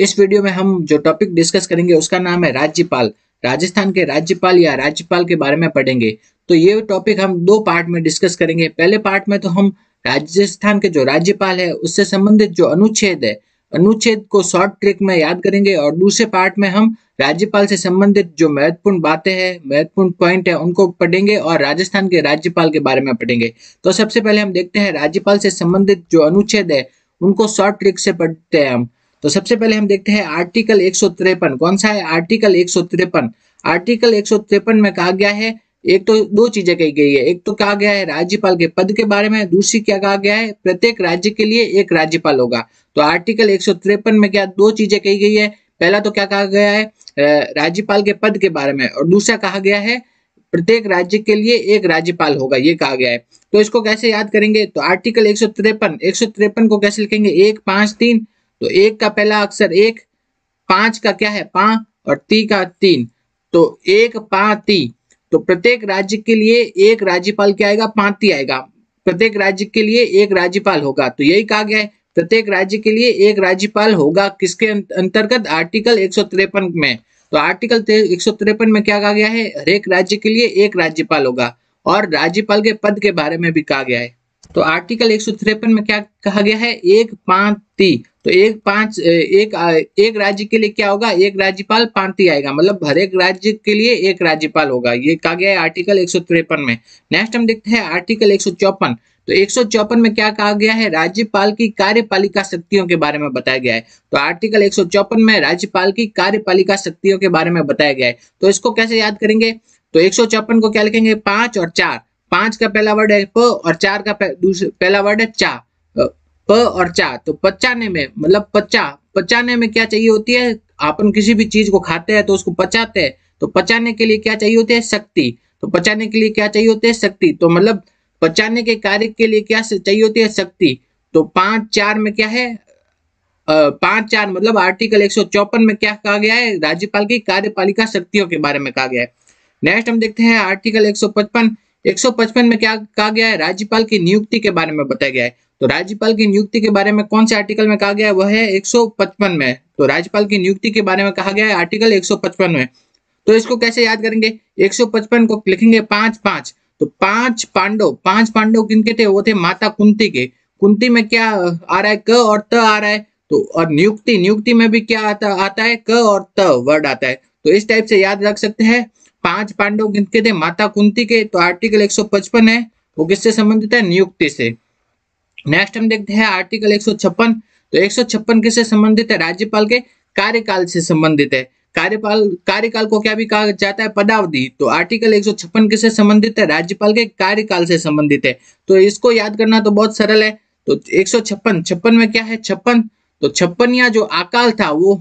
इस वीडियो में हम जो टॉपिक डिस्कस करेंगे उसका नाम है राज्यपाल राजस्थान के राज्यपाल या राज्यपाल के बारे में पढ़ेंगे तो ये टॉपिक हम दो पार्ट में डिस्कस करेंगे पहले पार्ट में तो हम राजस्थान के जो राज्यपाल है उससे संबंधित जो अनुच्छेद है अनुच्छेद को शॉर्ट ट्रिक में याद करेंगे और दूसरे पार्ट में हम राज्यपाल से संबंधित जो महत्वपूर्ण बातें हैं महत्वपूर्ण पॉइंट है उनको पढ़ेंगे और राजस्थान के राज्यपाल के बारे में पढ़ेंगे तो सबसे पहले हम देखते हैं राज्यपाल से संबंधित जो अनुच्छेद है उनको शॉर्ट ट्रिक से पढ़ते हैं हम तो सबसे पहले हम देखते हैं आर्टिकल एक कौन सा है आर्टिकल एक आर्टिकल एक में कहा गया है एक तो दो चीजें कही गई है एक तो कहा गया है राज्यपाल के पद के बारे में दूसरी क्या कहा गया है प्रत्येक राज्य के लिए एक राज्यपाल होगा तो आर्टिकल एक में क्या दो चीजें कही गई है पहला तो क्या कहा गया है राज्यपाल के पद के बारे में और दूसरा कहा गया है प्रत्येक राज्य के लिए एक राज्यपाल होगा ये कहा गया है तो इसको कैसे याद करेंगे तो आर्टिकल एक सौ को कैसे लिखेंगे एक पांच तीन तो एक का पहला अक्षर एक पांच का क्या है पा और ती का तीन तो एक पा ती तो प्रत्येक राज्य के लिए एक राज्यपाल क्या आएगा पांती आएगा प्रत्येक राज्य के लिए एक राज्यपाल होगा तो यही कहा गया है प्रत्येक राज्य के लिए एक राज्यपाल होगा किसके अं-, अंतर्गत आर्टिकल एक में तो आर्टिकल एक में क्या कहा गया है हरेक राज्य के लिए एक राज्यपाल होगा और राज्यपाल के पद के बारे में भी कहा गया है तो आर्टिकल एक में क्या कहा गया है एक पांति तो एक पांच एक एक राज्य के लिए क्या होगा एक राज्यपाल पांति आएगा मतलब हर एक राज्य के लिए एक राज्यपाल होगा ये कहा गया है आर्टिकल एक में नेक्स्ट हम देखते हैं आर्टिकल एक तो एक में क्या कहा गया है राज्यपाल की कार्यपालिका शक्तियों के बारे में बताया गया है तो आर्टिकल एक में राज्यपाल की कार्यपालिका शक्तियों के बारे में बताया गया है तो इसको कैसे याद करेंगे तो एक को क्या लिखेंगे पांच और चार पांच का पहला वर्ड है प और चार का पहला वर्ड है चा प और चा तो पचाने में मतलब पचा पचाने में क्या चाहिए होती है अपन किसी भी चीज को खाते हैं तो उसको पचाते हैं तो पचाने के लिए क्या चाहिए होती है शक्ति तो पचाने के लिए क्या चाहिए होती है शक्ति तो मतलब पचाने के कार्य के लिए क्या चाहिए होती है शक्ति तो पांच चार में क्या है पांच चार मतलब आर्टिकल एक में क्या कहा गया है राज्यपाल की कार्यपालिका शक्तियों के बारे में कहा गया है नेक्स्ट हम देखते हैं आर्टिकल एक 155 155 में क्या कहा गया है राज्यपाल की नियुक्ति के बारे में बताया गया है तो राज्यपाल की नियुक्ति के बारे में कौन से आर्टिकल में कहा गया है वह है 155 में तो राज्यपाल की नियुक्ति के बारे में कहा गया है आर्टिकल 155 में तो इसको कैसे याद करेंगे 155 को लिखेंगे पांच पांच तो पांच पांडव पांच पांडव किनके थे वो थे माता कुंती के कुंती में क्या आ रहा है क और त आ रहा है तो और नियुक्ति नियुक्ति में भी क्या आता आता है क और त वर्ड आता है तो इस टाइप से याद रख सकते हैं पांच पांडव किनके थे माता कुंती के तो आर्टिकल 155 है वो किससे संबंधित है नियुक्ति से नेक्स्ट हम देखते हैं आर्टिकल 156 तो 156 किससे संबंधित है राज्यपाल के कार्यकाल से संबंधित है कार्यपाल कार्यकाल को क्या भी कहा जाता है पदावधि तो आर्टिकल 156 किससे संबंधित है राज्यपाल के कार्यकाल से संबंधित है तो इसको याद करना तो बहुत सरल है तो 156 56 में क्या है छप्पन तो छप्पन या जो अकाल था वो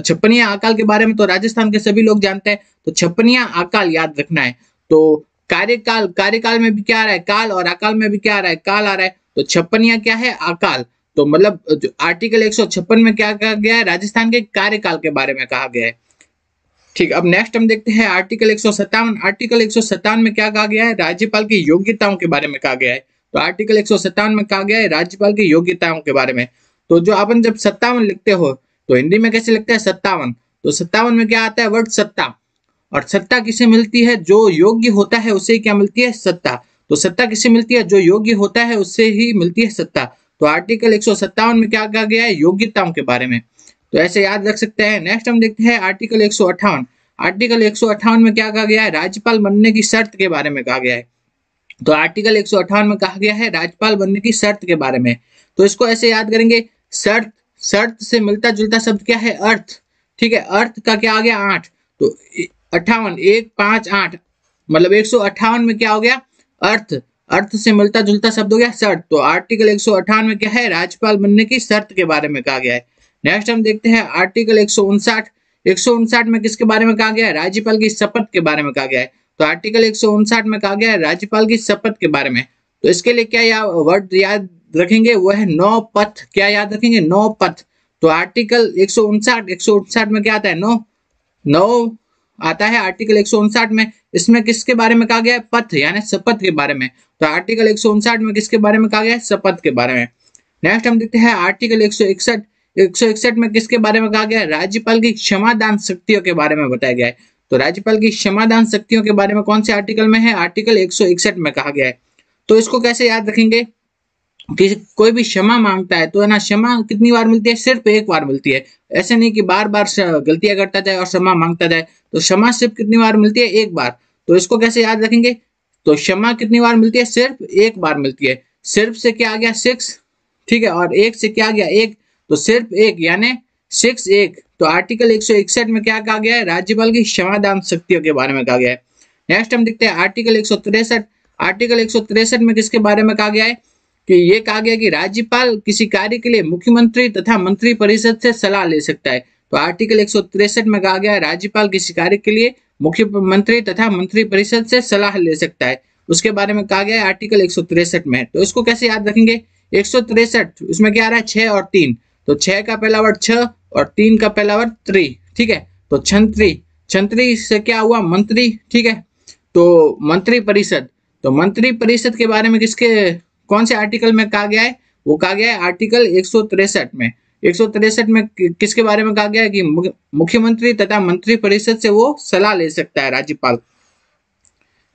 छप्पनिया अकाल के बारे में तो राजस्थान के सभी लोग जानते हैं तो छप्पनिया अकाल याद रखना है तो कार्यकाल कार्यकाल में भी क्या आ रहा है काल और अकाल में भी क्या आ रहा है काल आ रहा है तो छप्पनिया क्या है अकाल तो मतलब आर्टिकल एक में क्या कहा गया है राजस्थान के कार्यकाल के बारे में कहा गया है ठीक अब नेक्स्ट हम देखते हैं आर्टिकल एक आर्टिकल एक में क्या कहा गया है राज्यपाल की योग्यताओं के बारे में कहा गया है तो आर्टिकल एक में कहा गया है राज्यपाल की योग्यताओं के बारे में तो जो अपन जब सत्तावन लिखते हो तो हिंदी में कैसे लगता है सत्तावन तो सत्तावन में क्या आता है वर्ड सत्ता और सत्ता किसे मिलती है जो योग्य होता है उसे क्या मिलती है सत्ता तो सत्ता किसे मिलती है जो योग्य होता है उससे ही मिलती है सत्ता तो आर्टिकल एक में क्या कहा गया है योग्यताओं के बारे में तो ऐसे याद रख सकते हैं नेक्स्ट हम देखते हैं आर्टिकल एक आर्टिकल एक में क्या कहा गया है राज्यपाल बनने की शर्त के बारे में कहा गया है तो आर्टिकल एक में कहा गया है राज्यपाल बनने की शर्त के बारे में तो इसको ऐसे याद करेंगे शर्त शर्त से मिलता जुलता शब्द क्या है अर्थ ठीक है अर्थ का क्या आ गया आठ तो अट्ठावन एक पांच आठ मतलब एक सौ अट्ठावन में क्या हो गया अर्थ अर्थ से मिलता जुलता शब्द हो गया शर्त तो आर्टिकल एक सौ अट्ठावन में क्या है राज्यपाल बनने की शर्त के बारे में कहा गया है नेक्स्ट हम देखते हैं आर्टिकल एक सौ उनसाठ एक सौ उनसाठ में किसके बारे में कहा गया है राज्यपाल की शपथ के बारे में कहा गया है तो आर्टिकल एक सौ उनसाठ में कहा गया है राज्यपाल की शपथ के बारे में तो इसके लिए क्या या वर्ड याद रखेंगे वह है नौ पथ क्या याद रखेंगे नौ पथ तो आर्टिकल एक सौ उनसठ एक सौ में क्या आता है नौ नौ आता है आर्टिकल एक सौ में इसमें किसके बारे में कहा गया है पथ यानी शपथ के बारे में तो आर्टिकल एक सौ में किसके बारे में कहा गया है शपथ के बारे में नेक्स्ट हम देखते हैं आर्टिकल एक सौ इकसठ एक सौ इकसठ में किसके बारे में कहा गया है राज्यपाल की क्षमादान शक्तियों के बारे में बताया गया है तो राज्यपाल की क्षमादान शक्तियों के बारे में कौन से आर्टिकल में है आर्टिकल एक सौ इकसठ में कहा गया है तो इसको कैसे याद रखेंगे किसी कोई भी क्षमा मांगता है तो है ना क्षमा कितनी बार मिलती है सिर्फ एक बार मिलती है ऐसे नहीं कि बार बार गलतियां करता जाए और क्षमा मांगता जाए तो क्षमा सिर्फ कितनी बार मिलती है एक बार तो इसको कैसे याद रखेंगे तो क्षमा कितनी बार मिलती है सिर्फ एक बार मिलती है सिर्फ से क्या आ गया सिक्स ठीक है और एक से क्या आ गया एक तो सिर्फ एक यानी सिक्स एक तो आर्टिकल एक में क्या कहा गया है राज्यपाल की क्षमा दान शक्तियों के बारे में कहा गया है नेक्स्ट हम देखते हैं आर्टिकल एक आर्टिकल एक में किसके बारे में कहा गया है कि ये कहा गया कि राज्यपाल किसी कार्य के लिए मुख्यमंत्री तथा मंत्री परिषद से सलाह ले सकता है तो आर्टिकल एक में कहा गया राज्यपाल किसी कार्य के लिए मुख्यमंत्री तथा मंत्री परिषद से सलाह ले सकता है उसके बारे में कहा गया है आर्टिकल एक में तो इसको कैसे याद रखेंगे एक उसमें क्या आ रहा है छह और तीन तो छह का पहला वर्ड छ और तीन का पहला वर्ड त्री ठीक है तो छंत्री छंत्री से क्या हुआ मंत्री ठीक है तो मंत्री परिषद तो मंत्री परिषद के बारे में किसके कौन से आर्टिकल में कहा गया है वो कहा गया है आर्टिकल एक में एक में किसके बारे में कहा गया है कि मुख्यमंत्री तथा मंत्री परिषद से वो सलाह ले सकता है राज्यपाल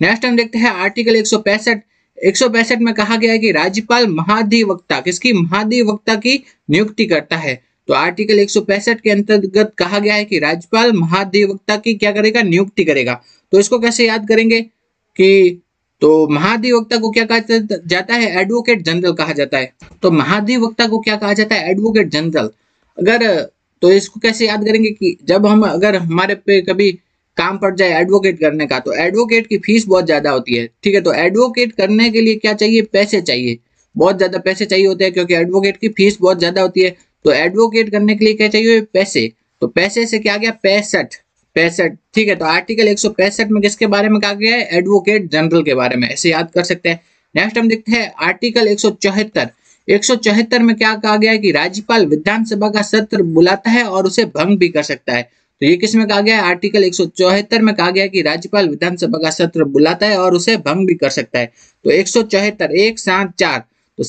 नेक्स्ट हम देखते हैं आर्टिकल एक सौ पैंसठ एक सौ पैंसठ में कहा गया है कि राज्यपाल महाधिवक्ता किसकी महाधिवक्ता की नियुक्ति करता है तो आर्टिकल एक सौ पैंसठ के अंतर्गत कहा गया है कि राज्यपाल महाधिवक्ता की क्या करेगा नियुक्ति करेगा तो इसको कैसे याद करेंगे कि तो महाधिवक्ता को क्या कहा जाता है एडवोकेट जनरल कहा जाता है तो महाधिवक्ता को क्या कहा जाता है एडवोकेट जनरल अगर तो इसको कैसे याद करेंगे कि जब हम अगर हमारे पे कभी काम पड़ जाए एडवोकेट करने का तो एडवोकेट की फीस बहुत ज्यादा होती है ठीक है तो एडवोकेट करने के लिए क्या चाहिए पैसे चाहिए बहुत ज्यादा पैसे चाहिए होते हैं क्योंकि एडवोकेट की फीस बहुत ज्यादा होती है तो एडवोकेट करने के लिए क्या चाहिए पैसे तो पैसे से क्या गया पैंसठ पैंसठ ठीक है तो आर्टिकल एक में किसके बारे में कहा गया है एडवोकेट जनरल के बारे में ऐसे याद कर सकते हैं नेक्स्ट हम देखते हैं आर्टिकल एक 174 में क्या कहा गया है कि राज्यपाल विधानसभा का सत्र बुलाता है और उसे भंग भी कर सकता है तो ये किस में कहा गया है आर्टिकल एक में कहा गया है कि राज्यपाल विधानसभा का सत्र बुलाता है और उसे भंग भी कर सकता है तो एक सौ चौहत्तर एक सात चार तो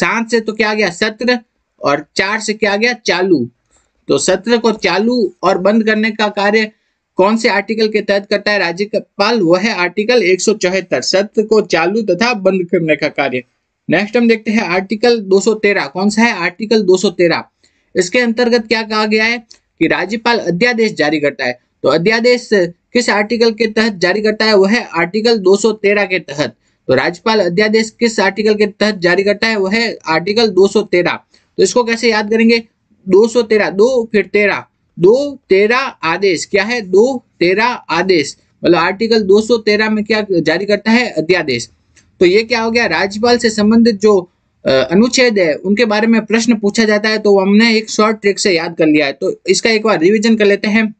सात से तो क्या गया सत्र और चार से क्या गया चालू तो सत्र को चालू और बंद करने का कार्य कौन से आर्टिकल के तहत करता है राज्यपाल वह आर्टिकल एक सत्र को चालू तथा बंद करने का कार्य नेक्स्ट हम देखते हैं आर्टिकल 213 कौन सा है आर्टिकल 213 इसके अंतर्गत क्या कहा गया है कि राज्यपाल अध्यादेश जारी करता है तो अध्यादेश किस आर्टिकल के तहत जारी करता है वह है आर्टिकल 213 के तहत तो राज्यपाल अध्यादेश किस आर्टिकल के तहत जारी करता है वह है आर्टिकल 213 तो इसको कैसे याद करेंगे 213 दो फिर तेरह दो तेरा आदेश क्या है दो तेरा आदेश मतलब आर्टिकल 213 में क्या जारी करता है अध्यादेश तो ये क्या हो गया राज्यपाल से संबंधित जो अनुच्छेद है उनके बारे में प्रश्न पूछा जाता है तो हमने एक शॉर्ट ट्रिक से याद कर लिया है तो इसका एक बार रिविजन कर लेते हैं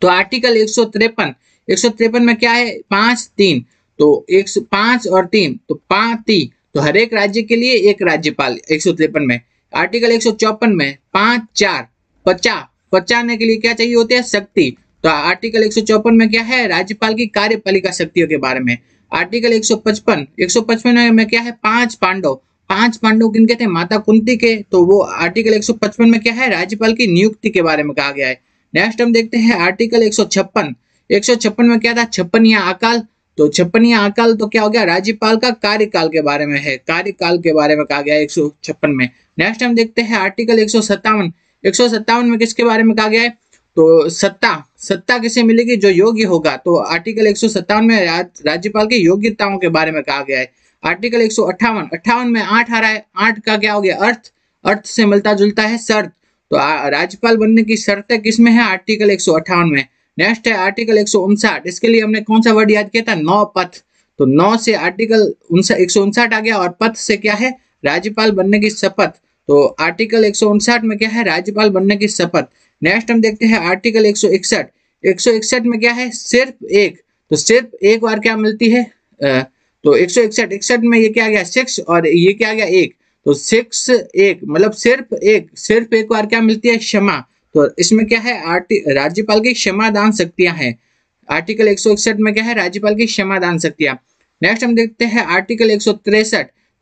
तो आर्टिकल एक सौ त्रेपन एक सौ त्रेपन में क्या है पांच तीन तो एक पांच और तीन तो पांच तो हर एक राज्य के लिए एक राज्यपाल एक सौ त्रेपन में आर्टिकल एक सौ चौपन में पांच चार पचास पहचानने के लिए क्या चाहिए होती है शक्ति तो आर्टिकल एक में क्या है राज्यपाल की कार्यपालिका शक्तियों के बारे में आर्टिकल 155 155 में क्या है पांच पांडव पांच पांडव किनके थे माता कुंती के तो वो आर्टिकल 155 में क्या है राज्यपाल की नियुक्ति के बारे में कहा गया है नेक्स्ट हम देखते हैं आर्टिकल 156 156 में क्या था छप्पनिया अकाल तो छप्पनिया अकाल तो क्या हो गया राज्यपाल का कार्यकाल के बारे में है कार्यकाल के बारे में कहा गया है एक में नेक्स्ट हम देखते हैं आर्टिकल एक एक में किसके बारे में कहा गया है तो सत्ता सत्ता किसे मिलेगी जो योग्य होगा तो आर्टिकल एक में राज्यपाल की योग्यताओं के बारे में कहा गया है आर्टिकल एक सौ में आठ आ रहा है आठ का क्या हो गया अर्थ अर्थ से मिलता जुलता है शर्त तो राज्यपाल बनने की शर्त किसमें है आर्टिकल एक में नेक्स्ट है आर्टिकल एक इसके लिए हमने कौन सा वर्ड याद किया था नौ पथ तो नौ से आर्टिकल एक सौ आ गया और पथ से क्या है राज्यपाल बनने की शपथ तो आर्टिकल एक में क्या है राज्यपाल बनने की शपथ नेक्स्ट हम देखते हैं आर्टिकल एक सौ में क्या है सिर्फ एक तो सिर्फ एक बार क्या मिलती है तो एक सौ में ये क्या गया सिक्स और ये क्या गया एक तो सिक्स एक मतलब सिर्फ एक सिर्फ एक बार क्या मिलती है क्षमा तो इसमें क्या है राज्यपाल की क्षमा दान शक्तियां हैं आर्टिकल एक में क्या है राज्यपाल की क्षमा दान शक्तियां नेक्स्ट हम देखते हैं आर्टिकल एक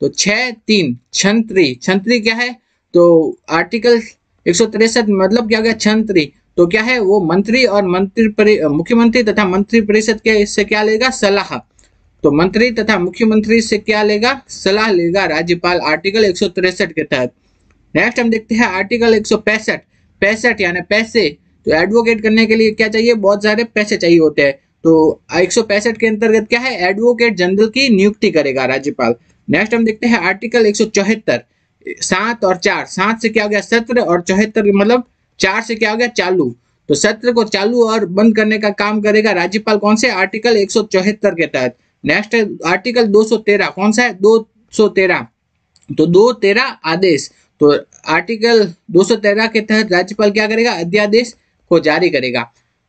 तो छः तीन छंत्री छंत्री क्या है तो आर्टिकल एक मतलब क्या गया छंत्री तो क्या है वो मंत्री और मंत्री मुख्यमंत्री तथा मंत्री परिषद के इससे क्या लेगा सलाह तो मंत्री तथा मुख्यमंत्री से क्या लेगा सलाह लेगा राज्यपाल आर्टिकल एक के तहत नेक्स्ट हम देखते हैं आर्टिकल एक पैंसठ यानी पैसे तो एडवोकेट करने के लिए क्या चाहिए बहुत सारे पैसे चाहिए होते हैं तो एक के अंतर्गत क्या है एडवोकेट जनरल की नियुक्ति करेगा राज्यपाल नेक्स्ट हम देखते हैं आर्टिकल एक सात और चार सात से क्या हो गया सत्र और चौहत्तर मतलब चार से क्या हो गया चालू तो सत्र को चालू और बंद करने का काम करेगा राज्यपाल कौन से आर्टिकल एक के तहत नेक्स्ट आर्टिकल 213 कौन सा है 213 तो 213 आदेश तो आर्टिकल 213 के तहत राज्यपाल क्या करेगा अध्यादेश को जारी करेगा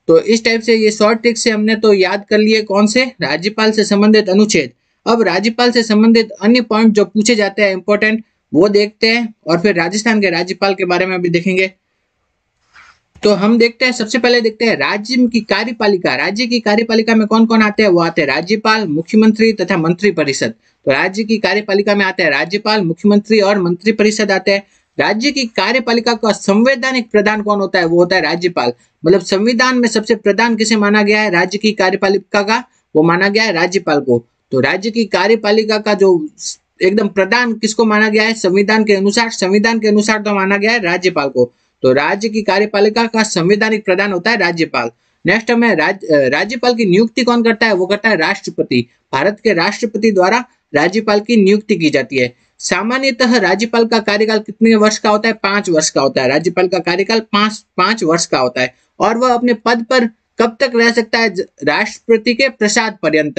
तो इस टाइप से ये शॉर्ट ट्रिक से हमने तो याद कर लिए कौन से राज्यपाल से संबंधित अनुच्छेद अब राज्यपाल से संबंधित अन्य पॉइंट जो पूछे जाते हैं इंपॉर्टेंट वो देखते हैं और फिर राजस्थान के राज्यपाल के बारे में भी देखेंगे तो हम देखते हैं सबसे पहले देखते हैं राज्य की कार्यपालिका राज्य की कार्यपालिका में कौन कौन आते हैं वो आते हैं राज्यपाल मुख्यमंत्री तथा मंत्रिपरिषद तो राज्य की कार्यपालिका में आते हैं राज्यपाल मुख्यमंत्री और मंत्रिपरिषद आते हैं राज्य की कार्यपालिका का संवैधानिक प्रधान कौन होता है वो होता है राज्यपाल मतलब संविधान में सबसे प्रधान किसे माना गया है राज्य की कार्यपालिका का वो माना गया है राज्यपाल को तो राज्य की कार्यपालिका का जो एकदम प्रधान किसको माना गया है संविधान के अनुसार संविधान के अनुसार तो माना गया है राज्यपाल को तो राज्य की कार्यपालिका का संवैधानिक प्रधान होता है राज्यपाल नेक्स्ट हमें राज्यपाल की नियुक्ति कौन करता है वो करता है राष्ट्रपति भारत के राष्ट्रपति द्वारा राज्यपाल की नियुक्ति की जाती है सामान्यतः राज्यपाल का कार्यकाल कितने वर्ष का होता है पांच वर्ष का होता है राज्यपाल का कार्यकाल पांच पांच वर्ष का होता है और वह अपने पद पर कब तक रह सकता है राष्ट्रपति के प्रसाद पर्यंत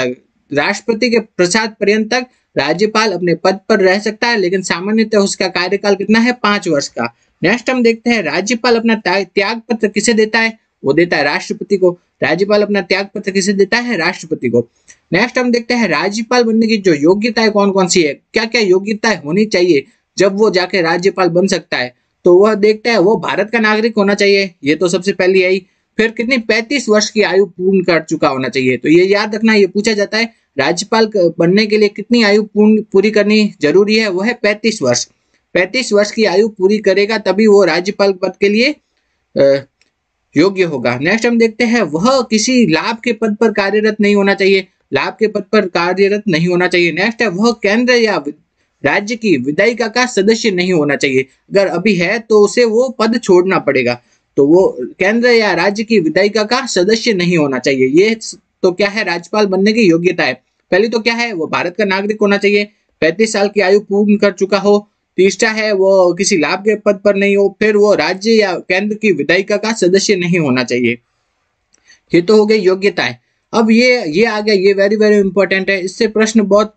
राष्ट्रपति के प्रसाद पर्यंत तक राज्यपाल अपने पद पर रह सकता है लेकिन सामान्यतः उसका कार्यकाल कितना है पांच वर्ष का नेक्स्ट हम देखते हैं राज्यपाल अपना त्याग पत्र किसे देता है वो देता है राष्ट्रपति को राज्यपाल अपना त्याग पत्र किसे देता है राष्ट्रपति को नेक्स्ट हम देखते हैं राज्यपाल बनने की जो योग्यता कौन कौन सी है क्या क्या योग्यता होनी चाहिए जब वो जाके राज्यपाल बन सकता है तो वह देखता है वो भारत का नागरिक होना चाहिए ये तो सबसे पहली आई फिर कितनी पैंतीस वर्ष की आयु पूर्ण कर चुका होना चाहिए तो ये याद रखना ये पूछा जाता है राज्यपाल बनने के लिए कितनी आयु पूरी करनी जरूरी है वह है पैंतीस वर्ष पैंतीस वर्ष की आयु पूरी करेगा तभी वो राज्यपाल पद के लिए योग्य होगा नेक्स्ट हम देखते हैं वह किसी लाभ के पद पर कार्यरत नहीं होना चाहिए लाभ के पद पर कार्यरत नहीं होना चाहिए नेक्स्ट है वह केंद्र या राज्य की विधायिका का सदस्य नहीं होना चाहिए अगर अभी है तो उसे वो पद छोड़ना पड़ेगा तो वो केंद्र या राज्य की विधायिका का सदस्य नहीं होना चाहिए ये तो क्या है राज्यपाल बनने की योग्यता है पहली तो क्या है वो भारत का नागरिक होना चाहिए पैंतीस साल की आयु पूर्ण कर चुका हो तीसरा है वो किसी लाभ के पद पर नहीं हो फिर वो राज्य या केंद्र की विधायिका का सदस्य नहीं होना चाहिए ये तो हो गई है अब ये ये आ गया ये वेरी वेरी इंपॉर्टेंट है इससे प्रश्न बहुत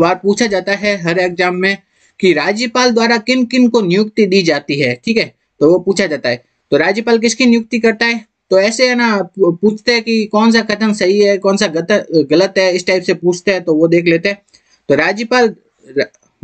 बार पूछा जाता है हर एग्जाम में कि राज्यपाल द्वारा किन किन को नियुक्ति दी जाती है ठीक है तो वो पूछा जाता है तो राज्यपाल किसकी नियुक्ति करता है तो ऐसे है ना पूछते हैं कि कौन सा कथन सही है कौन सा गलत है इस टाइप से पूछते हैं तो वो देख लेते हैं तो राज्यपाल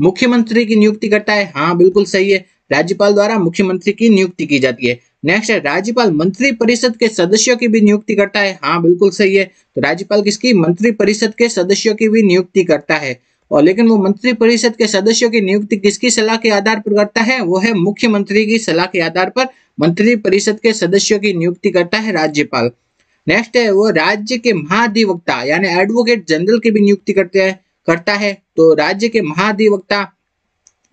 मुख्यमंत्री की नियुक्ति करता है हाँ बिल्कुल सही है राज्यपाल द्वारा मुख्यमंत्री की नियुक्ति की जाती है नेक्स्ट है राज्यपाल मंत्री परिषद के सदस्यों की भी नियुक्ति करता है हाँ बिल्कुल सही है तो राज्यपाल किसकी मंत्री परिषद के सदस्यों की भी नियुक्ति करता है और लेकिन वो मंत्रिपरिषद के सदस्यों की नियुक्ति किसकी सलाह के आधार पर करता है वो है मुख्यमंत्री की सलाह के आधार पर मंत्रिपरिषद के सदस्यों की नियुक्ति करता है राज्यपाल नेक्स्ट है वो राज्य के महाधिवक्ता यानी एडवोकेट जनरल की भी नियुक्ति करते हैं करता है तो राज्य के महाधिवक्ता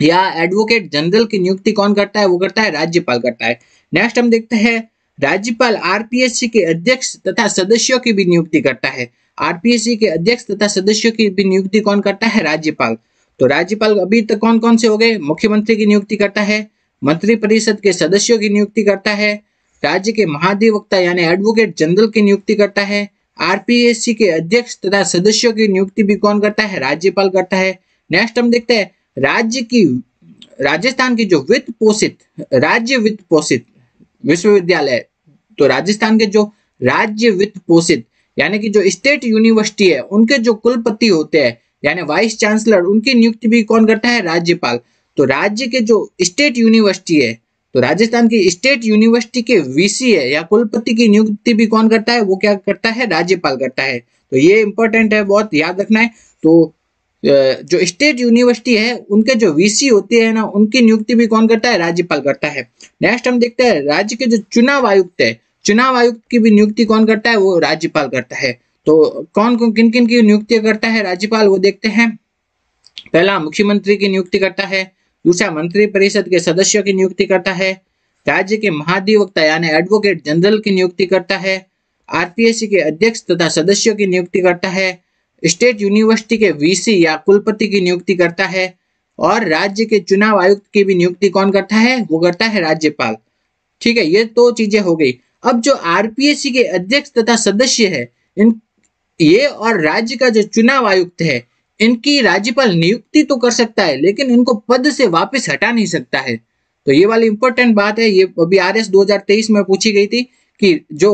या एडवोकेट जनरल की नियुक्ति कौन करता है वो करता है राज्यपाल करता है नेक्स्ट हम देखते हैं राज्यपाल आरपीएससी के अध्यक्ष तथा सदस्यों की भी नियुक्ति करता है आरपीएससी के अध्यक्ष तथा सदस्यों की भी नियुक्ति कौन करता है राज्यपाल तो राज्यपाल अभी तक कौन कौन से हो गए मुख्यमंत्री की नियुक्ति करता है मंत्रिपरिषद के सदस्यों की नियुक्ति करता है राज्य के महाधिवक्ता यानी एडवोकेट जनरल की नियुक्ति करता है आरपीएससी के अध्यक्ष तथा सदस्यों की नियुक्ति भी कौन करता है राज्यपाल करता है नेक्स्ट हम देखते हैं राज्य की राजस्थान की जो वित्त पोषित राज्य वित्त पोषित विश्वविद्यालय तो राजस्थान के जो राज्य वित्त पोषित यानी कि जो स्टेट यूनिवर्सिटी है उनके जो कुलपति होते हैं यानी वाइस चांसलर उनकी नियुक्ति भी कौन करता है राज्यपाल तो राज्य के जो स्टेट यूनिवर्सिटी है तो राजस्थान की स्टेट यूनिवर्सिटी के वीसी है या कुलपति की नियुक्ति भी कौन करता है वो क्या करता है राज्यपाल करता है तो ये इंपॉर्टेंट है बहुत याद रखना है तो जो स्टेट यूनिवर्सिटी है उनके जो वीसी होते हैं ना उनकी नियुक्ति भी कौन करता है राज्यपाल करता है नेक्स्ट हम देखते हैं राज्य के जो चुनाव आयुक्त है चुनाव आयुक्त की भी नियुक्ति कौन करता है वो राज्यपाल करता है तो कौन कौन किन किन की नियुक्ति करता है राज्यपाल वो देखते हैं पहला मुख्यमंत्री की नियुक्ति करता है दूसरा मंत्री परिषद के सदस्यों की नियुक्ति करता है राज्य के महाधिवक्ता यानी एडवोकेट जनरल की नियुक्ति करता है आरपीएससी के अध्यक्ष तथा सदस्यों की नियुक्ति करता है स्टेट यूनिवर्सिटी के वीसी या कुलपति की नियुक्ति करता है और राज्य के चुनाव आयुक्त की भी नियुक्ति कौन करता है वो करता है राज्यपाल ठीक है ये दो तो चीजें हो गई अब जो आरपीएससी के अध्यक्ष तथा सदस्य है इन ये और राज्य का जो चुनाव आयुक्त है इनकी राज्यपाल नियुक्ति तो कर सकता है लेकिन इनको पद से वापस हटा नहीं सकता है तो ये वाली इंपॉर्टेंट बात है ये अभी आर एस में पूछी गई थी कि जो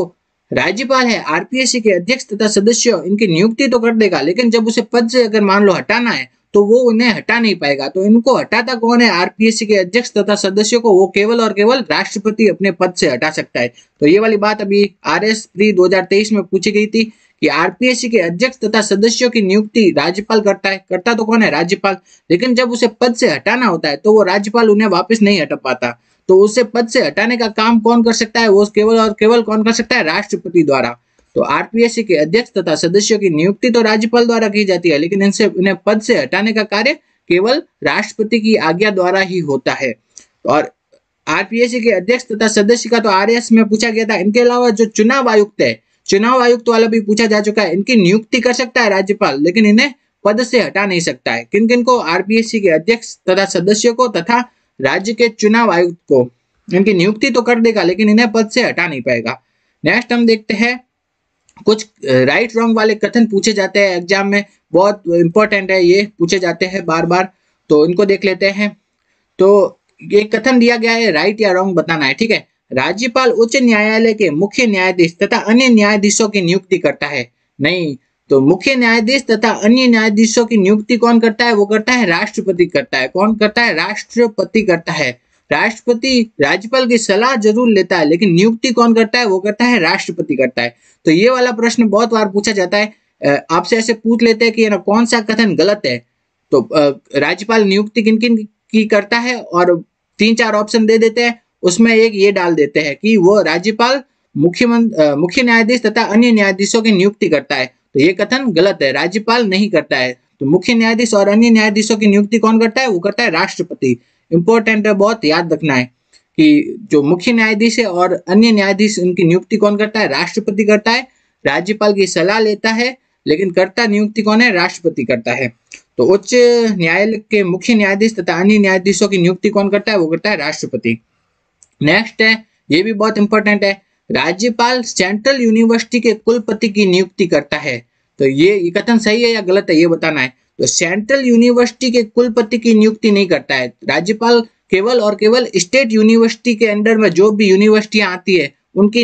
राज्यपाल है आरपीएससी के अध्यक्ष तथा सदस्य इनकी नियुक्ति तो कर देगा लेकिन जब उसे पद से अगर मान लो हटाना है तो वो उन्हें हटा नहीं पाएगा तो इनको हटाता कौन है आरपीएससी के अध्यक्ष तथा सदस्यों को वो केवल और केवल राष्ट्रपति अपने पद से हटा सकता है तो ये वाली बात अभी आर एस प्री दो में पूछी गई थी कि आरपीएससी के अध्यक्ष तथा सदस्यों की नियुक्ति राज्यपाल करता है करता तो कौन है राज्यपाल लेकिन जब उसे पद से हटाना होता है तो वो राज्यपाल उन्हें वापस नहीं हटा पाता तो उसे पद से हटाने का काम कौन कर सकता है वो केवल और केवल कौन कर सकता है राष्ट्रपति द्वारा तो आरपीएससी के अध्यक्ष तथा सदस्यों की नियुक्ति तो राज्यपाल द्वारा की जाती है लेकिन इनसे इन्हें पद से हटाने का कार्य केवल राष्ट्रपति की आज्ञा द्वारा ही होता है और आरपीएससी के अध्यक्ष तथा सदस्य का तो आर में पूछा गया था इनके अलावा जो चुनाव आयुक्त है चुनाव आयुक्त वाला भी पूछा जा चुका है इनकी नियुक्ति कर सकता है राज्यपाल लेकिन इन्हें पद से हटा नहीं सकता है किन किन को आरपीएससी के अध्यक्ष तथा सदस्य को तथा राज्य के चुनाव आयुक्त को इनकी नियुक्ति तो कर देगा लेकिन इन्हें पद से हटा नहीं पाएगा नेक्स्ट हम देखते हैं कुछ राइट रॉन्ग वाले कथन पूछे जाते हैं एग्जाम में बहुत इंपॉर्टेंट है ये पूछे जाते हैं बार बार तो इनको देख लेते हैं तो ये कथन दिया गया है राइट या रॉन्ग बताना है ठीक है राज्यपाल उच्च न्यायालय के मुख्य न्यायाधीश तथा अन्य न्यायाधीशों की नियुक्ति करता है नहीं तो मुख्य न्यायाधीश तथा अन्य न्यायाधीशों की नियुक्ति कौन करता है वो करता है राष्ट्रपति करता है कौन करता है राष्ट्रपति करता है राष्ट्रपति राज्यपाल की सलाह जरूर लेता है लेकिन नियुक्ति कौन करता है वो करता है राष्ट्रपति करता है तो ये वाला प्रश्न बहुत बार पूछा जाता है आपसे ऐसे पूछ लेते हैं कि ना कौन सा कथन गलत है तो राज्यपाल नियुक्ति किन किन की करता है और तीन चार ऑप्शन दे देते हैं उसमें एक ये डाल देते हैं कि वो राज्यपाल मुख्यमंत्री मुख्य न्यायाधीश तथा अन्य न्यायाधीशों की नियुक्ति करता है तो ये कथन गलत है राज्यपाल नहीं करता है तो मुख्य न्यायाधीश और अन्य न्यायाधीशों की नियुक्ति कौन करता है वो करता है राष्ट्रपति इंपॉर्टेंट है बहुत याद रखना है कि जो मुख्य न्यायाधीश है और अन्य न्यायाधीश उनकी नियुक्ति कौन करता है राष्ट्रपति करता है राज्यपाल की सलाह लेता है लेकिन करता नियुक्ति कौन है राष्ट्रपति करता है तो उच्च न्यायालय के मुख्य न्यायाधीश तथा अन्य न्यायाधीशों की नियुक्ति कौन करता है वो करता है राष्ट्रपति नेक्स्ट है ये भी बहुत इंपॉर्टेंट है राज्यपाल सेंट्रल यूनिवर्सिटी के कुलपति की नियुक्ति करता है तो ये कथन सही है या गलत है ये बताना है तो सेंट्रल यूनिवर्सिटी के कुलपति की नियुक्ति नहीं करता है राज्यपाल केवल और केवल स्टेट यूनिवर्सिटी के अंडर में जो भी यूनिवर्सिटियां आती है उनकी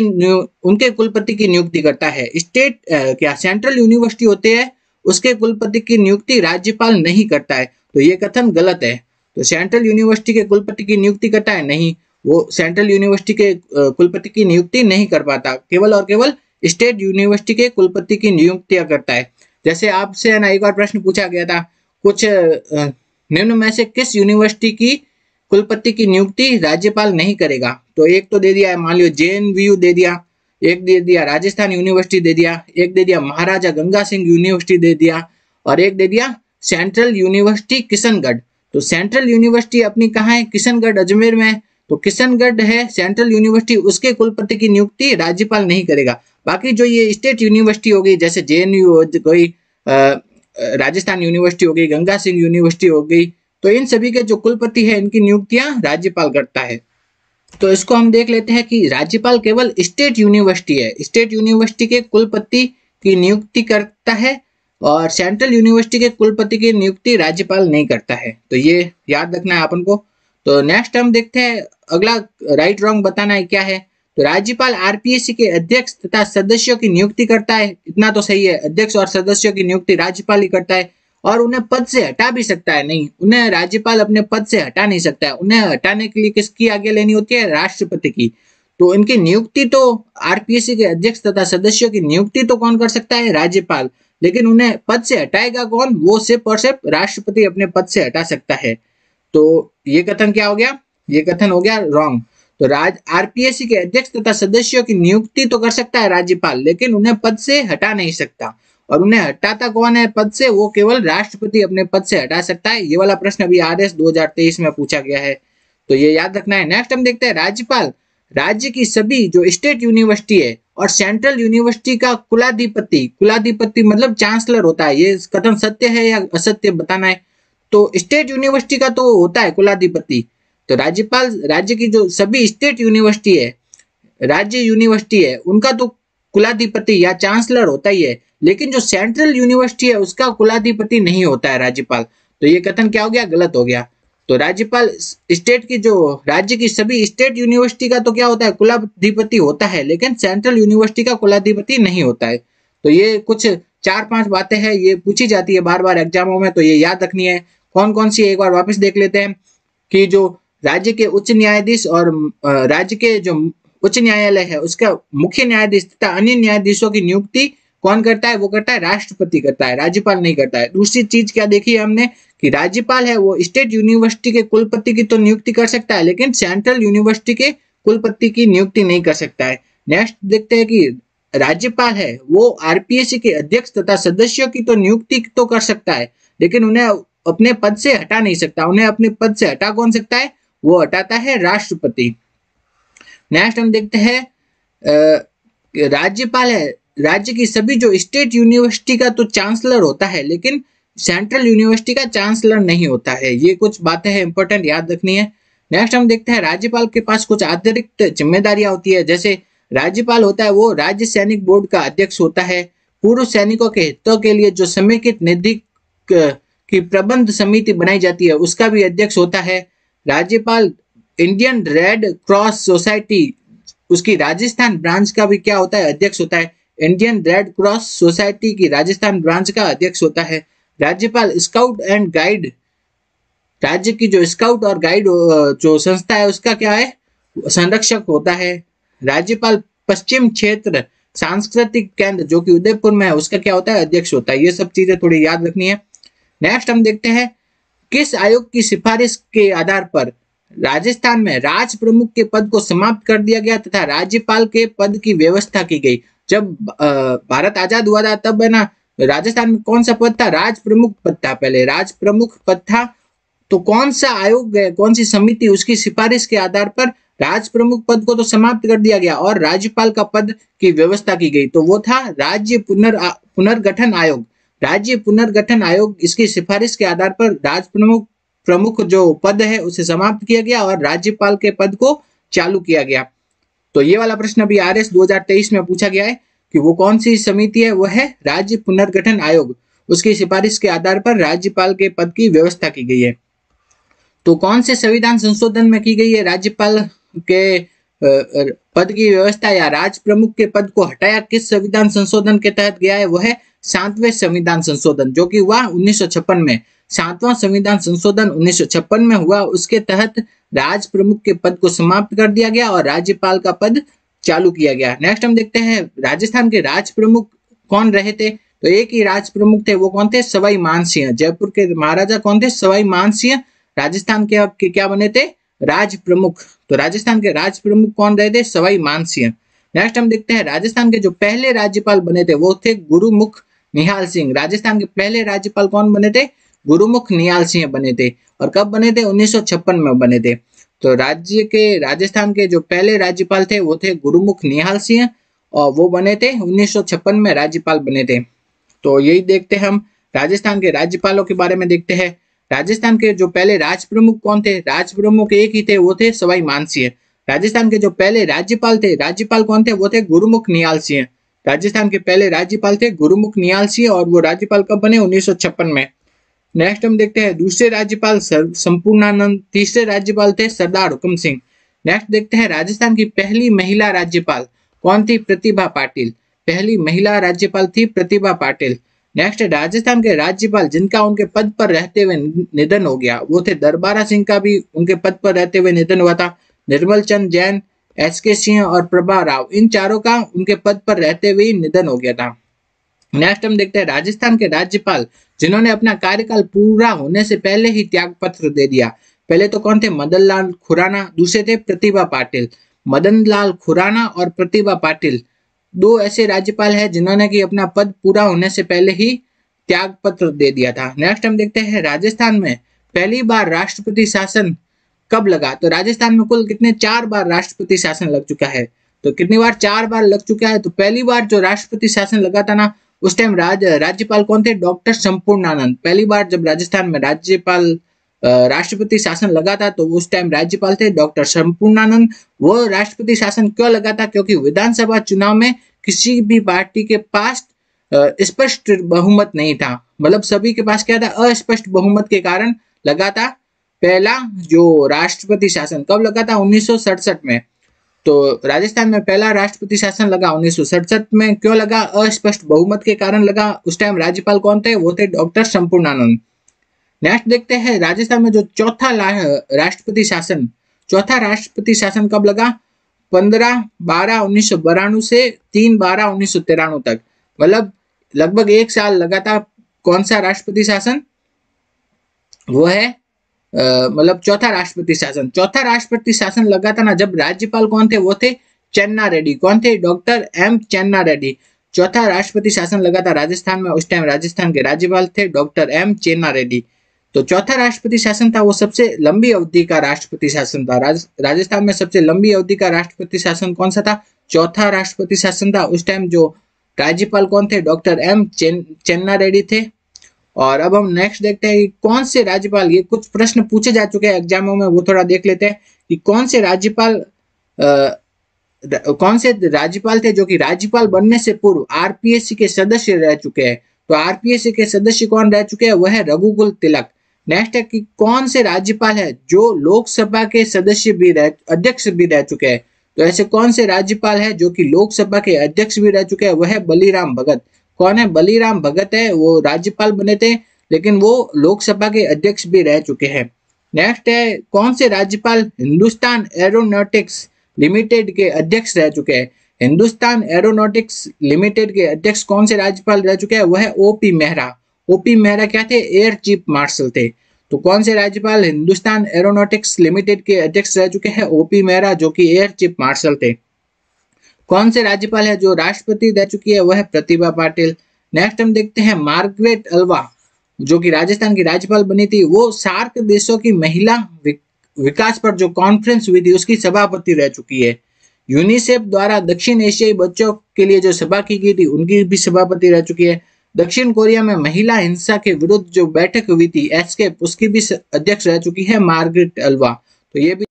उनके कुलपति की नियुक्ति करता है स्टेट क्या सेंट्रल यूनिवर्सिटी होती है उसके कुलपति की नियुक्ति राज्यपाल नहीं करता है तो ये कथन गलत है तो सेंट्रल यूनिवर्सिटी के कुलपति की नियुक्ति करता है नहीं वो सेंट्रल यूनिवर्सिटी के कुलपति की नियुक्ति नहीं कर पाता केवल और केवल स्टेट यूनिवर्सिटी के कुलपति की नियुक्तियां करता है जैसे आपसे है ना एक बार प्रश्न पूछा गया था कुछ निम्न में से किस यूनिवर्सिटी की कुलपति की नियुक्ति राज्यपाल नहीं करेगा तो एक तो दे दिया है मान लियो जे दे दिया एक दे दिया राजस्थान यूनिवर्सिटी दे दिया एक दे दिया महाराजा गंगा सिंह यूनिवर्सिटी दे दिया और एक दे दिया सेंट्रल यूनिवर्सिटी किशनगढ़ तो सेंट्रल यूनिवर्सिटी अपनी कहाँ है किशनगढ़ अजमेर में तो किशनगढ़ है सेंट्रल यूनिवर्सिटी उसके कुलपति की नियुक्ति राज्यपाल नहीं करेगा बाकी जो ये स्टेट यूनिवर्सिटी हो गई जैसे जे हो गई राजस्थान यूनिवर्सिटी हो गई गंगा सिंह यूनिवर्सिटी हो गई तो इन सभी के जो कुलपति है इनकी नियुक्तियां राज्यपाल करता है तो इसको हम देख लेते हैं कि राज्यपाल केवल स्टेट यूनिवर्सिटी है स्टेट यूनिवर्सिटी के कुलपति की नियुक्ति करता है और सेंट्रल यूनिवर्सिटी के कुलपति की नियुक्ति राज्यपाल नहीं करता है तो ये याद रखना है अपन को तो नेक्स्ट हम देखते हैं अगला राइट रॉन्ग बताना है क्या है तो राज्यपाल आरपीएससी के अध्यक्ष तथा सदस्यों की नियुक्ति करता है इतना तो सही है अध्यक्ष और सदस्यों की नियुक्ति राज्यपाल ही करता है और उन्हें पद से हटा भी सकता है नहीं उन्हें राज्यपाल अपने पद से हटा नहीं सकता है उन्हें हटाने के लिए किसकी आगे लेनी होती है राष्ट्रपति की तो इनकी नियुक्ति तो आरपीएससी के अध्यक्ष तथा सदस्यों की नियुक्ति तो कौन कर सकता है राज्यपाल लेकिन उन्हें पद से हटाएगा कौन वो सिर्फ और सिर्फ राष्ट्रपति अपने पद से हटा सकता है तो ये कथन क्या हो गया ये कथन हो गया रॉन्ग तो राज आरपीएससी के अध्यक्ष तथा सदस्यों की नियुक्ति तो कर सकता है राज्यपाल लेकिन उन्हें पद से हटा नहीं सकता और उन्हें हटाता कौन है पद से वो केवल राष्ट्रपति अपने पद से हटा सकता है ये वाला प्रश्न अभी आर एस में पूछा गया है तो ये याद रखना है नेक्स्ट हम देखते हैं राज्यपाल राज्य की सभी जो स्टेट यूनिवर्सिटी है और सेंट्रल यूनिवर्सिटी का कुलाधिपति कुलाधिपति मतलब चांसलर होता है ये कथन सत्य है या असत्य बताना है तो स्टेट यूनिवर्सिटी का तो होता है कुलाधिपति तो राज्यपाल राज्य की जो सभी स्टेट यूनिवर्सिटी है राज्य यूनिवर्सिटी है उनका तो कुलाधिपति या चांसलर होता ही है लेकिन जो सेंट्रल यूनिवर्सिटी है उसका कुलाधिपति नहीं होता है राज्यपाल तो ये कथन क्या हो गया गलत हो गया तो राज्यपाल स्टेट की जो राज्य की सभी स्टेट यूनिवर्सिटी का तो क्या होता है कुलाधिपति होता है लेकिन सेंट्रल यूनिवर्सिटी का कुलाधिपति नहीं होता है तो ये कुछ चार पांच बातें हैं ये पूछी जाती है बार बार एग्जामों में तो ये याद रखनी है कौन कौन सी एक बार वापस देख लेते हैं कि जो राज्य के उच्च न्यायाधीश और राज्य के जो उच्च न्यायालय है उसका मुख्य न्यायाधीश तथा अन्य न्यायाधीशों की नियुक्ति कौन करता है वो करता है राष्ट्रपति करता है राज्यपाल नहीं करता है दूसरी चीज क्या देखी है हमने कि राज्यपाल है वो स्टेट यूनिवर्सिटी के कुलपति की तो नियुक्ति कर सकता है लेकिन सेंट्रल यूनिवर्सिटी के कुलपति की नियुक्ति नहीं कर सकता है नेक्स्ट देखते हैं कि राज्यपाल है वो आरपीएससी के अध्यक्ष तथा सदस्यों की तो नियुक्ति तो कर सकता है लेकिन उन्हें अपने पद से हटा नहीं सकता उन्हें अपने पद से हटा कौन सकता है वो हटाता है राष्ट्रपति नेक्स्ट हम देखते हैं राज्यपाल है राज्य की सभी जो स्टेट यूनिवर्सिटी का तो चांसलर होता है लेकिन सेंट्रल यूनिवर्सिटी का चांसलर नहीं होता है ये कुछ बातें हैं इंपॉर्टेंट याद रखनी है नेक्स्ट हम देखते हैं राज्यपाल के पास कुछ अतिरिक्त जिम्मेदारियां होती है जैसे राज्यपाल होता है वो राज्य सैनिक बोर्ड का अध्यक्ष होता है पूर्व सैनिकों के हितों के लिए जो समेकित निधि की प्रबंध समिति बनाई जाती है उसका भी अध्यक्ष होता है राज्यपाल इंडियन रेड क्रॉस सोसाइटी उसकी राजस्थान ब्रांच का भी क्या होता है अध्यक्ष होता है इंडियन रेड क्रॉस सोसाइटी की राजस्थान ब्रांच का अध्यक्ष होता है राज्यपाल स्काउट एंड गाइड राज्य की जो स्काउट और गाइड जो संस्था है उसका क्या है संरक्षक होता है राज्यपाल पश्चिम क्षेत्र सांस्कृतिक केंद्र जो कि उदयपुर में है उसका क्या होता है अध्यक्ष होता है ये सब चीजें थोड़ी याद रखनी है नेक्स्ट हम देखते हैं किस आयोग की सिफारिश के आधार पर राजस्थान में राज प्रमुख के पद को समाप्त कर दिया गया तथा राज्यपाल के पद की व्यवस्था की गई जब भारत आजाद हुआ था तब है ना राजस्थान में कौन सा पद था राज प्रमुख पद था पहले राज प्रमुख पद था तो कौन सा आयोग कौन सी समिति उसकी सिफारिश के आधार पर राज प्रमुख पद को तो समाप्त कर दिया गया और राज्यपाल का पद की व्यवस्था की गई तो वो था राज्य पुनर् पुनर्गठन आयोग राज्य पुनर्गठन आयोग इसकी सिफारिश के आधार पर राज प्रमुख प्रमुख जो पद है उसे समाप्त किया गया और राज्यपाल के पद को चालू किया गया तो ये वाला प्रश्न अभी आर एस में पूछा गया है कि वो कौन सी समिति है वह है राज्य पुनर्गठन आयोग उसकी सिफारिश के आधार पर राज्यपाल के पद की व्यवस्था की गई है तो कौन से संविधान संशोधन में की गई है राज्यपाल के पद की व्यवस्था या राज प्रमुख के पद को हटाया किस संविधान संशोधन के तहत गया है वह है सातवें संविधान संशोधन जो कि हुआ 1956 में सातवां संविधान संशोधन 1956 में हुआ उसके तहत राज प्रमुख के पद को समाप्त कर दिया गया और राज्यपाल का पद चालू किया गया नेक्स्ट हम देखते हैं राजस्थान के राज प्रमुख कौन रहे थे तो एक ही राज प्रमुख थे वो कौन थे सवाई मान जयपुर के महाराजा कौन थे सवाई मान राजस्थान के, के क्या बने थे राज प्रमुख तो राजस्थान के राज प्रमुख कौन रहे थे सवाई मानसिंह नेक्स्ट हम देखते हैं राजस्थान के जो पहले राज्यपाल बने थे वो थे गुरुमुख निहाल सिंह राजस्थान के पहले राज्यपाल कौन बने थे गुरुमुख निहाल सिंह बने थे और कब बने थे उन्नीस में बने थे तो राज्य के राजस्थान के जो पहले राज्यपाल थे वो थे गुरुमुख निहाल सिंह और वो बने थे उन्नीस में राज्यपाल बने थे तो यही देखते हम राजस्थान के राज्यपालों के बारे में देखते हैं राजस्थान के जो पहले राज प्रमुख कौन थे राज प्रमुख एक ही थे वो थे सवाई मानसिंह राजस्थान के जो पहले राज्यपाल थे राज्यपाल कौन थे वो थे गुरुमुख निहाल सिंह राजस्थान के पहले राज्यपाल थे गुरुमुख नियाल सिंह और वो राज्यपाल कब बने उन्नीस में नेक्स्ट हम देखते हैं दूसरे राज्यपाल संपूर्णानंद तीसरे राज्यपाल थे सरदार हुकम सिंह नेक्स्ट देखते हैं राजस्थान की पहली महिला राज्यपाल कौन थी प्रतिभा पाटिल पहली महिला राज्यपाल थी प्रतिभा पाटिल नेक्स्ट राजस्थान के राज्यपाल जिनका उनके पद पर रहते हुए निधन हो गया वो थे दरबारा सिंह का भी उनके पद पर रहते हुए निधन हुआ था निर्मल चंद जैन एस के सिंह और प्रभा राव इन चारों का उनके पद पर रहते हुए निधन हो गया था नेक्स्ट हम देखते हैं राजस्थान के राज्यपाल जिन्होंने अपना कार्यकाल पूरा होने से पहले ही त्याग पत्र दे दिया पहले तो कौन थे मदन लाल खुराना दूसरे थे प्रतिभा पाटिल मदन लाल खुराना और प्रतिभा पाटिल दो ऐसे राज्यपाल हैं जिन्होंने कि अपना पद पूरा होने से पहले ही त्याग पत्र दे दिया था नेक्स्ट हम देखते हैं राजस्थान में पहली बार राष्ट्रपति शासन कब लगा तो राजस्थान में कुल कितने चार बार राष्ट्रपति शासन लग चुका है तो कितनी बार चार बार लग चुका है तो पहली बार जो राष्ट्रपति शासन लगा था ना उस टाइम राज राज्यपाल कौन थे डॉक्टर संपूर्ण आनंद पहली बार जब राजस्थान में राज्यपाल राष्ट्रपति शासन लगा था तो उस टाइम राज्यपाल थे डॉक्टर संपूर्ण आनंद वो राष्ट्रपति शासन क्यों लगा था क्योंकि विधानसभा चुनाव में किसी भी पार्टी के पास स्पष्ट बहुमत नहीं था मतलब सभी के पास क्या था अस्पष्ट बहुमत के कारण लगा था पहला जो राष्ट्रपति शासन कब लगा था उन्नीस में तो राजस्थान में पहला राष्ट्रपति शासन लगा उन्नीस में क्यों लगा अस्पष्ट बहुमत के कारण लगा उस टाइम राज्यपाल कौन थे वो थे डॉक्टर संपूर्णानंद नेक्स्ट देखते हैं राजस्थान में जो चौथा राष्ट्रपति शासन चौथा राष्ट्रपति शासन कब लगा पंद्रह बारह उन्नीस सौ से तीन बारह उन्नीस सौ तिरानु तक मतलब लगभग एक साल लगातार कौन सा राष्ट्रपति शासन वो है मतलब चौथा राष्ट्रपति शासन चौथा राष्ट्रपति शासन लगा था ना जब राज्यपाल कौन थे वो थे चन्ना रेड्डी कौन थे डॉक्टर एम चन्ना रेड्डी चौथा राष्ट्रपति शासन लगा था राजस्थान में उस टाइम राजस्थान के राज्यपाल थे डॉक्टर एम चेन्ना रेड्डी तो चौथा राष्ट्रपति शासन था वो सबसे लंबी अवधि का राष्ट्रपति शासन था राज, राजस्थान में सबसे लंबी अवधि का राष्ट्रपति शासन कौन सा था चौथा राष्ट्रपति शासन था उस टाइम जो राज्यपाल कौन थे डॉक्टर एम चेन्ना रेड्डी थे और अब हम नेक्स्ट देखते हैं कि कौन से राज्यपाल ये कुछ प्रश्न पूछे जा चुके हैं एग्जामों में वो थोड़ा देख लेते हैं कि कौन से राज्यपाल कौन से राज्यपाल थे जो कि राज्यपाल बनने से पूर्व आरपीएससी के सदस्य रह चुके हैं तो आरपीएससी के सदस्य कौन रह चुके हैं वह है रघुकुल तिलक नेक्स्ट है कि कौन से राज्यपाल है जो लोकसभा के सदस्य भी रह अध्यक्ष भी रह चुके हैं तो ऐसे कौन से राज्यपाल है जो कि लोकसभा के अध्यक्ष भी रह चुके हैं वह है बलिराम भगत कौन है बलीराम भगत है वो राज्यपाल बने थे लेकिन वो लोकसभा के अध्यक्ष भी रह चुके हैं नेक्स्ट है कौन से राज्यपाल हिंदुस्तान एरोनॉटिक्स लिमिटेड के अध्यक्ष रह चुके हैं हिंदुस्तान एरोनॉटिक्स लिमिटेड के अध्यक्ष कौन से राज्यपाल रह चुके हैं वह है ओपी मेहरा ओपी मेहरा क्या थे एयर चीफ मार्शल थे तो कौन से राज्यपाल हिंदुस्तान एरोनॉटिक्स लिमिटेड के अध्यक्ष रह चुके हैं ओपी मेहरा जो कि एयर चीफ मार्शल थे कौन से राज्यपाल है जो राष्ट्रपति रह चुकी है वह प्रतिभा पाटिल नेक्स्ट हम देखते हैं मार्गरेट अल्वा जो कि राजस्थान की राज्यपाल बनी थी वो सार्क देशों की महिला विकास पर जो कॉन्फ्रेंस हुई थी उसकी सभापति रह चुकी है यूनिसेफ द्वारा दक्षिण एशियाई बच्चों के लिए जो सभा की गई थी उनकी भी सभापति रह चुकी है दक्षिण कोरिया में महिला हिंसा के विरुद्ध जो बैठक हुई थी एस्केप उसकी भी अध्यक्ष रह चुकी है मार्गरेट अल्वा तो ये भी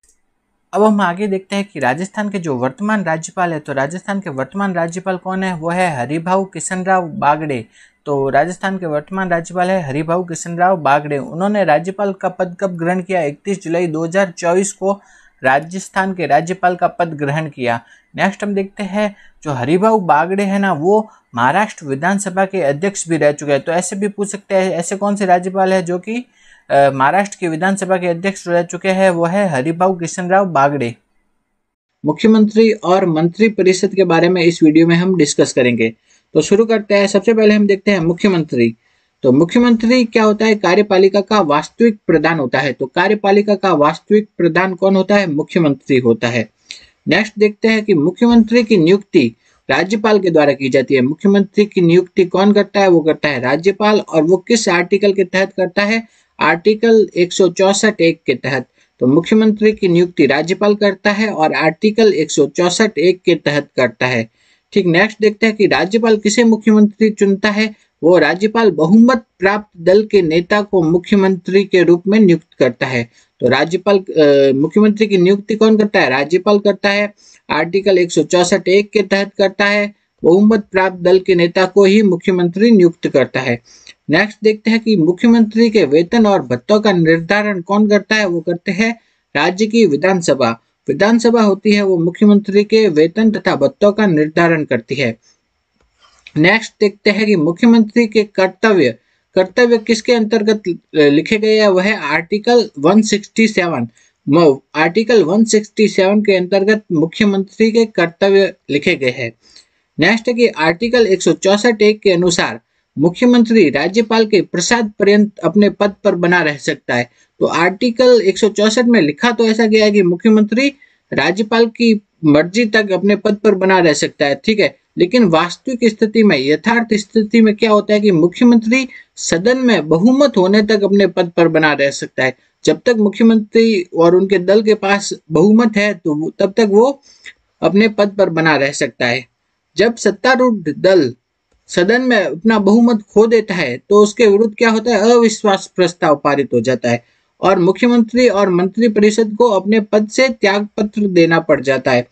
अब हम आगे देखते हैं कि राजस्थान के जो वर्तमान राज्यपाल है तो राजस्थान के वर्तमान राज्यपाल कौन है वो है हरिभाऊ किशनराव बागड़े तो राजस्थान के वर्तमान राज्यपाल है हरिभाऊ किशनराव बागड़े उन्होंने राज्यपाल का पद कब ग्रहण किया 31 जुलाई 2024 को राजस्थान के राज्यपाल का पद ग्रहण किया नेक्स्ट हम देखते हैं जो हरिभाऊ बागड़े हैं ना वो महाराष्ट्र विधानसभा के अध्यक्ष भी रह चुके हैं तो ऐसे भी पूछ सकते हैं ऐसे कौन से राज्यपाल है जो कि महाराष्ट्र के विधानसभा के अध्यक्ष रह चुके हैं वो है हरिभाव कृष्णराव बागड़े मुख्यमंत्री और मंत्री परिषद के बारे में इस वीडियो में हम डिस्कस करेंगे तो शुरू करते हैं सबसे पहले हम देखते हैं मुख्यमंत्री तो मुख्यमंत्री क्या होता है कार्यपालिका का वास्तविक प्रधान होता है तो कार्यपालिका का वास्तविक प्रधान कौन होता है मुख्यमंत्री होता है नेक्स्ट देखते हैं कि मुख्यमंत्री की नियुक्ति राज्यपाल के द्वारा की जाती है मुख्यमंत्री की नियुक्ति कौन करता है वो करता है राज्यपाल और वो किस आर्टिकल के तहत करता है आर्टिकल एक एक के तहत तो मुख्यमंत्री की नियुक्ति राज्यपाल करता है और आर्टिकल एक एक के तहत करता है ठीक नेक्स्ट देखते हैं कि राज्यपाल किसे मुख्यमंत्री चुनता है वो राज्यपाल बहुमत प्राप्त दल के नेता को मुख्यमंत्री के रूप में नियुक्त करता है तो राज्यपाल मुख्यमंत्री की नियुक्ति कौन करता है राज्यपाल करता है आर्टिकल एक एक के तहत करता है बहुमत प्राप्त दल के नेता को ही मुख्यमंत्री नियुक्त करता है नेक्स्ट देखते हैं कि मुख्यमंत्री के वेतन और भत्तों का निर्धारण कौन करता है वो करते हैं राज्य की विधानसभा विधानसभा होती है वो मुख्यमंत्री के वेतन तथा भत्तों का निर्धारण करती है नेक्स्ट देखते हैं कि मुख्यमंत्री के कर्तव्य कर्तव्य किसके अंतर्गत लिखे गए हैं वह है आर्टिकल 167 आर्टिकल 167 के अंतर्गत मुख्यमंत्री के कर्तव्य लिखे गए हैं नेक्स्ट है कि आर्टिकल एक सौ के अनुसार मुख्यमंत्री राज्यपाल के प्रसाद पर्यंत अपने पद पर बना रह सकता है तो आर्टिकल 164 में लिखा तो ऐसा गया है कि मुख्यमंत्री राज्यपाल की मर्जी तक अपने पद पर बना रह सकता है ठीक है लेकिन वास्तविक स्थिति में यथार्थ स्थिति में क्या होता है कि मुख्यमंत्री सदन में बहुमत होने तक अपने पद पर बना रह सकता है जब तक मुख्यमंत्री और उनके दल के पास बहुमत है तो तब तक वो अपने पद पर बना रह सकता है जब सत्तारूढ़ दल सदन में अपना बहुमत खो देता है तो उसके विरुद्ध क्या होता है अविश्वास प्रस्ताव पारित हो जाता है और मुख्यमंत्री और मंत्री परिषद को अपने पद से त्याग पत्र देना पड़ जाता है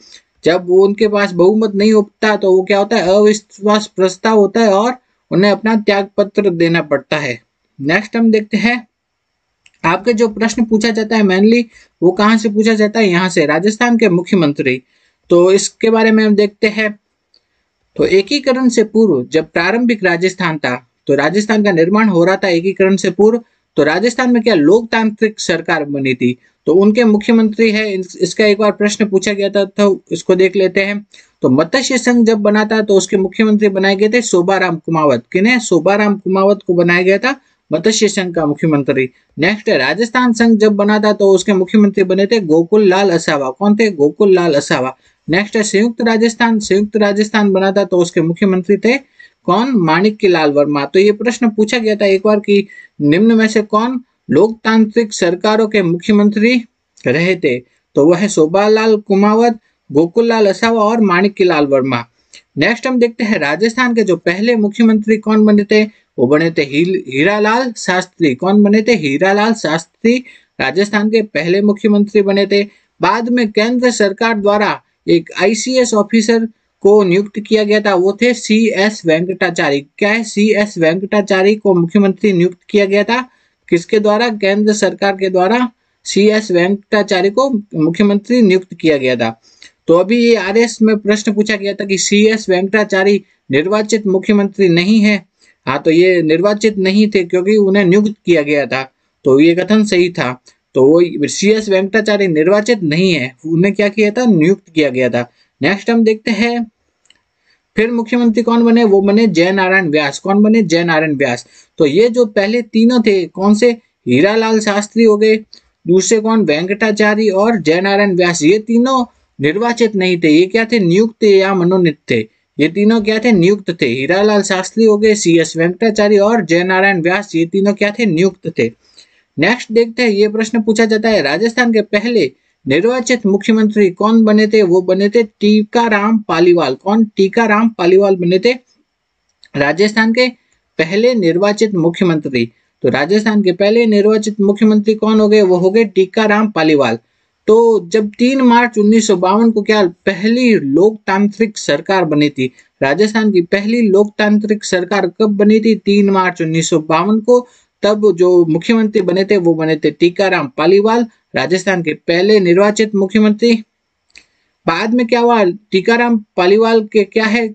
जब वो उनके पास बहुमत नहीं होता तो वो क्या होता है अविश्वास प्रस्ताव होता है और उन्हें अपना त्याग पत्र देना पड़ता है नेक्स्ट हम देखते हैं आपके जो प्रश्न पूछा जाता है मेनली वो कहाँ से पूछा जाता है यहाँ से राजस्थान के मुख्यमंत्री तो इसके बारे में हम देखते हैं तो एकीकरण से पूर्व जब प्रारंभिक राजस्थान था तो राजस्थान का निर्माण हो रहा था एकीकरण से पूर्व तो राजस्थान में क्या लोकतांत्रिक सरकार बनी थी तो उनके मुख्यमंत्री है इसका एक बार प्रश्न पूछा गया था तो इसको देख लेते हैं तो मत्स्य संघ जब बना था तो उसके मुख्यमंत्री बनाए गए थे शोभाराम कुमावत किन्हें शोभाराम कुमावत को बनाया गया था मत्स्य संघ का मुख्यमंत्री नेक्स्ट है राजस्थान संघ जब बना था तो उसके मुख्यमंत्री बने थे गोकुल लाल असावा कौन थे गोकुल लाल असावा नेक्स्ट है संयुक्त राजस्थान संयुक्त राजस्थान बना था तो उसके मुख्यमंत्री थे कौन के लाल वर्मा तो ये प्रश्न पूछा गया था एक बार कि निम्न में से कौन लोकतांत्रिक सरकारों के मुख्यमंत्री रहे थे तो वह है शोभालाल कुमावत गोकुल लाल असावा और के लाल वर्मा नेक्स्ट हम देखते हैं राजस्थान के जो पहले मुख्यमंत्री कौन बने थे वो बने थे हीरालाल शास्त्री कौन बने थे हीरालाल शास्त्री राजस्थान के पहले मुख्यमंत्री बने थे बाद में केंद्र सरकार द्वारा एक आईसीएस ऑफिसर को नियुक्त किया गया था वो थे सी एस वेंकटाचार्य क्या है सी एस वेंकटाचार्य को मुख्यमंत्री नियुक्त किया गया था किसके द्वारा केंद्र सरकार के द्वारा सी एस वेंकटाचार्य को मुख्यमंत्री नियुक्त किया गया था तो अभी ये आर एस में प्रश्न पूछा गया था कि सी एस वेंकटाचार्य निर्वाचित मुख्यमंत्री नहीं है हाँ तो ये निर्वाचित नहीं थे क्योंकि उन्हें नियुक्त किया गया था तो ये कथन सही था तो वो सी एस वेंकटाचार्य निर्वाचित नहीं है उन्हें क्या किया था नियुक्त किया गया था नेक्स्ट हम देखते हैं फिर मुख्यमंत्री कौन बने वो बने जय नारायण व्यास कौन बने जय नारायण व्यास तो ये जो पहले तीनों थे कौन से हीरालाल शास्त्री हो गए दूसरे कौन वेंकटाचार्य और जय नारायण व्यास ये तीनों निर्वाचित नहीं थे ये क्या थे नियुक्त या मनोनीत थे ये तीनों क्या थे नियुक्त थे हीरालाल शास्त्री हो गए सी एस वेंकटाचार्य और जय नारायण व्यास ये तीनों क्या थे नियुक्त थे नेक्स्ट देखते हैं ये प्रश्न पूछा जाता है राजस्थान के पहले निर्वाचित मुख्यमंत्री कौन बने थे वो बने थे टीकाराम पालीवाल कौन टीकाराम पालीवाल बने थे राजस्थान के पहले निर्वाचित मुख्यमंत्री तो राजस्थान के पहले निर्वाचित मुख्यमंत्री कौन हो गए वो हो गए टीकाराम पालीवाल तो जब 3 मार्च उन्नीस को क्या पहली लोकतांत्रिक सरकार बनी थी राजस्थान की पहली लोकतांत्रिक सरकार कब बनी थी 3 मार्च उन्नीस को तब जो मुख्यमंत्री बने थे वो बने थे टीकाराम पालीवाल राजस्थान के पहले निर्वाचित मुख्यमंत्री बाद में क्या हुआ टीकाराम पालीवाल के क्या है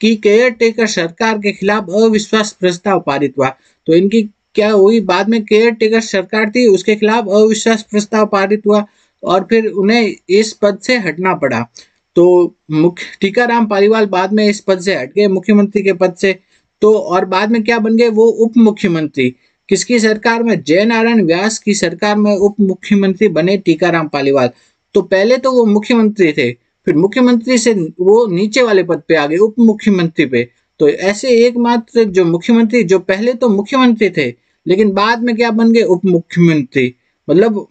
कि केयर टेकर सरकार के खिलाफ अविश्वास प्रस्ताव पारित हुआ तो इनकी क्या हुई बाद में केयर टेकर सरकार थी उसके खिलाफ अविश्वास प्रस्ताव पारित हुआ और फिर उन्हें इस पद से हटना पड़ा तो मुख्य टीकाराम पालीवाल बाद में इस पद से हट गए मुख्यमंत्री के पद से तो और बाद में क्या बन गए वो उप मुख्यमंत्री किसकी सरकार में जय नारायण व्यास की सरकार में उप मुख्यमंत्री बने टीकाराम पालीवाल तो पहले तो वो मुख्यमंत्री थे फिर मुख्यमंत्री से वो नीचे वाले पद पे आ गए उप मुख्यमंत्री पे तो ऐसे एकमात्र जो मुख्यमंत्री जो पहले तो मुख्यमंत्री थे लेकिन बाद में क्या बन गए उप मुख्यमंत्री मतलब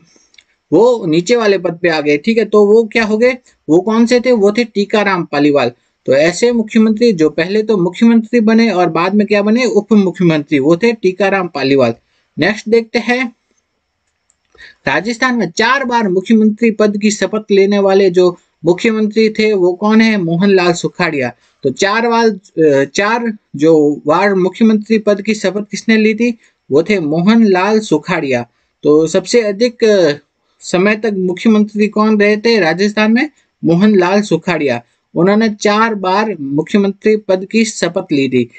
वो नीचे वाले पद पे आ गए ठीक है तो वो क्या हो गए वो कौन से थे वो थे टीकाराम पालीवाल तो ऐसे मुख्यमंत्री जो पहले तो मुख्यमंत्री बने और बाद में क्या बने उप मुख्यमंत्री वो थे टीकाराम पालीवाल नेक्स्ट देखते हैं राजस्थान में चार बार मुख्यमंत्री पद की शपथ लेने वाले जो मुख्यमंत्री थे वो कौन है मोहनलाल सुखाड़िया तो चार बार चार जो बार मुख्यमंत्री पद की शपथ किसने ली थी वो थे मोहनलाल सुखाड़िया तो सबसे अधिक समय तक मुख्यमंत्री कौन रहे थे राजस्थान में मोहनलाल सुखाड़िया उन्होंने चार बार मुख्यमंत्री पद की शपथ ली थी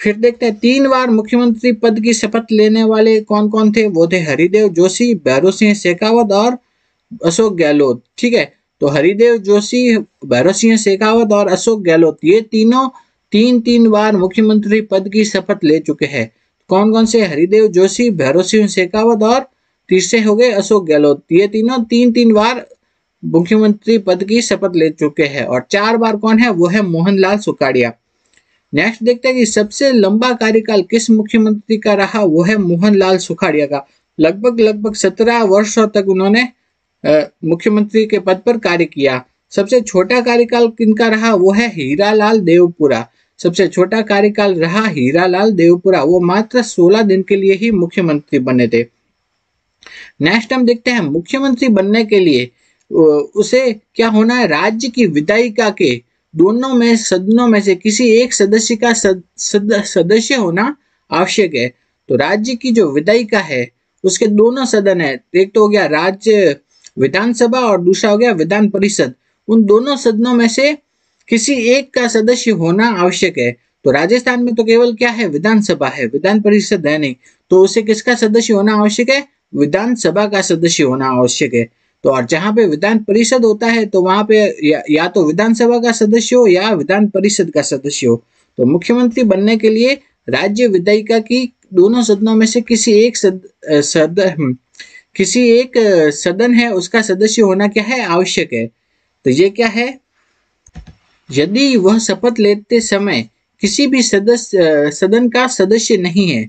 फिर देखते हैं तीन बार मुख्यमंत्री पद की शपथ लेने वाले कौन कौन थे वो थे हरिदेव जोशी भैरव सिंह शेखावत और अशोक गहलोत ठीक है तो हरिदेव जोशी भैरव सिंह शेखावत और अशोक गहलोत ये तीनों तीन तीन बार मुख्यमंत्री पद की शपथ ले चुके हैं कौन कौन से हरिदेव जोशी भैरव सिंह शेखावत और तीसरे हो गए अशोक गहलोत ये तीनों तीन तीन बार मुख्यमंत्री पद की शपथ ले चुके हैं और चार बार कौन है वो है मोहनलाल सुकाड़िया नेक्स्ट देखते हैं कि सबसे लंबा कार्यकाल किस मुख्यमंत्री का रहा वो है मोहनलाल सुखाड़िया का लगभग लगभग सत्रह वर्षों तक उन्होंने मुख्यमंत्री के पद पर कार्य किया सबसे छोटा कार्यकाल किनका रहा वो है हीरालाल देवपुरा सबसे छोटा कार्यकाल रहा हीरालाल देवपुरा वो मात्र 16 दिन के लिए ही मुख्यमंत्री बने थे नेक्स्ट हम देखते हैं मुख्यमंत्री बनने के लिए उसे क्या होना है राज्य की विधायिका के दोनों में सदनों में से किसी एक सदस्य का सद, सद, सदस्य होना आवश्यक है तो राज्य की जो विधायिका है उसके दोनों सदन है एक तो हो गया राज्य विधानसभा और दूसरा हो गया विधान परिषद उन दोनों सदनों में से किसी एक का सदस्य होना आवश्यक है तो राजस्थान में तो केवल क्या है विधानसभा है विधान परिषद है नहीं तो उसे किसका सदस्य होना आवश्यक है विधानसभा का सदस्य होना आवश्यक है तो और जहां पे विधान परिषद होता है तो वहां पे या, या तो विधानसभा का सदस्य हो या विधान परिषद का सदस्य हो तो मुख्यमंत्री बनने के लिए राज्य विधायिका की दोनों सदनों में से किसी एक सद, सद हम्म, किसी एक सदन है उसका सदस्य होना क्या है आवश्यक है तो ये क्या है यदि वह शपथ लेते समय किसी भी सदस्य सदन का सदस्य नहीं है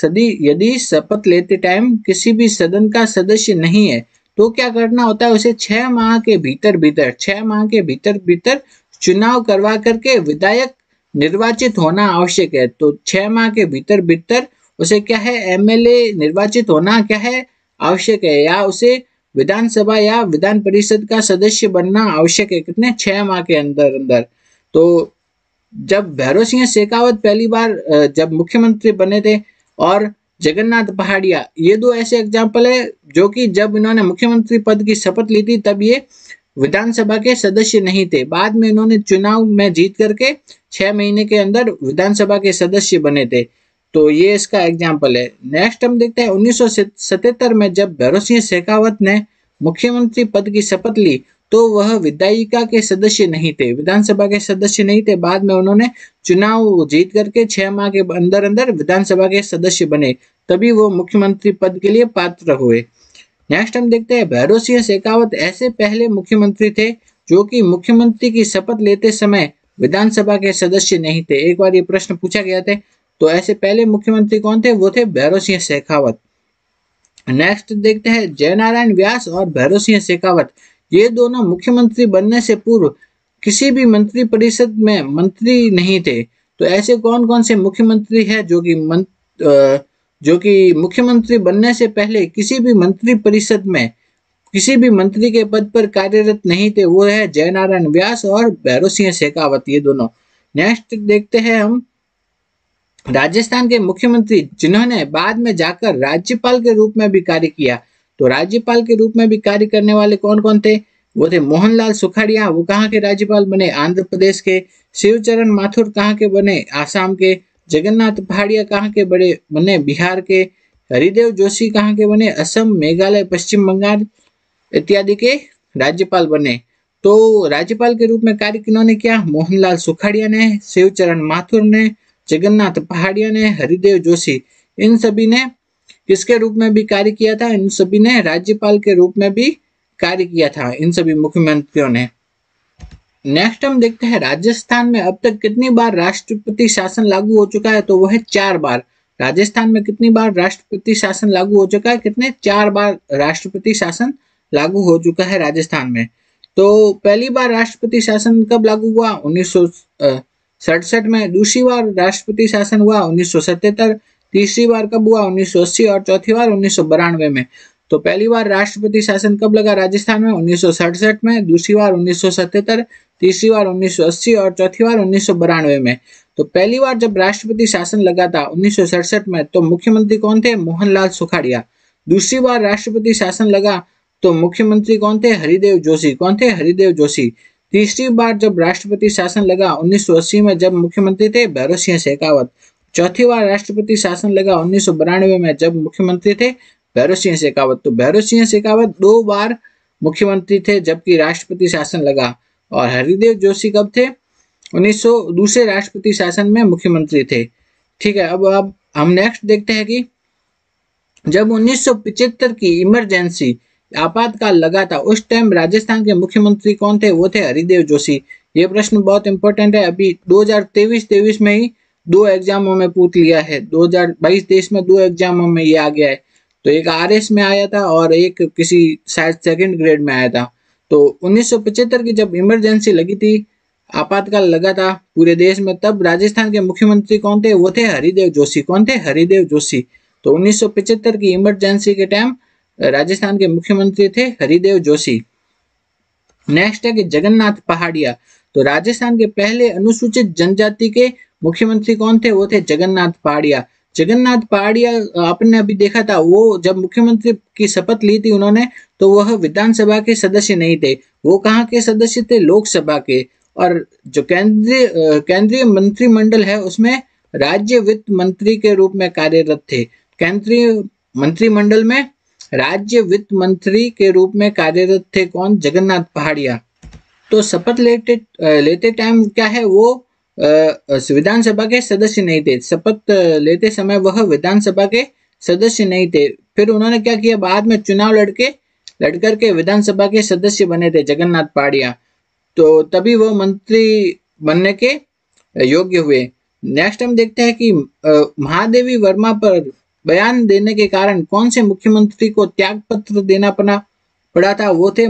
सदी यदि शपथ लेते टाइम किसी भी सदन का सदस्य नहीं है तो क्या करना होता है उसे छह माह के भीतर भीतर छह माह के भीतर भीतर चुनाव करवा करके विधायक निर्वाचित होना आवश्यक है तो छह माह के भीतर भीतर उसे क्या है एमएलए निर्वाचित होना क्या है आवश्यक है या उसे विधानसभा या विधान परिषद का सदस्य बनना आवश्यक है कितने छह माह के अंदर अंदर तो जब भैरव सिंह शेखावत पहली बार जब मुख्यमंत्री बने थे और जगन्नाथ पहाड़िया ये दो ऐसे एग्जाम्पल है जो कि जब इन्होंने मुख्यमंत्री पद की शपथ ली थी तब ये विधानसभा के सदस्य नहीं थे बाद में इन्होंने चुनाव में जीत करके छह महीने के अंदर विधानसभा के सदस्य बने थे तो ये इसका एग्जाम्पल है नेक्स्ट हम देखते हैं उन्नीस में जब भरोसिंह शेखावत ने मुख्यमंत्री पद की शपथ ली तो वह विधायिका के सदस्य नहीं थे विधानसभा के सदस्य नहीं थे बाद में उन्होंने चुनाव जीत करके छह माह के अंदर अंदर विधानसभा के सदस्य बने तभी वो मुख्यमंत्री पद के लिए पात्र हुए नेक्स्ट हम देखते हैं भैरव सिंह शेखावत ऐसे पहले मुख्यमंत्री थे जो कि मुख्यमंत्री की शपथ लेते समय विधानसभा के सदस्य नहीं थे एक बार ये प्रश्न पूछा गया था तो ऐसे पहले मुख्यमंत्री कौन थे वो थे भैरव सिंह शेखावत नेक्स्ट देखते हैं जयनारायण व्यास और भैरव सिंह शेखावत ये दोनों मुख्यमंत्री बनने से पूर्व किसी भी मंत्री परिषद में मंत्री नहीं थे तो ऐसे कौन कौन से मुख्यमंत्री हैं जो कि जो कि मुख्यमंत्री बनने से पहले किसी भी मंत्री परिषद में किसी भी मंत्री के पद पर कार्यरत नहीं थे वो है जयनारायण व्यास और भैरव सिंह शेखावत ये दोनों नेक्स्ट देखते हैं हम राजस्थान के मुख्यमंत्री जिन्होंने बाद में जाकर राज्यपाल के रूप में भी कार्य किया तो राज्यपाल के रूप में भी कार्य करने वाले कौन कौन थे वो थे मोहनलाल सुखाड़िया वो कहाँ के राज्यपाल बने आंध्र प्रदेश के शिवचरण माथुर कहाँ के बने आसाम के जगन्नाथ पहाड़िया कहाँ के बड़े बने बिहार के हरिदेव जोशी कहाँ के बने असम मेघालय पश्चिम बंगाल इत्यादि के राज्यपाल बने तो राज्यपाल के रूप में कार्य किन्होंने किया मोहनलाल सुखाड़िया ने शिवचरण माथुर ने जगन्नाथ पहाड़िया ने हरिदेव जोशी इन सभी ने किसके रूप में भी कार्य किया था इन सभी ने राज्यपाल के रूप में भी कार्य किया था इन सभी मुख्यमंत्रियों ने नेक्स्ट हम देखते हैं राजस्थान में अब तक कितनी बार राष्ट्रपति शासन लागू हो चुका है तो वह है चार बार राजस्थान में कितनी बार राष्ट्रपति शासन लागू हो चुका है कितने चार बार राष्ट्रपति शासन लागू हो चुका है राजस्थान में तो पहली बार राष्ट्रपति शासन कब लागू हुआ उन्नीस सड़सठ में दूसरी बार राष्ट्रपति शासन हुआ उन्नीस तीसरी बार कब हुआ 1980 और चौथी बार उन्नीस में तो पहली बार राष्ट्रपति शासन कब लगा राजस्थान में उन्नीस में दूसरी बार 1977 तीसरी बार 1980 और चौथी बार उन्नीस में तो पहली बार जब राष्ट्रपति शासन लगा था उन्नीस में तो मुख्यमंत्री कौन थे मोहनलाल सुखाड़िया दूसरी बार राष्ट्रपति शासन लगा तो मुख्यमंत्री कौन थे हरिदेव जोशी कौन थे हरिदेव जोशी तीसरी बार जब राष्ट्रपति शासन लगा 1980 में जब मुख्यमंत्री थे भैरव सिंह शेखावत चौथी बार राष्ट्रपति शासन लगा उन्नीस में जब मुख्यमंत्री थे भैरव सिंह शेखावत तो भैरव सिंह शेखावत दो बार मुख्यमंत्री थे जबकि राष्ट्रपति शासन लगा और हरिदेव जोशी कब थे उन्नीस दूसरे राष्ट्रपति शासन में मुख्यमंत्री थे ठीक है अब अब हम नेक्स्ट देखते हैं कि जब उन्नीस की इमरजेंसी आपातकाल लगा था उस टाइम राजस्थान के मुख्यमंत्री कौन थे वो थे हरिदेव जोशी ये प्रश्न बहुत इंपॉर्टेंट है अभी 2023 हजार में ही दो एग्जामों में पूछ लिया है 2022 तेईस में दो एग्जामों में ये आ गया है तो एक आरएस में आया था और एक किसी शायद सेकंड ग्रेड में आया था तो 1975 की जब इमरजेंसी लगी थी आपातकाल लगा था पूरे देश में तब राजस्थान के मुख्यमंत्री कौन थे वो थे हरिदेव जोशी कौन थे हरिदेव जोशी तो 1975 की इमरजेंसी के टाइम राजस्थान के मुख्यमंत्री थे हरिदेव जोशी नेक्स्ट है कि जगन्नाथ पहाड़िया तो राजस्थान के पहले अनुसूचित जनजाति के मुख्यमंत्री कौन थे वो थे जगन्नाथ पहाड़िया जगन्नाथ पहाड़िया आपने अभी देखा था वो जब मुख्यमंत्री की शपथ ली थी उन्होंने तो वह विधानसभा के सदस्य नहीं थे वो कहाँ के सदस्य थे लोकसभा के और जो केंद्रीय केंद्रीय मंत्रिमंडल है उसमें राज्य वित्त मंत्री के रूप में कार्यरत थे केंद्रीय मंत्रिमंडल में राज्य वित्त मंत्री के रूप में कार्यरत थे कौन जगन्नाथ पहाड़िया तो शपथ लेते लेते टाइम क्या है वो विधानसभा के सदस्य नहीं थे शपथ लेते समय वह विधानसभा के सदस्य नहीं थे फिर उन्होंने क्या किया बाद में चुनाव लड़के लड़कर के विधानसभा के सदस्य बने थे जगन्नाथ पाड़िया तो तभी वो मंत्री बनने के योग्य हुए नेक्स्ट हम देखते हैं कि महादेवी वर्मा पर बयान देने के कारण कौन से मुख्यमंत्री को त्याग पत्र देना पड़ा पड़ा था वो थे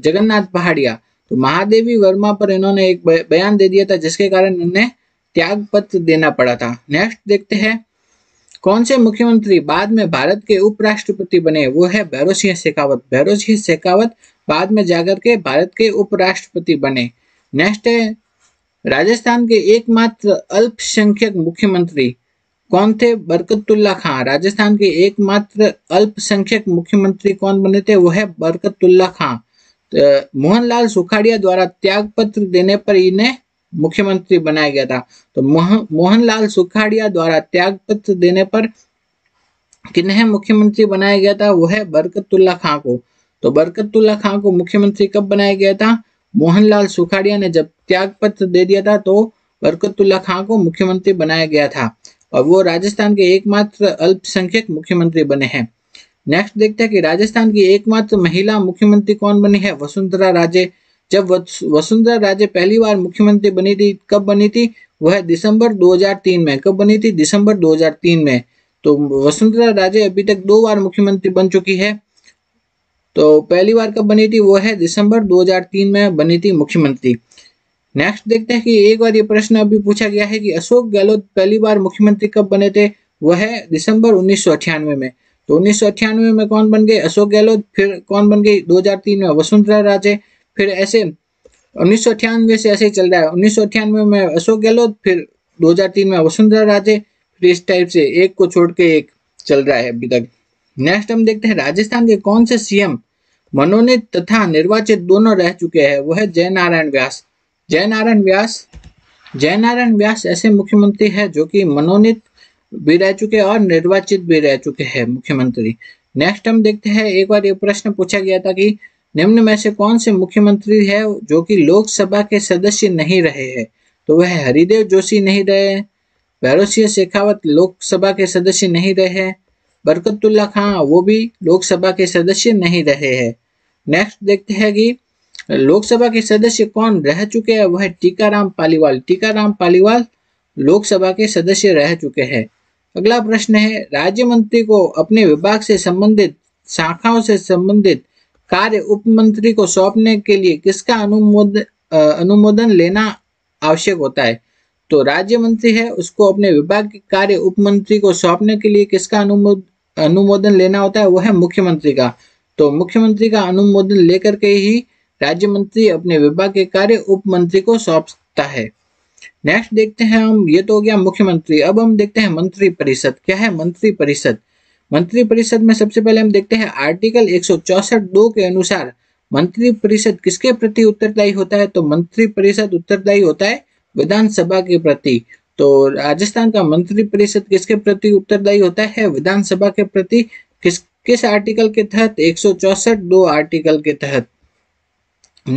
जगन्नाथ पहाड़िया तो महादेवी वर्मा पर इन्होंने एक बयान दे दिया था जिसके कारण इन्हें त्याग पत्र देना पड़ा था नेक्स्ट देखते हैं कौन से मुख्यमंत्री बाद में भारत के उपराष्ट्रपति बने वो है भैरव शेखावत भैरव शेखावत बाद में जाकर के भारत के उपराष्ट्रपति बने नेक्स्ट है राजस्थान के एकमात्र अल्पसंख्यक मुख्यमंत्री कौन थे बरकतुल्ला खान राजस्थान के एकमात्र अल्पसंख्यक मुख्यमंत्री कौन बने थे वो है बरकतुल्ला खां तो मोहनलाल सुखाड़िया द्वारा त्याग पत्र देने पर इन्हें मुख्यमंत्री बनाया गया था तो मोह, मोहनलाल सुखाड़िया द्वारा त्याग पत्र देने पर किन्हें मुख्यमंत्री बनाया गया था वह बरकतुल्ला खां को तो बरकतुल्ला खां को मुख्यमंत्री कब बनाया गया था मोहनलाल सुखाड़िया ने जब त्याग पत्र दे दिया था तो बरकतुल्ला खां को मुख्यमंत्री बनाया गया था और वो राजस्थान के एकमात्र अल्पसंख्यक मुख्यमंत्री बने हैं नेक्स्ट देखते हैं कि राजस्थान की एकमात्र महिला मुख्यमंत्री कौन बनी है वसुंधरा राजे जब वसुंधरा राजे पहली बार मुख्यमंत्री बनी थी कब बनी थी वह दिसंबर 2003 में कब बनी थी दिसंबर 2003 में तो वसुंधरा राजे अभी तक दो बार मुख्यमंत्री बन चुकी है तो पहली बार कब बनी थी वो है दिसंबर 2003 में बनी थी मुख्यमंत्री नेक्स्ट देखते हैं कि एक बार ये प्रश्न अभी पूछा गया है कि अशोक गहलोत पहली बार मुख्यमंत्री कब बने थे वह दिसंबर उन्नीस में तो उन्नीस में कौन बन गए अशोक गहलोत फिर कौन बन गई 2003 में वसुंधरा राजे फिर ऐसे उन्नीस से ऐसे ही चल रहा है उन्नीस में अशोक गहलोत फिर 2003 में वसुंधरा राजे फिर इस टाइप से एक को छोड़ के एक चल रहा है अभी तक नेक्स्ट हम देखते हैं राजस्थान के कौन से सीएम मनोनीत तथा निर्वाचित दोनों रह चुके हैं वो है जयनारायण व्यास जयनारायण व्यास जयनारायण व्यास ऐसे मुख्यमंत्री है जो कि मनोनीत भी रह चुके और निर्वाचित भी रह चुके हैं मुख्यमंत्री नेक्स्ट हम देखते हैं एक बार ये प्रश्न पूछा गया था कि निम्न में से कौन से मुख्यमंत्री है जो कि लोकसभा के सदस्य नहीं रहे हैं तो वह है हरिदेव जोशी नहीं रहे भैरोसिया शेखावत लोकसभा के सदस्य नहीं रहे बरकतुल्ला खां वो भी लोकसभा के सदस्य नहीं रहे हैं नेक्स्ट देखते हैं कि लोकसभा के सदस्य कौन रह चुके हैं वह टीकाराम पालीवाल टीकाराम पालीवाल लोकसभा के सदस्य रह चुके हैं अगला प्रश्न है राज्य मंत्री को अपने विभाग से संबंधित शाखाओं से संबंधित कार्य उप मंत्री को सौंपने के लिए किसका अनुमोदन अनुमोदन लेना आवश्यक होता है तो राज्य मंत्री है उसको अपने विभाग के कार्य उप मंत्री को सौंपने के लिए किसका अनुमोद अनुमोदन लेना होता है वो है मुख्यमंत्री का तो मुख्यमंत्री का अनुमोदन लेकर के ही राज्य मंत्री अपने विभाग के कार्य उप मंत्री को सौंपता है नेक्स्ट देखते हैं हम ये तो हो गया मुख्यमंत्री अब हम देखते हैं मंत्री परिषद क्या है मंत्री परिषद मंत्री परिषद में सबसे पहले हम देखते हैं आर्टिकल एक दो के अनुसार मंत्री परिषद किसके प्रति उत्तरदायी होता है तो मंत्री परिषद उत्तरदायी होता है विधानसभा के प्रति तो राजस्थान का मंत्री परिषद किसके प्रति उत्तरदायी होता है विधानसभा के प्रति किस किस आर्टिकल के तहत एक दो आर्टिकल के तहत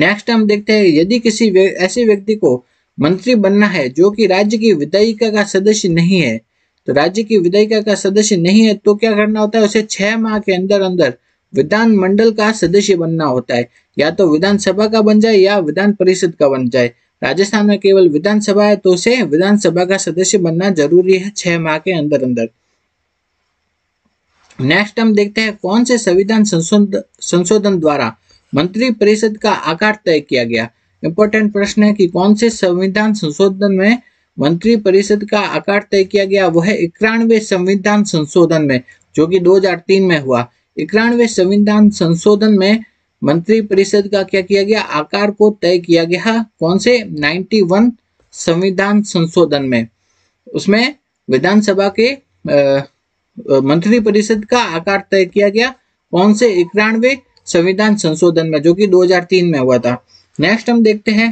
नेक्स्ट हम देखते हैं यदि किसी ऐसे व्यक्ति को मंत्री बनना है जो कि राज्य की विधायिका का सदस्य नहीं है तो राज्य की विधायिका का सदस्य नहीं है तो क्या करना होता है उसे छह माह के अंदर अंदर विधान मंडल का सदस्य बनना होता है या तो विधानसभा का बन जाए या विधान परिषद का बन जाए राजस्थान में केवल विधानसभा है तो उसे विधानसभा का सदस्य बनना जरूरी है छह माह के अंदर अंदर नेक्स्ट हम देखते हैं कौन से संविधान संशोधन द्वारा मंत्री परिषद का आकार तय किया गया इंपॉर्टेंट प्रश्न है कि कौन से संविधान संशोधन में मंत्री परिषद का आकार तय किया गया वह इक्यानवे संविधान संशोधन में जो कि 2003 में हुआ इक्यानवे संविधान संशोधन में मंत्री परिषद का क्या किया गया आकार को तय किया गया कौन से 91 संविधान संशोधन में उसमें विधानसभा के मंत्री परिषद का आकार तय किया गया कौन से इक्यानवे संविधान संशोधन में जो कि 2003 में हुआ था नेक्स्ट हम देखते हैं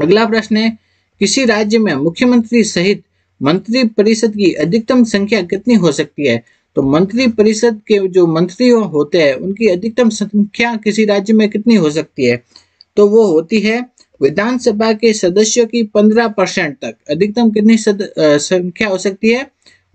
अगला प्रश्न है किसी राज्य में मुख्यमंत्री सहित मंत्री परिषद की अधिकतम संख्या कितनी हो सकती है तो मंत्री परिषद के जो मंत्री होते हैं उनकी अधिकतम संख्या किसी राज्य में कितनी हो सकती है तो वो होती है विधानसभा के सदस्यों की पंद्रह परसेंट तक अधिकतम कितनी सद, आ, संख्या हो सकती है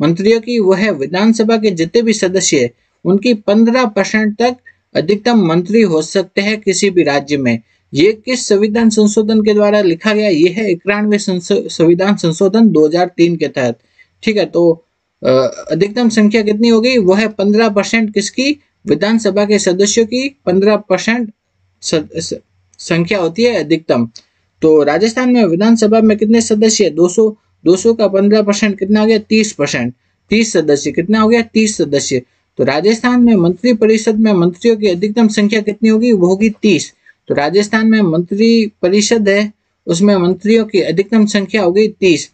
मंत्रियों की वह है विधानसभा के जितने भी सदस्य उनकी पंद्रह परसेंट तक अधिकतम मंत्री हो सकते हैं किसी भी राज्य में ये किस संविधान संशोधन के द्वारा लिखा गया ये है इक्यानवे संविधान संशोधन 2003 के तहत ठीक है तो अधिकतम संख्या कितनी हो गई वो है पंद्रह परसेंट किसकी विधानसभा के सदस्यों की पंद्रह परसेंट संख्या होती है अधिकतम तो राजस्थान में विधानसभा में कितने सदस्य है 200 200 का पंद्रह परसेंट कितना हो गया तीस परसेंट तीस सदस्य कितना हो गया तीस सदस्य तो राजस्थान में मंत्री परिषद में मंत्रियों की अधिकतम संख्या कितनी होगी वो होगी तीस तो राजस्थान में मंत्री परिषद है उसमें मंत्रियों की अधिकतम संख्या हो गई तीस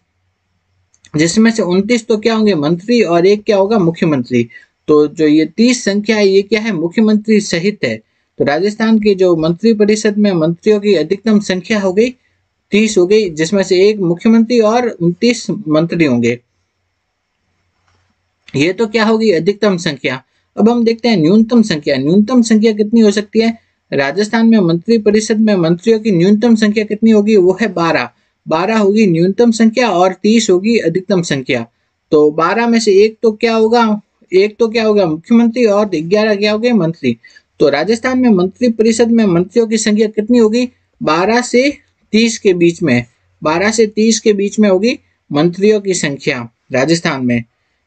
जिसमें से उनतीस तो क्या होंगे मंत्री और एक क्या होगा मुख्यमंत्री तो जो ये तीस संख्या है ये क्या है मुख्यमंत्री सहित है तो राजस्थान की जो मंत्री परिषद में मंत्रियों की अधिकतम संख्या हो गई तीस हो गई जिसमें से एक मुख्यमंत्री और उनतीस मंत्री होंगे ये तो क्या होगी अधिकतम संख्या अब हम देखते हैं न्यूनतम संख्या न्यूनतम संख्या कितनी हो सकती है राजस्थान में मंत्री परिषद में मंत्रियों की न्यूनतम संख्या कितनी होगी वो है बारह बारह होगी न्यूनतम संख्या और तीस होगी अधिकतम संख्या तो बारह में से एक तो क्या होगा एक तो क्या होगा मुख्यमंत्री और ग्यारह क्या हो गए मंत्री तो राजस्थान में मंत्री परिषद में मंत्रियों की संख्या कितनी होगी बारह से तीस के बीच में बारह से तीस के बीच में होगी मंत्रियों की संख्या राजस्थान में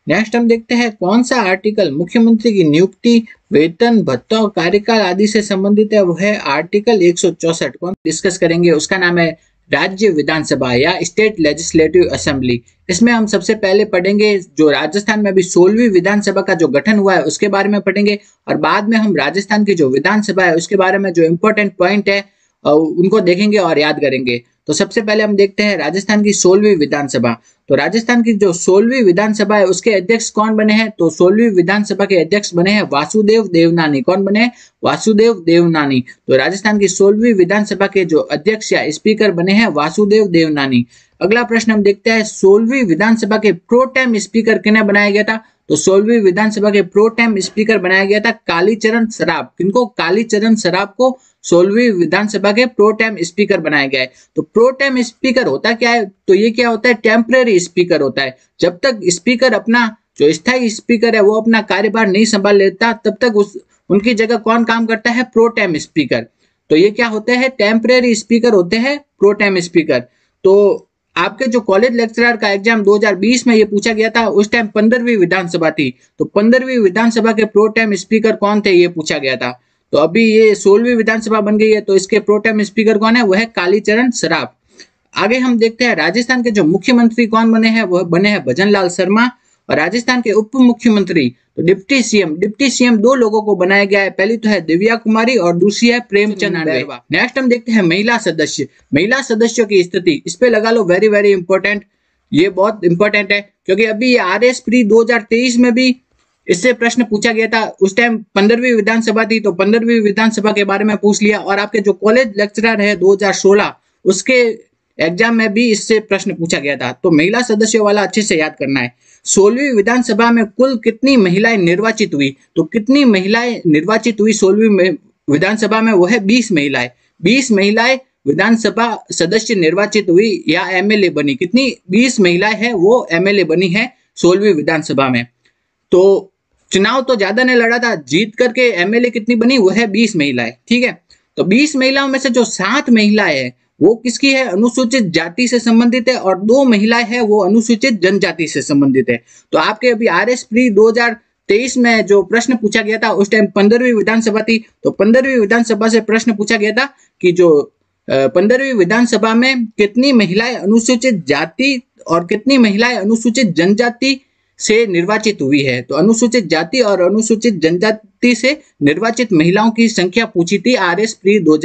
नेक्स्ट हम देखते हैं कौन सा आर्टिकल मुख्यमंत्री की नियुक्ति वेतन भत्ता और कार्यकाल आदि से संबंधित है वो है आर्टिकल एक कौन डिस्कस करेंगे उसका नाम है राज्य विधानसभा या स्टेट लेजिस्लेटिव असेंबली इसमें हम सबसे पहले पढ़ेंगे जो राजस्थान में अभी सोलहवीं विधानसभा का जो गठन हुआ है उसके बारे में पढ़ेंगे और बाद में हम राजस्थान की जो विधानसभा है उसके बारे में जो इम्पोर्टेंट पॉइंट है उनको देखेंगे और याद करेंगे तो सबसे पहले हम देखते हैं राजस्थान की सोलहवीं विधानसभा तो राजस्थान की जो सोलहवीं विधानसभा है उसके अध्यक्ष कौन बने हैं तो सोलहवीं विधानसभा के अध्यक्ष बने हैं वासुदेव देवनानी कौन बने वासुदेव देवनानी तो राजस्थान की सोलहवीं विधानसभा के जो अध्यक्ष या स्पीकर बने हैं वासुदेव देवनानी अगला प्रश्न हम देखते हैं सोलहवीं विधानसभा के प्रो टाइम स्पीकर किन्हें बनाया गया था तो सोलहवीं विधानसभा के प्रो टाइम स्पीकर बनाया गया था कालीचरण शराब किनको कालीचरण शराब को सोलवी विधानसभा के प्रो टाइम स्पीकर बनाया गया है तो प्रो टाइम स्पीकर होता क्या है तो ये क्या होता है टेम्परेरी स्पीकर होता है जब तक स्पीकर अपना जो स्थायी स्पीकर है वो अपना कार्यभार नहीं संभाल लेता तब तक उस उनकी जगह कौन काम करता है प्रो टाइम स्पीकर तो ये क्या होते हैं टेम्परेरी स्पीकर होते हैं प्रो टाइम स्पीकर तो आपके जो कॉलेज लेक्चरर का एग्जाम 2020 में ये पूछा गया था उस टाइम पंद्रहवीं विधानसभा थी तो पंद्रहवीं विधानसभा के प्रो टाइम स्पीकर कौन थे ये पूछा गया था तो अभी ये सोलहवीं विधानसभा बन गई है तो इसके प्रोटेम स्पीकर कौन है वह है कालीचरण सराफ आगे हम देखते हैं राजस्थान के जो मुख्यमंत्री कौन बने हैं वह बने हैं भजन लाल शर्मा और राजस्थान के उप मुख्यमंत्री तो डिप्टी सीएम डिप्टी सीएम दो लोगों को बनाया गया है पहली तो है दिव्या कुमारी और दूसरी है प्रेमचंद अग्रवाल नेक्स्ट हम देखते हैं महिला सदस्य महिला सदस्यों की स्थिति इस पे लगा लो वेरी वेरी इंपॉर्टेंट ये बहुत इंपॉर्टेंट है क्योंकि अभी ये आर एस प्री दो में भी इससे प्रश्न पूछा गया था उस टाइम पंद्रहवीं विधानसभा थी तो पंद्रहवीं विधानसभा के बारे में पूछ लिया और आपके जो कॉलेज लेक्चरर है 2016 उसके एग्जाम में भी इससे प्रश्न पूछा गया था तो महिला सदस्यों वाला अच्छे से याद करना है सोलहवीं विधानसभा में कुल कितनी महिलाएं निर्वाचित हुई तो कितनी महिलाएं निर्वाचित हुई सोलहवीं विधानसभा में वो है बीस महिलाएं बीस महिलाएं विधानसभा सदस्य निर्वाचित हुई या एमएलए बनी कितनी बीस महिलाएं हैं वो एमएलए बनी है सोलहवीं विधानसभा में तो चुनाव तो ज्यादा ने लड़ा था जीत करके एमएलए कितनी बनी वो है बीस महिलाएं ठीक है तो बीस महिलाओं में से जो सात महिलाएं है वो किसकी है अनुसूचित जाति से संबंधित है और दो महिलाएं है वो अनुसूचित जनजाति से संबंधित है तो आपके अभी आर एस प्री दो तेईस में जो प्रश्न पूछा गया था उस टाइम पंद्रहवीं विधानसभा थी तो पंद्रहवीं विधानसभा से प्रश्न पूछा गया था कि जो पंद्रहवीं विधानसभा में कितनी महिलाएं अनुसूचित जाति और कितनी महिलाएं अनुसूचित जनजाति से निर्वाचित हुई है तो अनुसूचित जाति और अनुसूचित जनजाति से निर्वाचित महिलाओं की संख्या पूछी थी आर एस प्री दो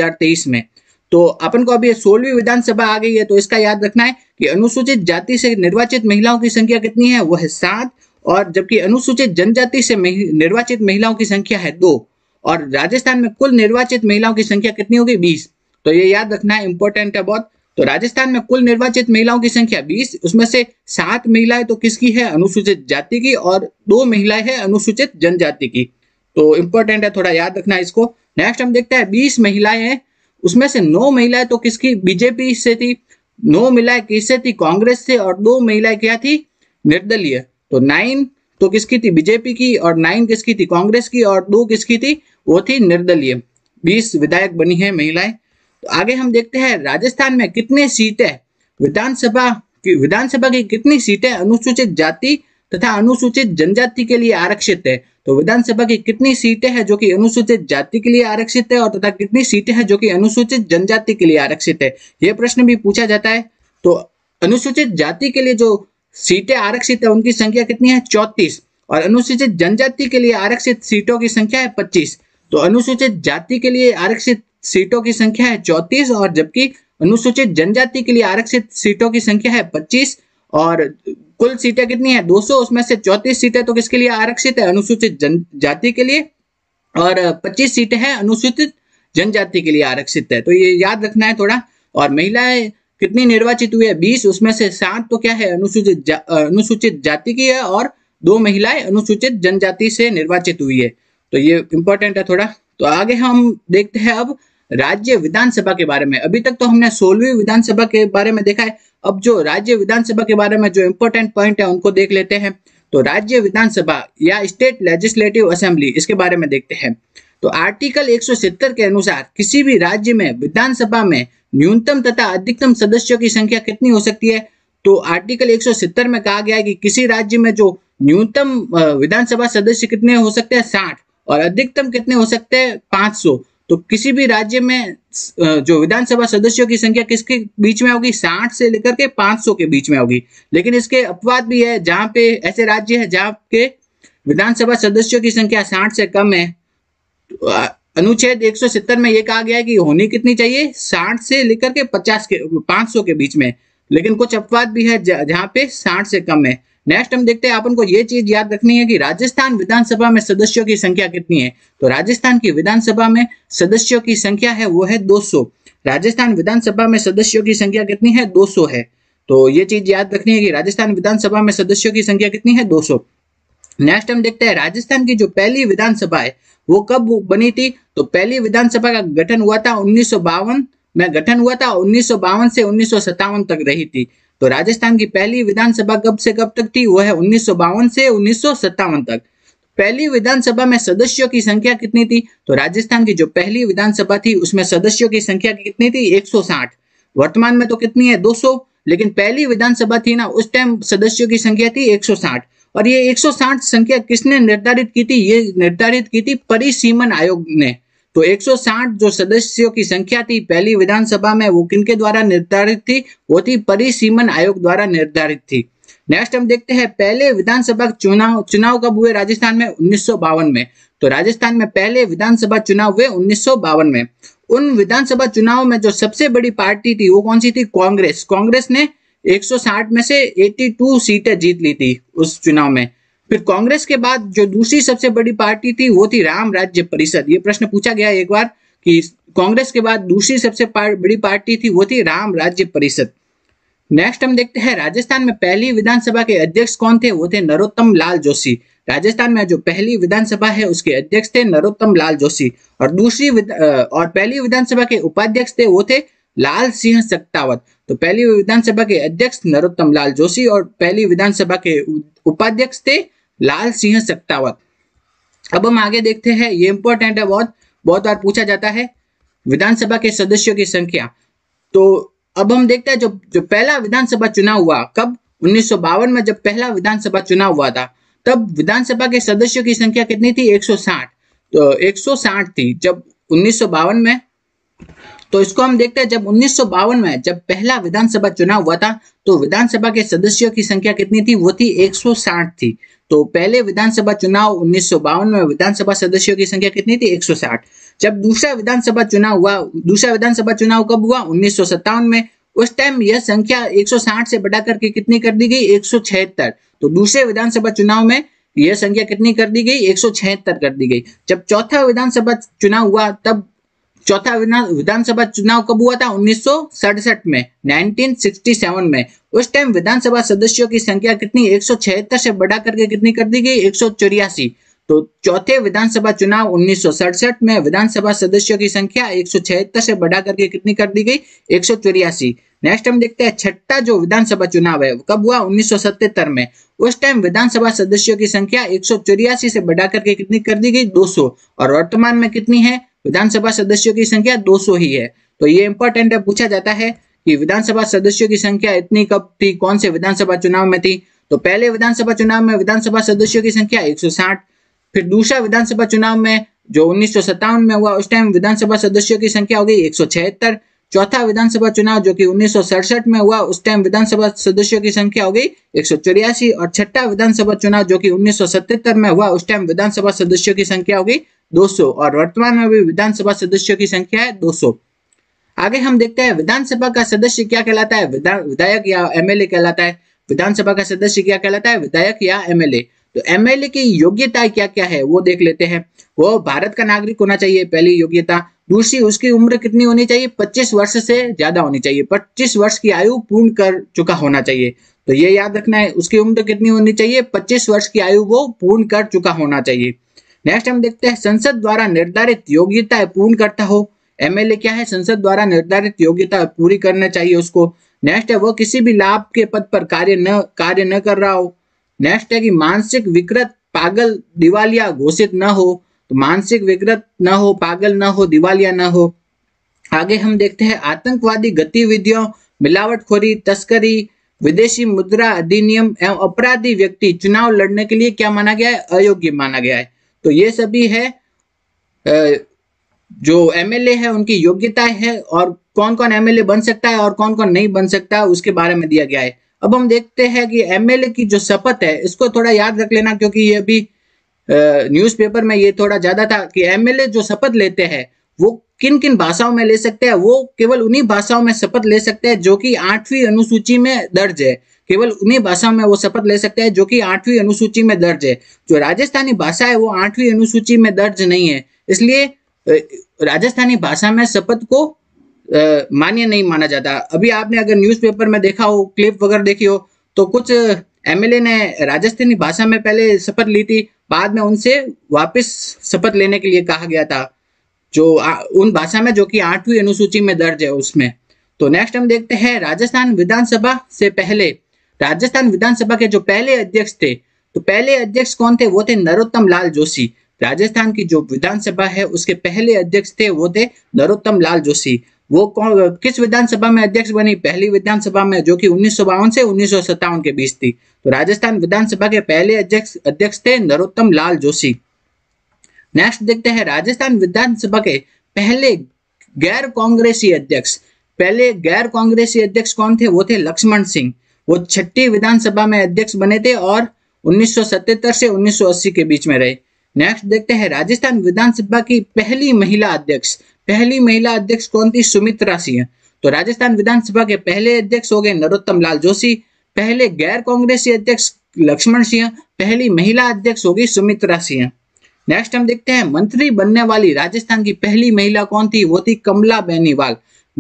में तो अपन को अभी सोलहवीं विधानसभा आ गई है तो इसका याद रखना है कि अनुसूचित जाति से निर्वाचित महिलाओं की संख्या कितनी है वह है सात और जबकि अनुसूचित जनजाति से निर्वाचित महिलाओं की संख्या है दो और राजस्थान में कुल निर्वाचित महिलाओं की संख्या कितनी होगी बीस तो ये याद रखना है इंपॉर्टेंट है बहुत तो राजस्थान में कुल निर्वाचित महिलाओं की संख्या 20 उसमें से सात महिलाएं तो किसकी है अनुसूचित जाति की और दो महिलाएं है अनुसूचित जनजाति की तो इंपॉर्टेंट है थोड़ा याद रखना इसको नेक्स्ट हम देखते हैं बीस महिलाएं हैं उसमें से नौ महिलाएं तो किसकी बीजेपी से थी नौ महिलाएं किससे थी कांग्रेस से और दो महिलाएं क्या थी निर्दलीय तो नाइन तो किसकी थी बीजेपी की और नाइन किसकी थी कांग्रेस की और दो किसकी थी वो थी निर्दलीय बीस विधायक बनी है महिलाएं आगे हम देखते हैं राजस्थान में कितने सीटें विधानसभा की विधानसभा की कितनी सीटें अनुसूचित जाति तथा अनुसूचित जनजाति के लिए आरक्षित है तो विधानसभा की कितनी सीटें हैं जो कि अनुसूचित जाति के लिए आरक्षित है और तथा कितनी सीटें हैं जो कि अनुसूचित जनजाति के लिए आरक्षित है यह प्रश्न भी पूछा जाता है तो अनुसूचित जाति के लिए जो सीटें आरक्षित है उनकी संख्या कितनी है चौतीस और अनुसूचित जनजाति के लिए आरक्षित सीटों की संख्या है पच्चीस तो अनुसूचित जाति के लिए आरक्षित सीटों की संख्या है चौतीस और जबकि अनुसूचित जनजाति के लिए आरक्षित सीटों की संख्या है पच्चीस और कुल सीटें कितनी है 200 उसमें से 34 सीटें तो किसके लिए आरक्षित है अनुसूचित जनजाति के लिए और 25 सीटें हैं अनुसूचित जनजाति के लिए आरक्षित है तो ये याद रखना है थोड़ा और महिलाएं कितनी निर्वाचित हुई है 20 उसमें से सात तो क्या है अनुसूचित जा, अनुसूचित जाति की है और दो महिलाएं अनुसूचित जनजाति से निर्वाचित हुई है तो ये इंपॉर्टेंट है थोड़ा तो आगे हम देखते हैं अब राज्य विधानसभा के बारे में अभी तक तो हमने सोलहवीं विधानसभा के बारे में देखा है अब जो राज्य विधानसभा के बारे में जो इंपोर्टेंट पॉइंट है उनको देख लेते हैं तो राज्य विधानसभा या स्टेट लेजिस्लेटिव असेंबली इसके बारे में देखते हैं तो आर्टिकल 170 के अनुसार किसी भी राज्य में विधानसभा में न्यूनतम तथा अधिकतम सदस्यों की संख्या कितनी हो सकती है तो आर्टिकल 170 में कहा गया है कि किसी राज्य में जो न्यूनतम विधानसभा सदस्य कितने हो सकते हैं साठ और अधिकतम कितने हो सकते हैं 500 तो किसी भी राज्य में जो विधानसभा सदस्यों की संख्या किसके बीच में होगी साठ से लेकर के 500 के बीच में होगी लेकिन इसके अपवाद भी है जहां पे ऐसे राज्य है जहां के विधानसभा सदस्यों की संख्या साठ से कम है तो अनुच्छेद 170 में यह कहा गया है कि होनी कितनी चाहिए साठ से लेकर के पचास के 500 के बीच में लेकिन कुछ अपवाद भी है जहां पे साठ से कम है नेक्स्ट हम देखते हैं आप उनको ये चीज याद रखनी है कि राजस्थान विधानसभा में सदस्यों की संख्या कितनी है तो राजस्थान की विधानसभा में सदस्यों की संख्या है वो है 200 राजस्थान विधानसभा में सदस्यों की संख्या कितनी है 200 है तो ये चीज याद रखनी है कि राजस्थान विधानसभा में सदस्यों की संख्या कितनी है दो नेक्स्ट हम देखते हैं राजस्थान की जो पहली विधानसभा है वो कब बनी थी तो पहली विधानसभा का गठन हुआ था उन्नीस में गठन हुआ था उन्नीस से उन्नीस तक रही थी तो राजस्थान की पहली विधानसभा कब से कब तक थी वह है उन्नीस से उन्नीस तक पहली विधानसभा में सदस्यों की संख्या कितनी थी तो राजस्थान की जो पहली विधानसभा थी उसमें सदस्यों की संख्या कितनी थी 160 वर्तमान में तो कितनी है 200 लेकिन पहली विधानसभा थी ना उस टाइम सदस्यों की संख्या थी 160 और ये 160 संख्या किसने निर्धारित की थी ये निर्धारित की थी परिसीमन आयोग ने तो 160 जो सदस्यों की संख्या थी पहली विधानसभा में वो किनके द्वारा निर्धारित थी वो थी परिसीमन आयोग द्वारा निर्धारित थी नेक्स्ट हम देखते हैं पहले विधानसभा चुनाव चुनाव कब हुए राजस्थान में उन्नीस में तो राजस्थान में पहले विधानसभा चुनाव हुए उन्नीस में उन विधानसभा चुनाव में जो सबसे बड़ी पार्टी थी वो कौन सी थी कांग्रेस कांग्रेस ने 160 में से 82 सीटें जीत ली थी उस चुनाव में फिर कांग्रेस के बाद जो दूसरी सबसे बड़ी पार्टी थी वो थी राम राज्य परिषद ये प्रश्न पूछा गया एक बार कि कांग्रेस के बाद दूसरी सबसे बड़ी पार्टी थी वो थी राम राज्य परिषद नेक्स्ट हम देखते हैं राजस्थान में पहली विधानसभा के अध्यक्ष कौन थे वो थे नरोत्तम लाल जोशी राजस्थान में जो पहली विधानसभा है उसके अध्यक्ष थे नरोत्तम लाल जोशी और दूसरी और पहली विधानसभा के उपाध्यक्ष थे वो थे लाल सिंह सक्तावत तो पहली विधानसभा के अध्यक्ष नरोत्तम लाल जोशी और पहली विधानसभा के उपाध्यक्ष थे लाल सिंह सत्तावत अब हम आगे देखते हैं ये इंपॉर्टेंट है बहुत बहुत बार पूछा जाता है विधानसभा के सदस्यों की संख्या तो अब हम देखते हैं जो जो पहला विधानसभा चुनाव हुआ कब उन्नीस में जब पहला विधानसभा चुनाव हुआ था तब विधानसभा के सदस्यों की संख्या कितनी थी 160 तो 160 थी जब उन्नीस में तो इसको हम देखते हैं जब उन्नीस में जब पहला विधानसभा चुनाव हुआ था तो विधानसभा के सदस्यों की संख्या कितनी थी वो थी 160 थी तो पहले विधानसभा चुनाव उन्नीस में विधानसभा सदस्यों की संख्या कितनी थी 160 जब दूसरा विधानसभा चुनाव हुआ दूसरा विधानसभा चुनाव कब हुआ उन्नीस में उस टाइम यह संख्या 160 से बढ़ा करके कितनी कर दी गई एक तो दूसरे विधानसभा चुनाव में यह संख्या कितनी कर दी गई एक कर दी गई जब चौथा विधानसभा चुनाव हुआ तब चौथा विधानसभा चुनाव कब हुआ था उन्नीस में 1967 में उस टाइम विधानसभा सदस्यों की संख्या कितनी एक से बढ़ा करके कितनी कर दी गई एक तो चौथे विधानसभा चुनाव उन्नीस में विधानसभा सदस्यों की संख्या एक से बढ़ा करके कितनी कर दी गई एक नेक्स्ट हम देखते हैं छठा जो विधानसभा चुनाव है कब हुआ 1977 में उस टाइम विधानसभा सदस्यों की संख्या एक से बढ़ा करके कितनी कर दी गई 200 और वर्तमान में कितनी है विधानसभा सदस्यों की संख्या 200 ही है तो ये इंपॉर्टेंट है पूछा जाता है कि विधानसभा सदस्यों की संख्या इतनी कब थी कौन से विधानसभा चुनाव में थी तो पहले विधानसभा चुनाव में विधानसभा सदस्यों की संख्या एक फिर दूसरा विधानसभा चुनाव में जो उन्नीस में हुआ उस टाइम विधानसभा सदस्यों की संख्या हो गई एक चौथा विधानसभा चुनाव जो कि उन्नीस में हुआ उस टाइम विधानसभा सदस्यों की संख्या हो गई एक और छठा विधानसभा चुनाव जो कि उन्नीस में हुआ उस टाइम विधानसभा सदस्यों की संख्या हो गई 200 और वर्तमान में भी विधानसभा सदस्यों की संख्या है 200 आगे हम देखते हैं विधानसभा का सदस्य क्या कहलाता है विधायक या एमएलए कहलाता है विधानसभा का सदस्य क्या कहलाता है विधायक या एमएलए तो एमएलए की योग्यता क्या क्या है वो देख लेते हैं वो भारत का नागरिक होना चाहिए पहली योग्यता दूसरी उसकी उम्र कितनी होनी चाहिए 25 वर्ष से ज्यादा होनी चाहिए 25 वर्ष की आयु पूर्ण कर चुका होना चाहिए तो ये याद रखना है उसकी उम्र कितनी होनी चाहिए 25 वर्ष की आयु वो पूर्ण कर चुका होना चाहिए नेक्स्ट हम देखते हैं संसद द्वारा निर्धारित योग्यता पूर्ण करता हो एमएलए क्या है संसद द्वारा निर्धारित योग्यता पूरी करना चाहिए उसको नेक्स्ट है वो किसी भी लाभ के पद पर कार्य न कार्य न कर रहा हो नेक्स्ट है कि मानसिक विकृत पागल दिवालिया घोषित न हो तो मानसिक विकृत न हो पागल न हो दिवालिया न हो आगे हम देखते हैं आतंकवादी गतिविधियों मिलावटखोरी तस्करी विदेशी मुद्रा अधिनियम एवं अपराधी व्यक्ति चुनाव लड़ने के लिए क्या माना गया है अयोग्य माना गया है तो ये सभी है जो एमएलए है उनकी योग्यता है और कौन कौन एमएलए बन सकता है और कौन कौन नहीं बन सकता है उसके बारे में दिया गया है अब हम देखते हैं कि एमएलए की जो शपथ है इसको थोड़ा याद रख लेना क्योंकि ये भी न्यूज़पेपर में ये थोड़ा ज्यादा था कि एमएलए जो शपथ लेते हैं वो किन किन भाषाओं में ले सकते हैं वो केवल उन्हीं भाषाओं में शपथ ले सकते हैं जो कि आठवीं अनुसूची में दर्ज है केवल उन्हीं भाषाओं में वो शपथ ले सकते हैं जो कि आठवीं अनुसूची में दर्ज है जो राजस्थानी भाषा है वो आठवीं अनुसूची में दर्ज नहीं है इसलिए राजस्थानी भाषा में शपथ को मान्य नहीं माना जाता अभी आपने अगर न्यूज़पेपर में देखा हो क्लिप वगैरह देखी हो तो कुछ एमएलए ने राजस्थानी भाषा में पहले शपथ ली थी बाद में उनसे वापस शपथ लेने के लिए कहा गया था जो आ, उन भाषा में जो कि आठवीं अनुसूची में दर्ज है उसमें तो नेक्स्ट हम देखते हैं राजस्थान विधानसभा से पहले राजस्थान विधानसभा के जो पहले अध्यक्ष थे तो पहले अध्यक्ष कौन थे वो थे नरोत्तम लाल जोशी राजस्थान की जो विधानसभा है उसके पहले अध्यक्ष थे वो थे नरोत्तम लाल जोशी वो कौन किस विधानसभा में अध्यक्ष बनी पहली विधानसभा में जो कि उन्नीस से उन्नीस के बीच थी तो राजस्थान विधानसभा के पहले अध्यक्ष अध्यक्ष थे नरोत्तम लाल जोशी नेक्स्ट देखते हैं राजस्थान विधानसभा के पहले गैर कांग्रेसी अध्यक्ष पहले गैर कांग्रेसी अध्यक्ष कौन थे वो थे लक्ष्मण सिंह वो छठी विधानसभा में अध्यक्ष बने थे और उन्नीस से उन्नीस के बीच में रहे नेक्स्ट देखते हैं राजस्थान विधानसभा की पहली महिला अध्यक्ष पहली महिला अध्यक्ष कौन थी सुमित्रा सिंह तो राजस्थान विधानसभा के पहले अध्यक्ष हो गए नरोत्तम लाल जोशी पहले गैर कांग्रेसी अध्यक्ष लक्ष्मण सिंह पहली महिला अध्यक्ष होगी सुमित्रा सिंह नेक्स्ट हम देखते हैं मंत्री बनने वाली राजस्थान की पहली महिला कौन थी वो थी कमला बेनीवाल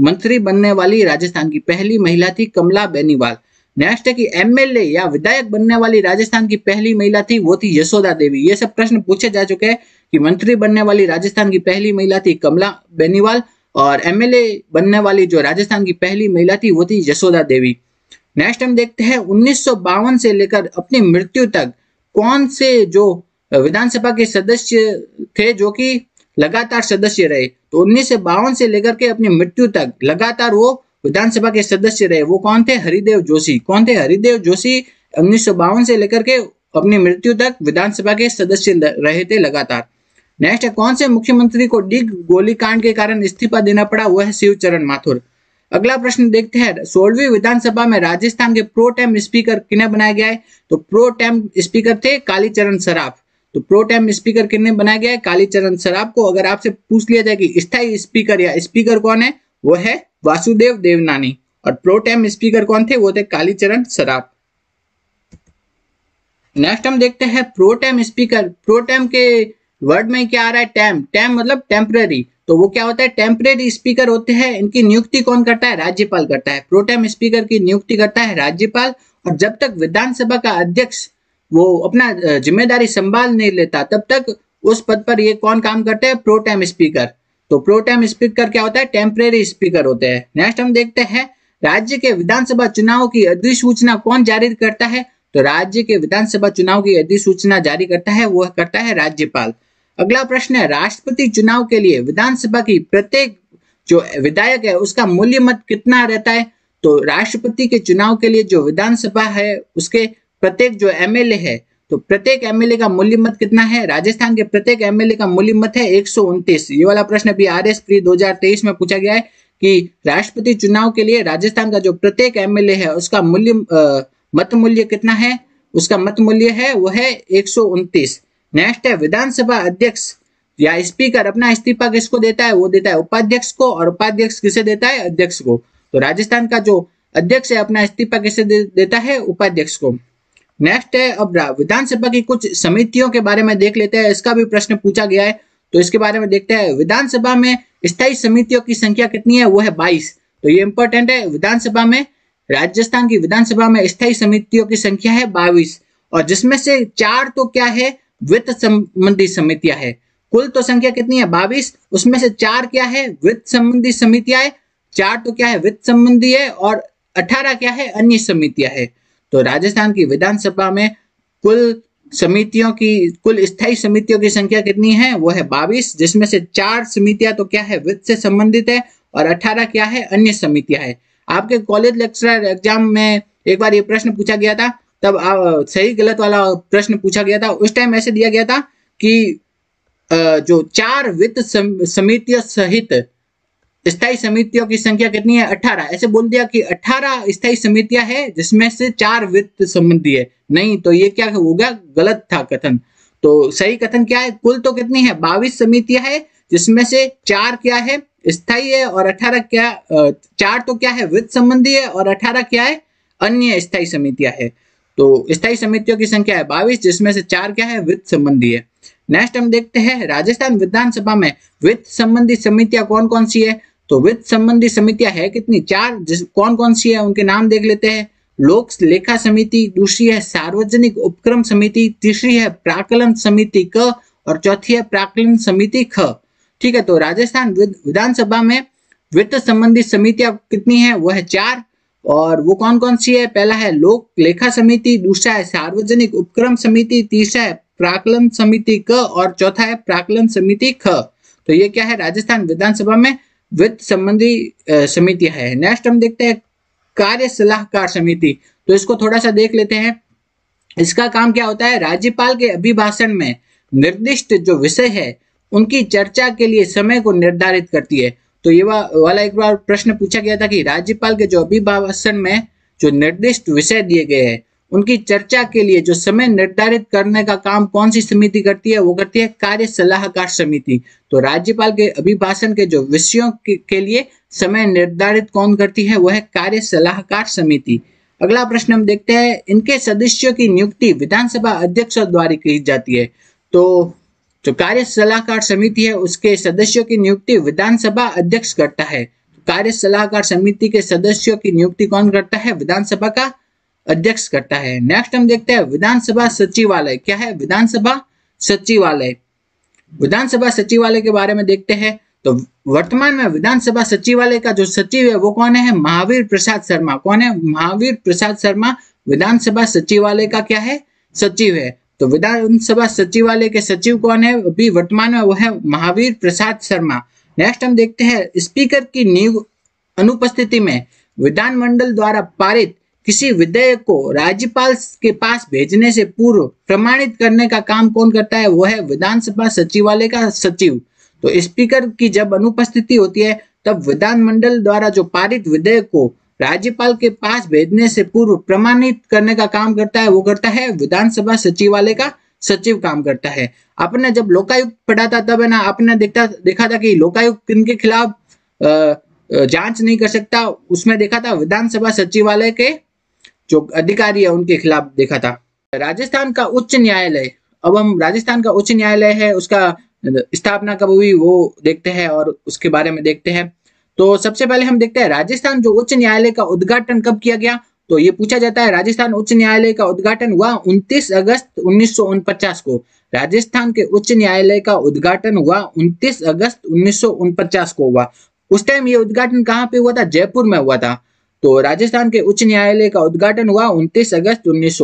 मंत्री बनने वाली राजस्थान की पहली महिला थी कमला बेनीवाल नेक्स्ट है कि एमएलए या विधायक बनने वाली राजस्थान की पहली महिला थी वो थी यशोदा देवी ये सब प्रश्न पूछे जा चुके हैं कि मंत्री बनने वाली राजस्थान की पहली महिला थी कमला बेनीवाल और एमएलए बनने वाली जो राजस्थान की पहली महिला थी वो थी यशोदा देवी नेक्स्ट हम देखते हैं उन्नीस से लेकर अपनी मृत्यु तक कौन से जो विधानसभा के सदस्य थे जो की लगातार सदस्य रहे तो उन्नीस से लेकर के अपनी मृत्यु तक लगातार वो विधानसभा के सदस्य रहे वो कौन थे हरिदेव जोशी कौन थे हरिदेव जोशी उन्नीस से लेकर के अपनी मृत्यु तक विधानसभा के सदस्य रहे थे लगातार नेक्स्ट है कौन से मुख्यमंत्री को डिग गोली कांड के कारण इस्तीफा देना पड़ा वह है शिव चरण माथुर अगला प्रश्न देखते हैं सोलहवीं विधानसभा में राजस्थान के प्रो टेम स्पीकर किन्हें बनाया गया है तो प्रो टेम स्पीकर थे कालीचरण सराफ तो प्रो टेम स्पीकर किन्हें बनाया गया है कालीचरण सराफ को अगर आपसे पूछ लिया जाए कि स्थायी स्पीकर या स्पीकर कौन है वो है वासुदेव देवनानी और प्रोटेम स्पीकर कौन थे वो थे कालीचरण सराफ नेक्स्ट हम देखते हैं प्रोटेम स्पीकर प्रोटेम के वर्ड में क्या आ रहा है टैम टैम मतलब टेम्प्रेरी तो वो क्या होता है टेम्परेरी स्पीकर होते हैं इनकी नियुक्ति कौन करता है राज्यपाल करता है प्रोटेम स्पीकर की नियुक्ति करता है राज्यपाल और जब तक विधानसभा का अध्यक्ष वो अपना जिम्मेदारी संभाल नहीं लेता तब तक उस पद पर ये कौन काम करते हैं प्रोटेम स्पीकर तो प्रोटेम स्पीकर क्या होता है टेम्परेरी स्पीकर होते हैं नेक्स्ट हम देखते हैं राज्य के विधानसभा चुनाव की अधिसूचना कौन जारी करता है तो राज्य के विधानसभा चुनाव की अधिसूचना जारी करता है वह करता है राज्यपाल अगला प्रश्न है राष्ट्रपति चुनाव के लिए विधानसभा की प्रत्येक जो विधायक है उसका मूल्य मत कितना रहता है तो राष्ट्रपति के चुनाव के लिए जो विधानसभा है उसके प्रत्येक जो एमएलए है तो प्रत्येक एमएलए का मूल्य मत कितना है राजस्थान के प्रत्येक एमएलए का मूल्य मत है एक ये वाला प्रश्न अभी आर एस प्री दो में पूछा गया है कि राष्ट्रपति चुनाव के लिए राजस्थान का जो प्रत्येक एमएलए है उसका मूल्य मत मूल्य कितना है उसका मत मूल्य है वो है एक नेक्स्ट है विधानसभा अध्यक्ष या स्पीकर अपना इस्तीफा किसको देता है वो देता है उपाध्यक्ष को और उपाध्यक्ष किसे देता है अध्यक्ष को तो राजस्थान का जो अध्यक्ष है अपना इस्तीफा किसे दे, देता है उपाध्यक्ष को नेक्स्ट है अब विधानसभा की कुछ समितियों के बारे में देख लेते हैं इसका भी प्रश्न पूछा गया है तो इसके बारे में देखते हैं विधानसभा में स्थायी समितियों की संख्या कितनी है वो है बाईस तो ये इंपॉर्टेंट है विधानसभा में राजस्थान की विधानसभा में स्थायी समितियों की संख्या है बाईस और जिसमें से चार तो क्या है वित्त संबंधी समितियां है कुल तो संख्या कितनी है बाईस उसमें से चार क्या है वित्त संबंधी समितियां है चार तो क्या है वित्त संबंधी है और अठारह क्या है अन्य समितियां है तो राजस्थान की विधानसभा में कुल समितियों की कुल स्थायी समितियों की संख्या कितनी है वो है 22 जिसमें से चार समितियां तो क्या है वित्त से संबंधित है और अठारह क्या है अन्य समितियां है आपके कॉलेज लेक्चर एग्जाम में एक बार ये प्रश्न पूछा गया था तब आ, सही गलत वाला प्रश्न पूछा गया था उस टाइम ऐसे दिया गया था कि आ, जो चार वित्त समितियों सहित स्थायी समितियों की संख्या कितनी है अठारह ऐसे बोल दिया कि अठारह स्थायी समितियां है जिसमें से चार वित्त संबंधी है नहीं तो ये क्या हो गया गलत था कथन तो सही कथन क्या है कुल तो कितनी है बाविस समितियां है जिसमें से चार क्या है स्थायी है और अठारह क्या चार तो क्या है वित्त संबंधी है और अठारह क्या है अन्य स्थायी समितियां है तो स्थायी समितियों की संख्या है बाविस जिसमें से चार क्या है वित्त संबंधी है नेक्स्ट हम देखते हैं राजस्थान विधानसभा में वित्त संबंधी समितियां कौन कौन सी है तो वित्त संबंधी समितियां है कितनी चार कौन कौन सी है उनके नाम देख लेते हैं लोक लेखा समिति दूसरी है सार्वजनिक उपक्रम समिति तीसरी है प्राकलन समिति क और चौथी है प्राकलन समिति ख ठीक है तो राजस्थान विधानसभा में वित्त संबंधी समितियां कितनी है वह है चार और वो कौन कौन सी है पहला है लोक लेखा समिति दूसरा है सार्वजनिक उपक्रम समिति तीसरा है प्राकलन समिति क और चौथा है प्राकलन समिति ख तो ये क्या है राजस्थान विधानसभा में वित्त संबंधी समिति है नेक्स्ट हम देखते हैं कार्य सलाहकार समिति तो इसको थोड़ा सा देख लेते हैं इसका काम क्या होता है राज्यपाल के अभिभाषण में निर्दिष्ट जो विषय है उनकी चर्चा के लिए समय को निर्धारित करती है तो ये वा, वाला एक बार प्रश्न पूछा गया था कि राज्यपाल के जो अभिभाषण में जो निर्दिष्ट विषय दिए गए हैं उनकी चर्चा के लिए जो समय निर्धारित करने का काम कौन सी समिति करती है वो करती है कार्य सलाहकार समिति तो राज्यपाल के अभिभाषण के जो विषयों के, के लिए समय निर्धारित कौन करती है वह कार्य सलाहकार समिति अगला प्रश्न हम देखते हैं इनके सदस्यों की नियुक्ति विधानसभा अध्यक्षों द्वारा की जाती है तो जो कार्य सलाहकार समिति है उसके सदस्यों की नियुक्ति विधानसभा अध्यक्ष करता है कार्य सलाहकार समिति के सदस्यों की नियुक्ति कौन करता है विधानसभा का अध्यक्ष करता है नेक्स्ट हम देखते हैं विधानसभा सचिवालय क्या है विधानसभा सचिवालय विधानसभा सचिवालय के बारे में देखते हैं तो वर्तमान में विधानसभा सचिवालय का जो सचिव है वो कौन है महावीर प्रसाद शर्मा कौन है महावीर प्रसाद शर्मा विधानसभा सचिवालय का क्या है सचिव है तो विधानसभा सचिवालय के सचिव कौन है अभी वर्तमान में वो है महावीर प्रसाद शर्मा नेक्स्ट हम देखते हैं स्पीकर की नियुक्त अनुपस्थिति में विधानमंडल द्वारा पारित किसी विधेयक को राज्यपाल के पास भेजने से पूर्व प्रमाणित करने का काम कौन करता है वह है विधानसभा सचिवालय का सचिव तो स्पीकर की जब अनुपस्थिति होती है तब विधानमंडल द्वारा जो पारित विधेयक को राज्यपाल के पास भेजने से पूर्व प्रमाणित करने का काम करता है वो करता है विधानसभा सचिवालय का सचिव काम करता है अपने जब लोकायुक्त पढ़ा था तब है ना आपने देखता देखा था कि लोकायुक्त किनके खिलाफ जांच नहीं कर सकता उसमें देखा था विधानसभा सचिवालय के जो अधिकारी है उनके खिलाफ देखा था राजस्थान का उच्च न्यायालय अब हम राजस्थान का उच्च न्यायालय है उसका स्थापना कब हुई वो देखते हैं और उसके बारे में देखते हैं तो सबसे पहले हम देखते हैं राजस्थान जो उच्च न्यायालय का उद्घाटन कब किया गया तो ये पूछा जाता है राजस्थान उच्च न्यायालय का उद्घाटन हुआ 29 अगस्त उन्नीस को राजस्थान के उच्च न्यायालय का उद्घाटन हुआ 29 अगस्त उन्नीस को हुआ उस टाइम ये उद्घाटन कहाँ पे हुआ था जयपुर में हुआ था तो राजस्थान के उच्च न्यायालय का उद्घाटन हुआ 29 अगस्त उन्नीस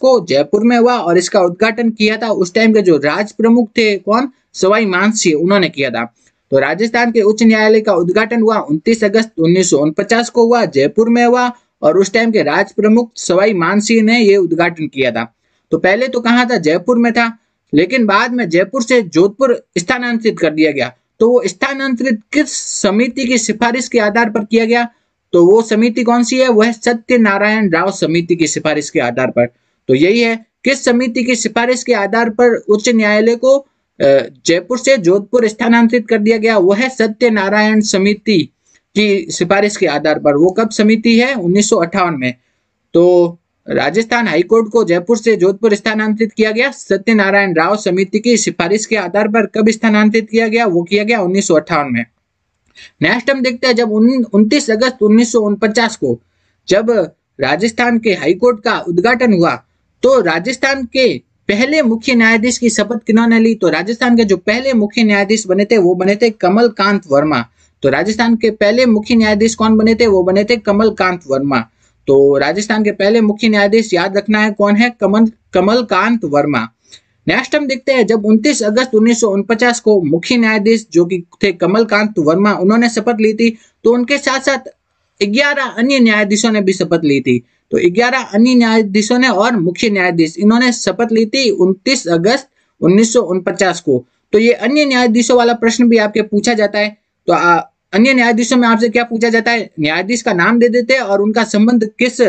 को जयपुर में हुआ और इसका उद्घाटन किया था उस टाइम के जो राज प्रमुख थे कौन सवाई मानसिंह उन्होंने किया था तो राजस्थान के उच्च न्यायालय का उद्घाटन हुआ 29 अगस्त उन्नीस को हुआ जयपुर में हुआ और उस टाइम के राज प्रमुख सवाई मानसिंह ने यह उद्घाटन किया था तो पहले तो कहा था जयपुर में था लेकिन बाद में जयपुर से जोधपुर स्थानांतरित कर दिया गया तो वो स्थानांतरित किस समिति की सिफारिश के आधार पर किया गया तो वो समिति कौन सी है वह सत्यनारायण राव समिति की सिफारिश के आधार पर तो यही है किस समिति की सिफारिश के आधार पर उच्च न्यायालय को जयपुर से जोधपुर स्थानांतरित कर दिया गया वह सत्यनारायण समिति की सिफारिश के आधार पर वो कब समिति है उन्नीस में तो राजस्थान हाईकोर्ट को जयपुर से जोधपुर स्थानांतरित किया गया सत्यनारायण राव समिति की सिफारिश के आधार पर कब स्थानांतरित किया गया वो किया गया उन्नीस में नेक्स्ट हम देखते हैं जब उनतीस अगस्त उन्नीस को जब राजस्थान के हाईकोर्ट का उद्घाटन हुआ तो राजस्थान के पहले मुख्य न्यायाधीश की शपथ किन्होंने ली तो राजस्थान के जो पहले मुख्य न्यायाधीश बने थे वो बने थे कमल कांत वर्मा तो राजस्थान के पहले मुख्य न्यायाधीश कौन बने थे वो बने थे कमल कांत वर्मा तो राजस्थान के पहले मुख्य न्यायाधीश याद रखना है कौन है कमल कमल कांत वर्मा नेक्स्ट हम देखते हैं जब 29 अगस्त उन्नीस को मुख्य न्यायाधीश जो कि थे कमलकांत वर्मा उन्होंने शपथ ली थी तो उनके साथ साथ 11 अन्य न्यायाधीशों ने भी शपथ ली थी तो 11 अन्य न्यायाधीशों ने और मुख्य न्यायाधीश इन्होंने शपथ ली थी 29 अगस्त उन्नीस को तो ये अन्य न्यायाधीशों वाला प्रश्न भी आपके पूछा जाता है तो आ, अन्य न्यायाधीशों में आपसे क्या पूछा जाता है न्यायाधीश का नाम दे देते हैं और उनका संबंध किस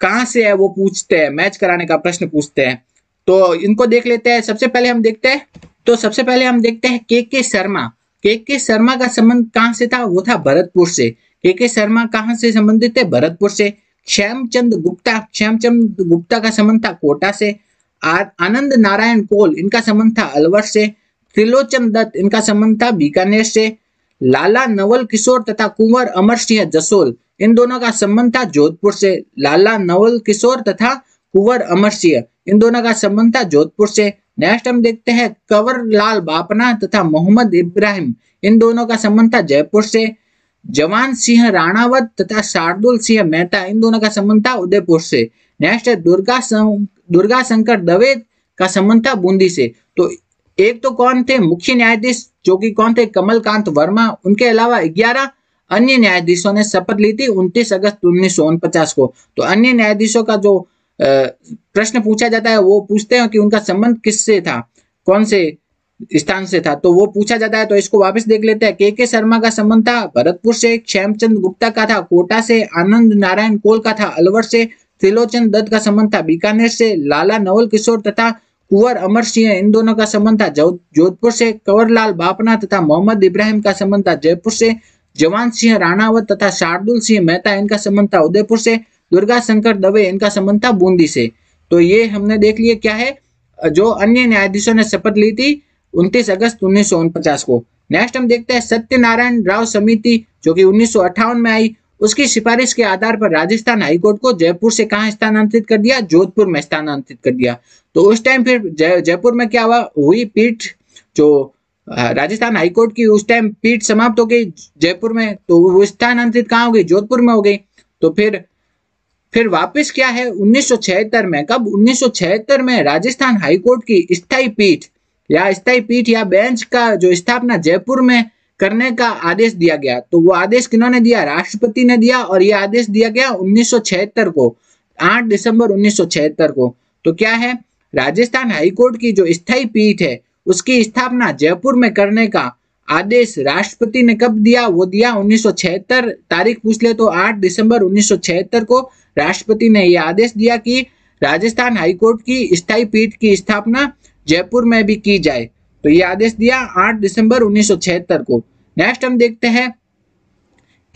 कहां से है वो पूछते हैं मैच कराने का प्रश्न पूछते हैं तो इनको देख लेते हैं सबसे पहले हम देखते हैं तो सबसे पहले हम देखते हैं के के शर्मा के के शर्मा का संबंध कहाँ से था वो था भरतपुर से के के शर्मा कहाँ से संबंधित है भरतपुर से श्यामचंद गुप्ता श्यामचंद गुप्ता का संबंध था कोटा से आनंद नारायण कोल इनका संबंध था अलवर से त्रिलोचन दत्त इनका संबंध था बीकानेर से लाला नवल किशोर तथा कुंवर अमर सिंह जसोल इन दोनों का संबंध था जोधपुर से लाला नवल किशोर तथा कुंवर अमर सिंह इन दोनों का संबंध था जोधपुर से नेक्स्ट हम देखते हैं कंवर लाल बापना तथा मोहम्मद इब्राहिम इन दोनों का संबंध था जयपुर से जवान सिंह राणावत तथा शार्दुल सिंह मेहता इन दोनों का संबंध था उदयपुर से नेक्स्ट है दुर्गा सं, दुर्गा शंकर दवे का संबंध था बूंदी से तो एक तो कौन थे मुख्य न्यायाधीश जो कि कौन थे कमलकांत वर्मा उनके अलावा ग्यारह अन्य न्यायाधीशों ने शपथ ली थी उन्तीस अगस्त उन्नीस को तो अन्य न्यायाधीशों का जो प्रश्न पूछा जाता है वो पूछते हैं कि उनका संबंध किससे था कौन से स्थान से था तो वो पूछा जाता है तो इसको वापस देख लेते हैं के के शर्मा का संबंध था भरतपुर से श्यामचंद गुप्ता का था कोटा से आनंद नारायण कोल का था अलवर से त्रिलोचन दत्त का संबंध था बीकानेर से लाला नवल किशोर तथा कुंवर अमर सिंह इन दोनों का संबंध था जोधपुर से कंवरलाल बापना तथा मोहम्मद इब्राहिम का संबंध था जयपुर से जवान सिंह राणावत तथा शार्दुल सिंह मेहता इनका संबंध था उदयपुर से दुर्गा शंकर दवे इनका संबंध था बूंदी से तो ये हमने देख लिया क्या है जो अन्य न्यायाधीशों ने शपथ ली थी उनतीस अगस्त उन्नीस को नेक्स्ट हम देखते हैं सत्यनारायण राव समिति जो कि उन्नीस में आई उसकी सिफारिश के आधार पर राजस्थान हाईकोर्ट को जयपुर से कहा स्थानांतरित कर दिया जोधपुर में स्थानांतरित कर दिया तो उस टाइम फिर जय जयपुर में क्या हुआ हुई पीठ जो राजस्थान हाईकोर्ट की उस टाइम पीठ समाप्त हो गई जयपुर में तो वो स्थानांतरित कहाँ हो गई जोधपुर में हो गई तो फिर फिर वापस क्या है उन्नीस में कब उन्नीस में राजस्थान हाईकोर्ट की स्थायी पीठ या स्थायी पीठ या बेंच का जो स्थापना जयपुर में करने का आदेश दिया गया तो वो आदेश किन्होंने दिया राष्ट्रपति ने दिया और ये आदेश दिया गया उन्नीस को 8 दिसंबर उन्नीस को तो क्या है राजस्थान हाईकोर्ट की जो स्थायी पीठ है उसकी स्थापना जयपुर में करने का आदेश राष्ट्रपति ने कब दिया वो दिया 1976 तारीख पूछ ले तो 8 दिसंबर 1976 को राष्ट्रपति ने यह आदेश दिया कि राजस्थान हाईकोर्ट की स्थायी पीठ की स्थापना जयपुर में भी की जाए तो यह आदेश दिया 8 दिसंबर 1976 को नेक्स्ट हम देखते हैं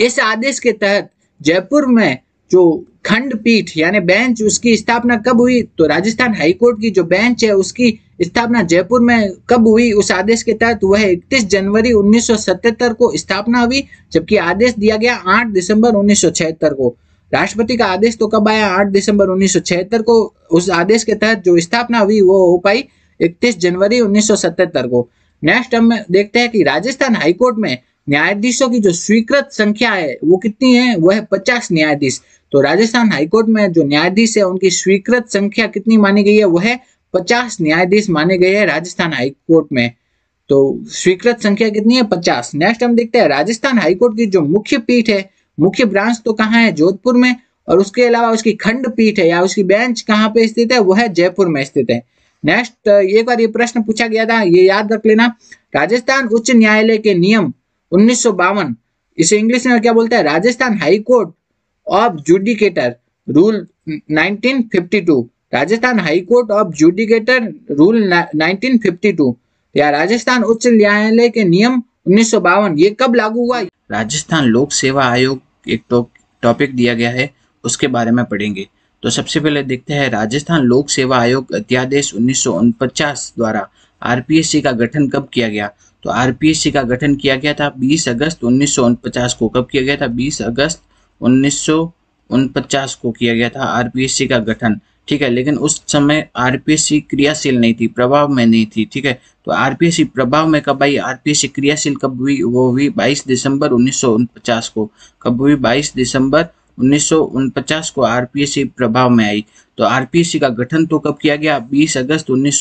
इस आदेश के तहत जयपुर में जो खंडपीठ यानी बेंच उसकी स्थापना कब हुई तो राजस्थान हाईकोर्ट की जो बेंच है उसकी स्थापना जयपुर में कब हुई उस आदेश के तहत वह 31 जनवरी 1977 को स्थापना हुई जबकि आदेश दिया गया 8 दिसंबर 1976 को राष्ट्रपति का आदेश तो कब आया 8 दिसंबर 1976 को उस आदेश के तहत जो स्थापना हुई वो हो पाई इकतीस जनवरी उन्नीस को नेक्स्ट हम देखते हैं कि राजस्थान हाईकोर्ट में न्यायाधीशों की जो स्वीकृत संख्या है वो कितनी है वह है पचास न्यायाधीश तो राजस्थान हाईकोर्ट में जो न्यायाधीश है उनकी स्वीकृत संख्या कितनी मानी गई है वह है पचास न्यायाधीश माने गए हैं राजस्थान हाईकोर्ट में तो स्वीकृत संख्या कितनी है पचास नेक्स्ट हम देखते हैं राजस्थान हाईकोर्ट की जो मुख्य पीठ है मुख्य ब्रांच तो कहाँ है जोधपुर में और उसके अलावा उसकी खंड पीठ है या उसकी बेंच कहाँ पे स्थित है वह जयपुर में स्थित है नेक्स्ट uh, एक बार ये प्रश्न पूछा गया था ये याद रख लेना राजस्थान उच्च न्यायालय के नियम उन्नीस इसे इंग्लिश में क्या बोलता है Rajasthan high court of judicature rule 1952 Rajasthan high court of judicature rule 1952 या राजस्थान उच्च न्यायालय के नियम उन्नीस ये कब लागू हुआ राजस्थान लोक सेवा आयोग एक टॉपिक दिया गया है उसके बारे में पढ़ेंगे तो सबसे पहले देखते हैं राजस्थान लोक सेवा आयोग अध्यादेश उन्नीस द्वारा आरपीएससी का गठन कब किया गया तो आरपीएससी का गठन किया गया था 20 अगस्त उन्नीस को कब किया गया था 20 अगस्त उन्नीस को किया गया था आरपीएससी का गठन ठीक है लेकिन उस समय आरपीएससी क्रियाशील नहीं थी प्रभाव में नहीं थी ठीक है तो आरपीएससी प्रभाव में कब आई आरपीएससी क्रियाशील कब हुई वो हुई 22 दिसंबर उन्नीस को कब हुई 22 दिसंबर उन्नीस को आरपीएससी प्रभाव में आई तो आरपीएससी का गठन तो कब किया गया 20 अगस्त उन्नीस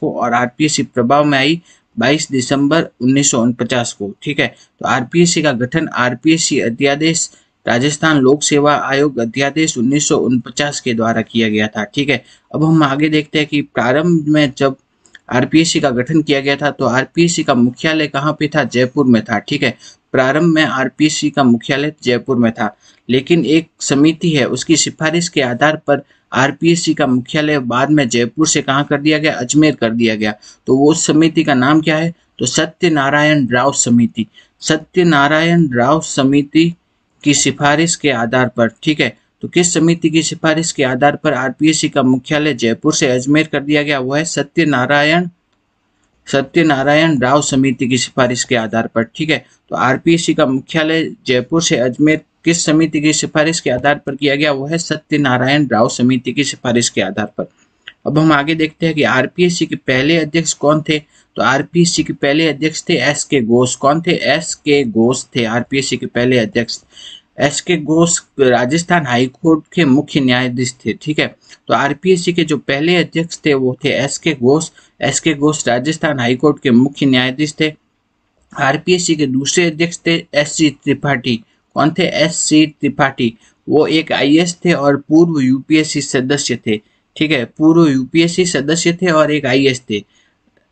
को और आरपीएससी प्रभाव में आई 22 दिसंबर उन्नीस को ठीक है तो आरपीएससी का गठन आरपीएससी अध्यादेश राजस्थान लोक सेवा आयोग अध्यादेश उन्नीस के द्वारा किया गया था ठीक है अब हम आगे देखते हैं कि प्रारंभ में जब आरपीएससी का गठन किया गया था तो आरपीएससी का मुख्यालय कहाँ पे था जयपुर में था ठीक है प्रारंभ में आरपीसी का मुख्यालय जयपुर में था लेकिन एक समिति है उसकी सिफारिश के आधार पर आरपीएससी का मुख्यालय बाद में जयपुर से कहा कर दिया गया अजमेर कर दिया गया तो वो समिति का नाम क्या है तो सत्यनारायण राव समिति सत्यनारायण राव समिति की सिफारिश के आधार पर ठीक है तो किस समिति की सिफारिश के आधार पर आरपीएससी का मुख्यालय जयपुर से अजमेर कर दिया गया वो है सत्यनारायण सत्यनारायण राव समिति की सिफारिश के आधार पर ठीक है तो आरपीएससी का मुख्यालय जयपुर से अजमेर किस समिति की सिफारिश के आधार पर किया गया वो है सत्यनारायण राव समिति की सिफारिश के आधार पर अब हम आगे देखते हैं कि आरपीएससी के पहले अध्यक्ष कौन थे तो आरपीएससी के पहले अध्यक्ष थे एस के घोष कौन थे एस के घोष थे आरपीएससी के पहले अध्यक्ष एस के घोष राजस्थान हाईकोर्ट के मुख्य न्यायाधीश थे ठीक है तो आरपीएससी के जो पहले अध्यक्ष थे वो थे एस के घोष एस के घोष राजस्थान हाईकोर्ट के मुख्य न्यायाधीश थे आरपीएससी के दूसरे अध्यक्ष थे एस सी त्रिपाठी कौन थे एस सी त्रिपाठी वो एक आई थे और पूर्व यूपीएससी सदस्य थे ठीक है पूर्व यूपीएससी सदस्य थे और एक आई थे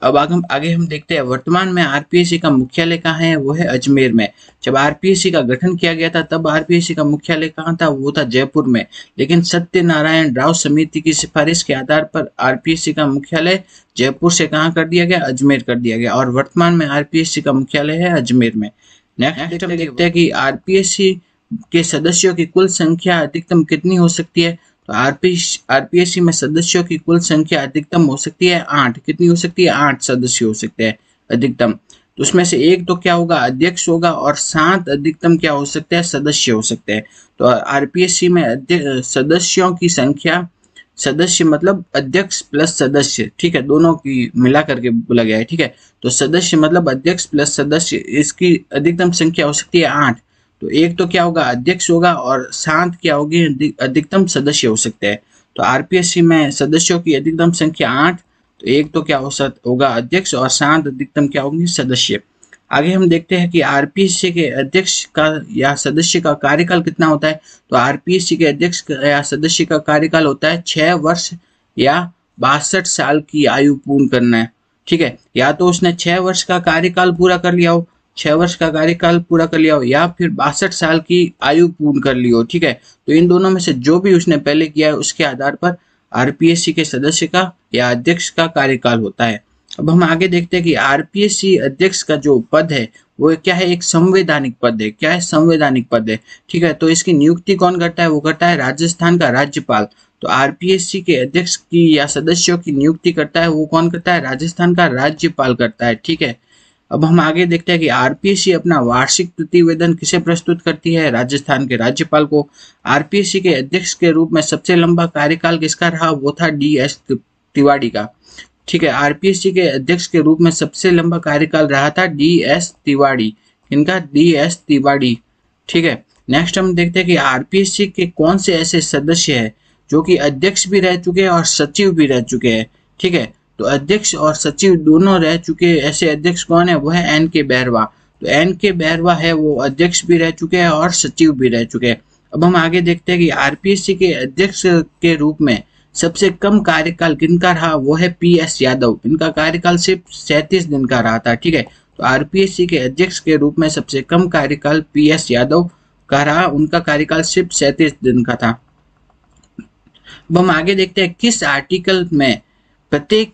अब आगे हम आगे हम देखते हैं वर्तमान में आरपीएससी का मुख्यालय कहाँ है वो है अजमेर में जब आरपीएससी का गठन किया गया था तब आरपीएससी का मुख्यालय कहाँ था वो था जयपुर में लेकिन सत्यनारायण राव समिति की सिफारिश के आधार पर आरपीएससी का मुख्यालय जयपुर से कहाँ कर दिया गया अजमेर कर दिया गया और वर्तमान में आरपीएससी का मुख्यालय है अजमेर में नेक्स्ट हम देखते हैं कि आरपीएससी के सदस्यों की कुल संख्या अधिकतम कितनी हो सकती है तो आरपीएससी में सदस्यों की कुल संख्या अधिकतम हो सकती है आठ कितनी हो सकती है आठ सदस्य हो सकते हैं अधिकतम तो उसमें से एक तो क्या होगा अध्यक्ष होगा और सात अधिकतम क्या हो सकते हैं सदस्य हो सकते हैं तो आरपीएससी में सदस्यों की संख्या सदस्य मतलब अध्यक्ष प्लस सदस्य ठीक है दोनों की मिला करके बोला गया है ठीक है तो सदस्य मतलब अध्यक्ष प्लस सदस्य इसकी अधिकतम संख्या हो सकती है आठ तो एक तो क्या होगा अध्यक्ष होगा और शांत क्या होगी अधिकतम सदस्य हो सकते हैं तो आरपीएससी में सदस्यों की अधिकतम संख्या आठ तो एक तो क्या हो सक होगा अध्यक्ष और शांत अधिकतम क्या होगी सदस्य आगे हम देखते हैं कि आरपीएससी के अध्यक्ष का या सदस्य का कार्यकाल कितना होता है तो आरपीएससी के अध्यक्ष या सदस्य का कार्यकाल होता है छह वर्ष या बासठ साल की आयु पूर्ण करना है ठीक है या तो उसने छह वर्ष का कार्यकाल पूरा कर लिया हो छह वर्ष का कार्यकाल पूरा कर लिया हो या फिर बासठ साल की आयु पूर्ण कर ली हो ठीक है तो इन दोनों में से जो भी उसने पहले किया है उसके आधार पर आरपीएससी के सदस्य का या अध्यक्ष का कार्यकाल होता है अब हम आगे देखते हैं कि आरपीएससी अध्यक्ष का जो पद है वो क्या है एक संवैधानिक पद है क्या है संवैधानिक पद है ठीक है तो इसकी नियुक्ति कौन करता है वो करता है राजस्थान का राज्यपाल तो आरपीएससी के अध्यक्ष की या सदस्यों की नियुक्ति करता है वो कौन करता है राजस्थान का राज्यपाल करता है ठीक है अब हम आगे देखते हैं कि आरपीएससी अपना वार्षिक प्रतिवेदन किसे प्रस्तुत करती है राजस्थान के राज्यपाल को आरपीएससी के अध्यक्ष के रूप में सबसे लंबा कार्यकाल किसका रहा वो था डी एस तिवाड़ी का ठीक है आरपीएससी के अध्यक्ष के रूप में सबसे लंबा कार्यकाल रहा था डी एस तिवाड़ी इनका डी एस तिवाड़ी ठीक है नेक्स्ट हम देखते हैं कि आरपीएससी के कौन से ऐसे सदस्य है जो कि अध्यक्ष भी रह चुके हैं और सचिव भी रह चुके हैं ठीक है तो अध्यक्ष और सचिव दोनों रह चुके ऐसे अध्यक्ष कौन है वो है एन के बैरवा तो एन के बैरवा है वो अध्यक्ष भी रह चुके हैं और सचिव भी रह चुके हैं अब हम आगे देखते हैं कि आरपीएससी के अध्यक्ष के रूप में सबसे कम कार्यकाल किनका रहा वो है पी एस यादव इनका कार्यकाल सिर्फ सैतीस दिन का रहा था ठीक है तो आरपीएससी के अध्यक्ष के रूप में सबसे कम कार्यकाल पी एस यादव का रहा उनका कार्यकाल सिर्फ सैतीस दिन का था अब हम आगे देखते हैं किस आर्टिकल में प्रत्येक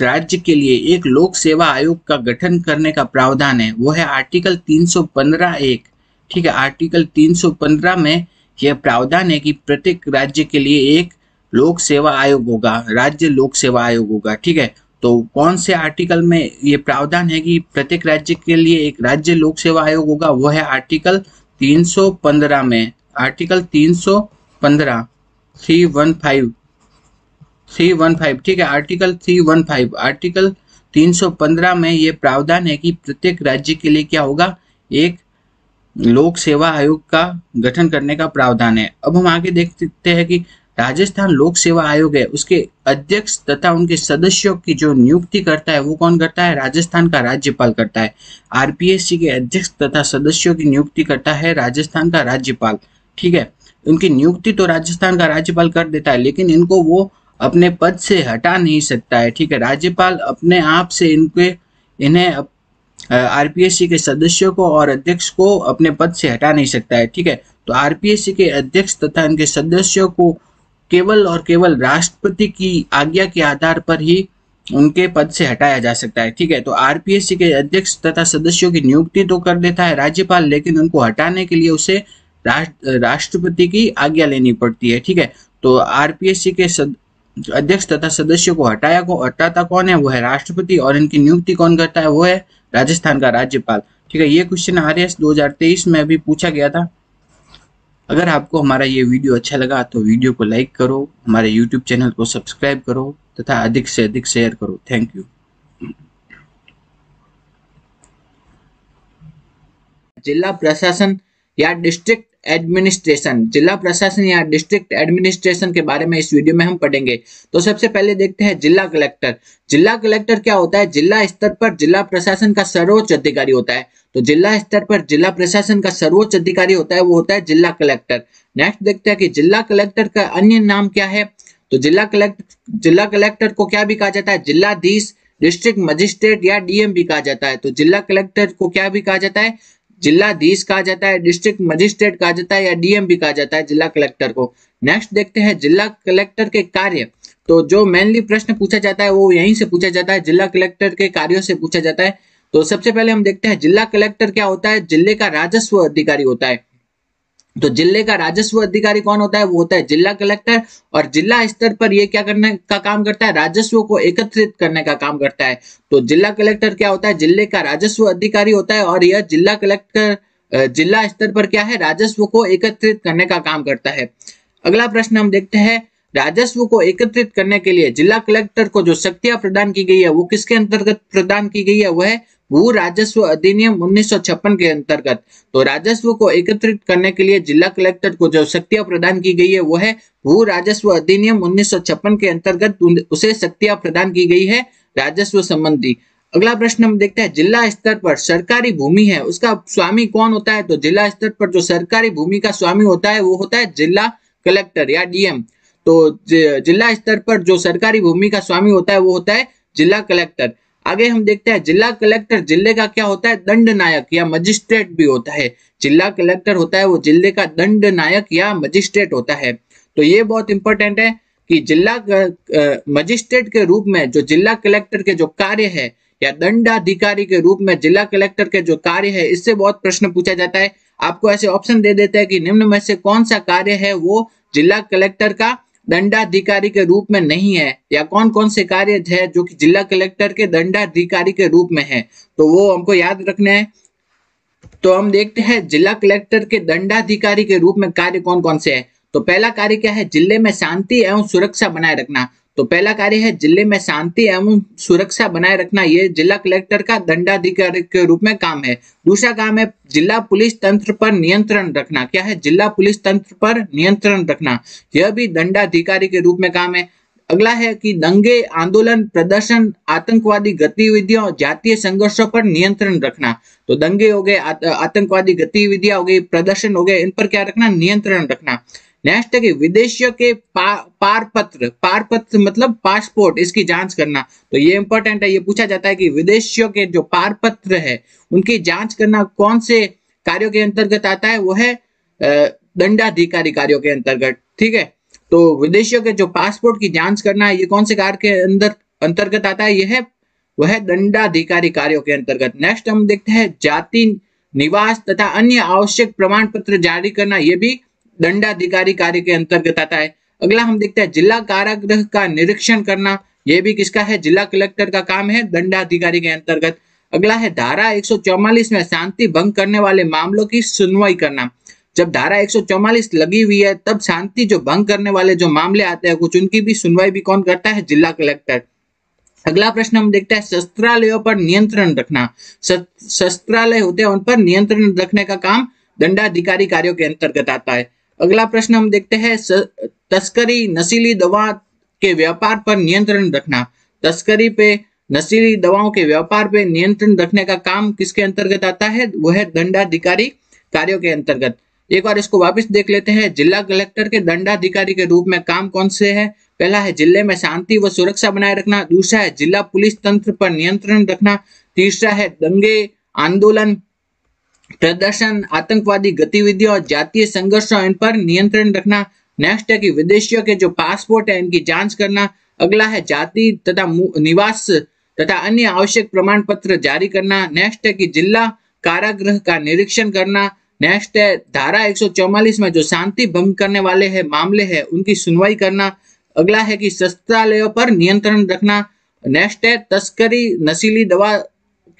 राज्य के लिए एक लोक सेवा आयोग का गठन करने का प्रावधान है वो है आर्टिकल 315 एक ठीक है आर्टिकल 315 में यह प्रावधान है कि प्रत्येक राज्य के लिए एक लोक सेवा आयोग होगा राज्य लोक सेवा आयोग होगा ठीक है तो कौन से आर्टिकल में ये प्रावधान है कि प्रत्येक राज्य के लिए एक राज्य लोक सेवा आयोग होगा वो है आर्टिकल 315 में आर्टिकल 315 315 थ्री वन फाइव ठीक है article three one five article 315 में ये प्रावधान है कि प्रत्येक राज्य के लिए क्या होगा एक लोक सेवा आयोग का गठन करने का प्रावधान है अब हम आगे देखते हैं कि राजस्थान लोक सेवा आयोग है उसके अध्यक्ष तथा उनके सदस्यों की जो नियुक्ति करता है वो कौन करता है राजस्थान का राज्यपाल करता है आरपीएससी के अध्यक्ष तथा सदस्यों की नियुक्ति करता है राजस्थान का राज्यपाल ठीक है उनकी नियुक्ति तो राजस्थान का राज्यपाल कर देता है लेकिन इनको वो अपने पद से हटा नहीं सकता है ठीक है राज्यपाल अपने आप से इनके इन्हें आरपीएससी के सदस्यों को और अध्यक्ष को अपने पद से हटा नहीं सकता है ठीक है तो आरपीएससी के अध्यक्ष तथा इनके सदस्यों को केवल और केवल राष्ट्रपति की आज्ञा के आधार पर ही उनके पद से हटाया जा सकता है ठीक है तो आरपीएससी के अध्यक्ष तथा सदस्यों की नियुक्ति तो कर देता है राज्यपाल लेकिन उनको हटाने के लिए उसे राष्ट्रपति की आज्ञा लेनी पड़ती है ठीक है तो आरपीएससी के सद, अध्यक्ष तथा सदस्य को हटाया को हटाता कौन है वो है राष्ट्रपति और इनकी नियुक्ति कौन करता है वो है राजस्थान का राज्यपाल ठीक है ये क्वेश्चन आर एस दो में अभी पूछा गया था अगर आपको हमारा ये वीडियो अच्छा लगा तो वीडियो को लाइक करो हमारे यूट्यूब चैनल को सब्सक्राइब करो तथा अधिक से अधिक शेयर करो थैंक यू जिला प्रशासन या डिस्ट्रिक्ट एडमिनिस्ट्रेशन जिला प्रशासन या डिस्ट्रिक्ट एडमिनिस्ट्रेशन के बारे में इस वीडियो में हम पढ़ेंगे तो सबसे पहले देखते हैं जिला कलेक्टर जिला कलेक्टर क्या होता है जिला स्तर पर जिला प्रशासन का सर्वोच्च अधिकारी होता है तो जिला स्तर पर जिला प्रशासन का सर्वोच्च अधिकारी होता है वो होता है जिला कलेक्टर नेक्स्ट देखते हैं कि जिला कलेक्टर का अन्य नाम क्या है तो जिला कलेक्टर जिला कलेक्टर को क्या भी कहा जाता है जिलाधीश डिस्ट्रिक्ट मजिस्ट्रेट या डीएम भी कहा जाता है तो जिला कलेक्टर को क्या भी कहा जाता है जिलाधीश कहा जाता है डिस्ट्रिक्ट मजिस्ट्रेट कहा जाता है या डीएम भी कहा जाता है जिला कलेक्टर को नेक्स्ट देखते हैं जिला कलेक्टर के कार्य तो जो मेनली प्रश्न पूछा जाता है वो यहीं से पूछा जाता है जिला कलेक्टर के कार्यों से पूछा जाता है तो सबसे पहले हम देखते हैं जिला कलेक्टर क्या होता है जिले का राजस्व अधिकारी होता है तो जिले का राजस्व अधिकारी कौन होता है वो होता है जिला कलेक्टर और जिला स्तर पर ये क्या करने का काम करता है राजस्व को एकत्रित करने का काम करता है तो जिला कलेक्टर क्या होता है जिले का राजस्व अधिकारी होता है और यह जिला कलेक्टर जिला स्तर पर क्या है राजस्व को एकत्रित करने का काम करता है अगला प्रश्न हम देखते हैं राजस्व को एकत्रित करने के लिए जिला कलेक्टर को जो शक्तियां प्रदान की गई है वो किसके अंतर्गत प्रदान की गई है वह भू राजस्व अधिनियम उन्नीस के अंतर्गत तो राजस्व को एकत्रित करने के लिए जिला कलेक्टर को जो शक्तियां प्रदान की गई है वो है भू राजस्व अधिनियम उन्नीस के अंतर्गत उसे शक्तियां प्रदान की गई है राजस्व संबंधी अगला प्रश्न हम देखते हैं जिला स्तर पर सरकारी भूमि है उसका स्वामी कौन होता है तो जिला स्तर पर जो सरकारी भूमि का स्वामी होता है वो होता है जिला कलेक्टर या डीएम तो जिला स्तर पर जो सरकारी भूमि का स्वामी होता है वो होता है जिला कलेक्टर आगे हम देखते हैं जिला कलेक्टर जिले का क्या होता है दंड नायक या मजिस्ट्रेट भी होता है जिला कलेक्टर होता है वो जिले का दंड नायक या मजिस्ट्रेट होता है तो ये बहुत इंपॉर्टेंट है कि जिला मजिस्ट्रेट के रूप में जो जिला कलेक्टर के जो कार्य है या दंडाधिकारी के रूप में जिला कलेक्टर के जो कार्य है इससे बहुत प्रश्न पूछा जाता है आपको ऐसे ऑप्शन दे देते हैं कि निम्न में से कौन सा कार्य है वो जिला कलेक्टर का दंडाधिकारी के रूप में नहीं है या कौन कौन से कार्य है जो कि जिला कलेक्टर के दंडाधिकारी के रूप में है तो वो हमको याद रखना है तो हम देखते हैं जिला कलेक्टर के दंडाधिकारी के रूप में कार्य कौन कौन से है तो पहला कार्य क्या है जिले में शांति एवं सुरक्षा बनाए रखना तो पहला कार्य है जिले में शांति एवं सुरक्षा बनाए रखना ये जिला कलेक्टर का दंडाधिकारी के रूप में काम है दूसरा काम है जिला पुलिस तंत्र पर नियंत्रण रखना क्या है जिला पुलिस तंत्र पर नियंत्रण रखना यह भी दंडाधिकारी के रूप में काम है अगला है कि दंगे आंदोलन प्रदर्शन आतंकवादी गतिविधियों जातीय संघर्षों पर नियंत्रण रखना तो दंगे हो गए आतंकवादी गतिविधियां हो गई प्रदर्शन हो गए इन पर क्या रखना नियंत्रण रखना नेक्स्ट है विदेशियों के पा, पारपत्र पारपत्र मतलब पासपोर्ट इसकी जांच करना तो ये इंपॉर्टेंट है ये पूछा जाता है कि विदेशियों के जो पारपत्र है उनकी जांच करना कौन से कार्यों के अंतर्गत आता है वो है दंडाधिकारी कार्यों के अंतर्गत ठीक है तो विदेशियों के जो पासपोर्ट की जांच करना है ये कौन से कार्य के अंदर अंतर्गत आता है यह है वह दंडाधिकारी कार्यों के अंतर्गत नेक्स्ट हम देखते हैं जाति निवास तथा अन्य आवश्यक प्रमाण पत्र जारी करना यह भी दंडाधिकारी कार्य के अंतर्गत आता है अगला हम देखते हैं जिला कारागृह का निरीक्षण करना यह भी किसका है जिला कलेक्टर का काम है दंडाधिकारी के अंतर्गत अगला है धारा 144 में शांति भंग करने वाले मामलों की सुनवाई करना जब धारा 144 लगी हुई है तब शांति जो भंग करने वाले जो मामले आते हैं कुछ उनकी भी सुनवाई भी कौन करता है जिला कलेक्टर अगला प्रश्न हम देखते हैं शस्त्रालयों पर नियंत्रण रखना शस्त्रालय होते हैं उन पर नियंत्रण रखने का काम दंडाधिकारी कार्यों के अंतर्गत आता है अगला प्रश्न हम देखते हैं तस्करी नशीली दवा के व्यापार पर नियंत्रण रखना तस्करी पे नशीली दवाओं के व्यापार पे नियंत्रण रखने का काम किसके अंतर्गत आता है वह है दंडाधिकारी कार्यों के अंतर्गत एक बार इसको वापस देख लेते हैं जिला कलेक्टर के दंडाधिकारी के रूप में काम कौन से है पहला है जिले में शांति व सुरक्षा बनाए रखना दूसरा है जिला पुलिस तंत्र पर नियंत्रण रखना तीसरा है दंगे आंदोलन प्रदर्शन आतंकवादी गतिविधियों और जातीय संघर्षों इन पर नियंत्रण रखना नेक्स्ट है कि विदेशियों के जो पासपोर्ट है इनकी जांच करना अगला है जाति तथा निवास तथा अन्य आवश्यक प्रमाण पत्र जारी करना नेक्स्ट है कि जिला कारागृह का निरीक्षण करना नेक्स्ट है धारा एक में जो शांति भंग करने वाले है मामले है उनकी सुनवाई करना अगला है कि शस्त्रालयों पर नियंत्रण रखना नेक्स्ट है तस्करी नशीली दवा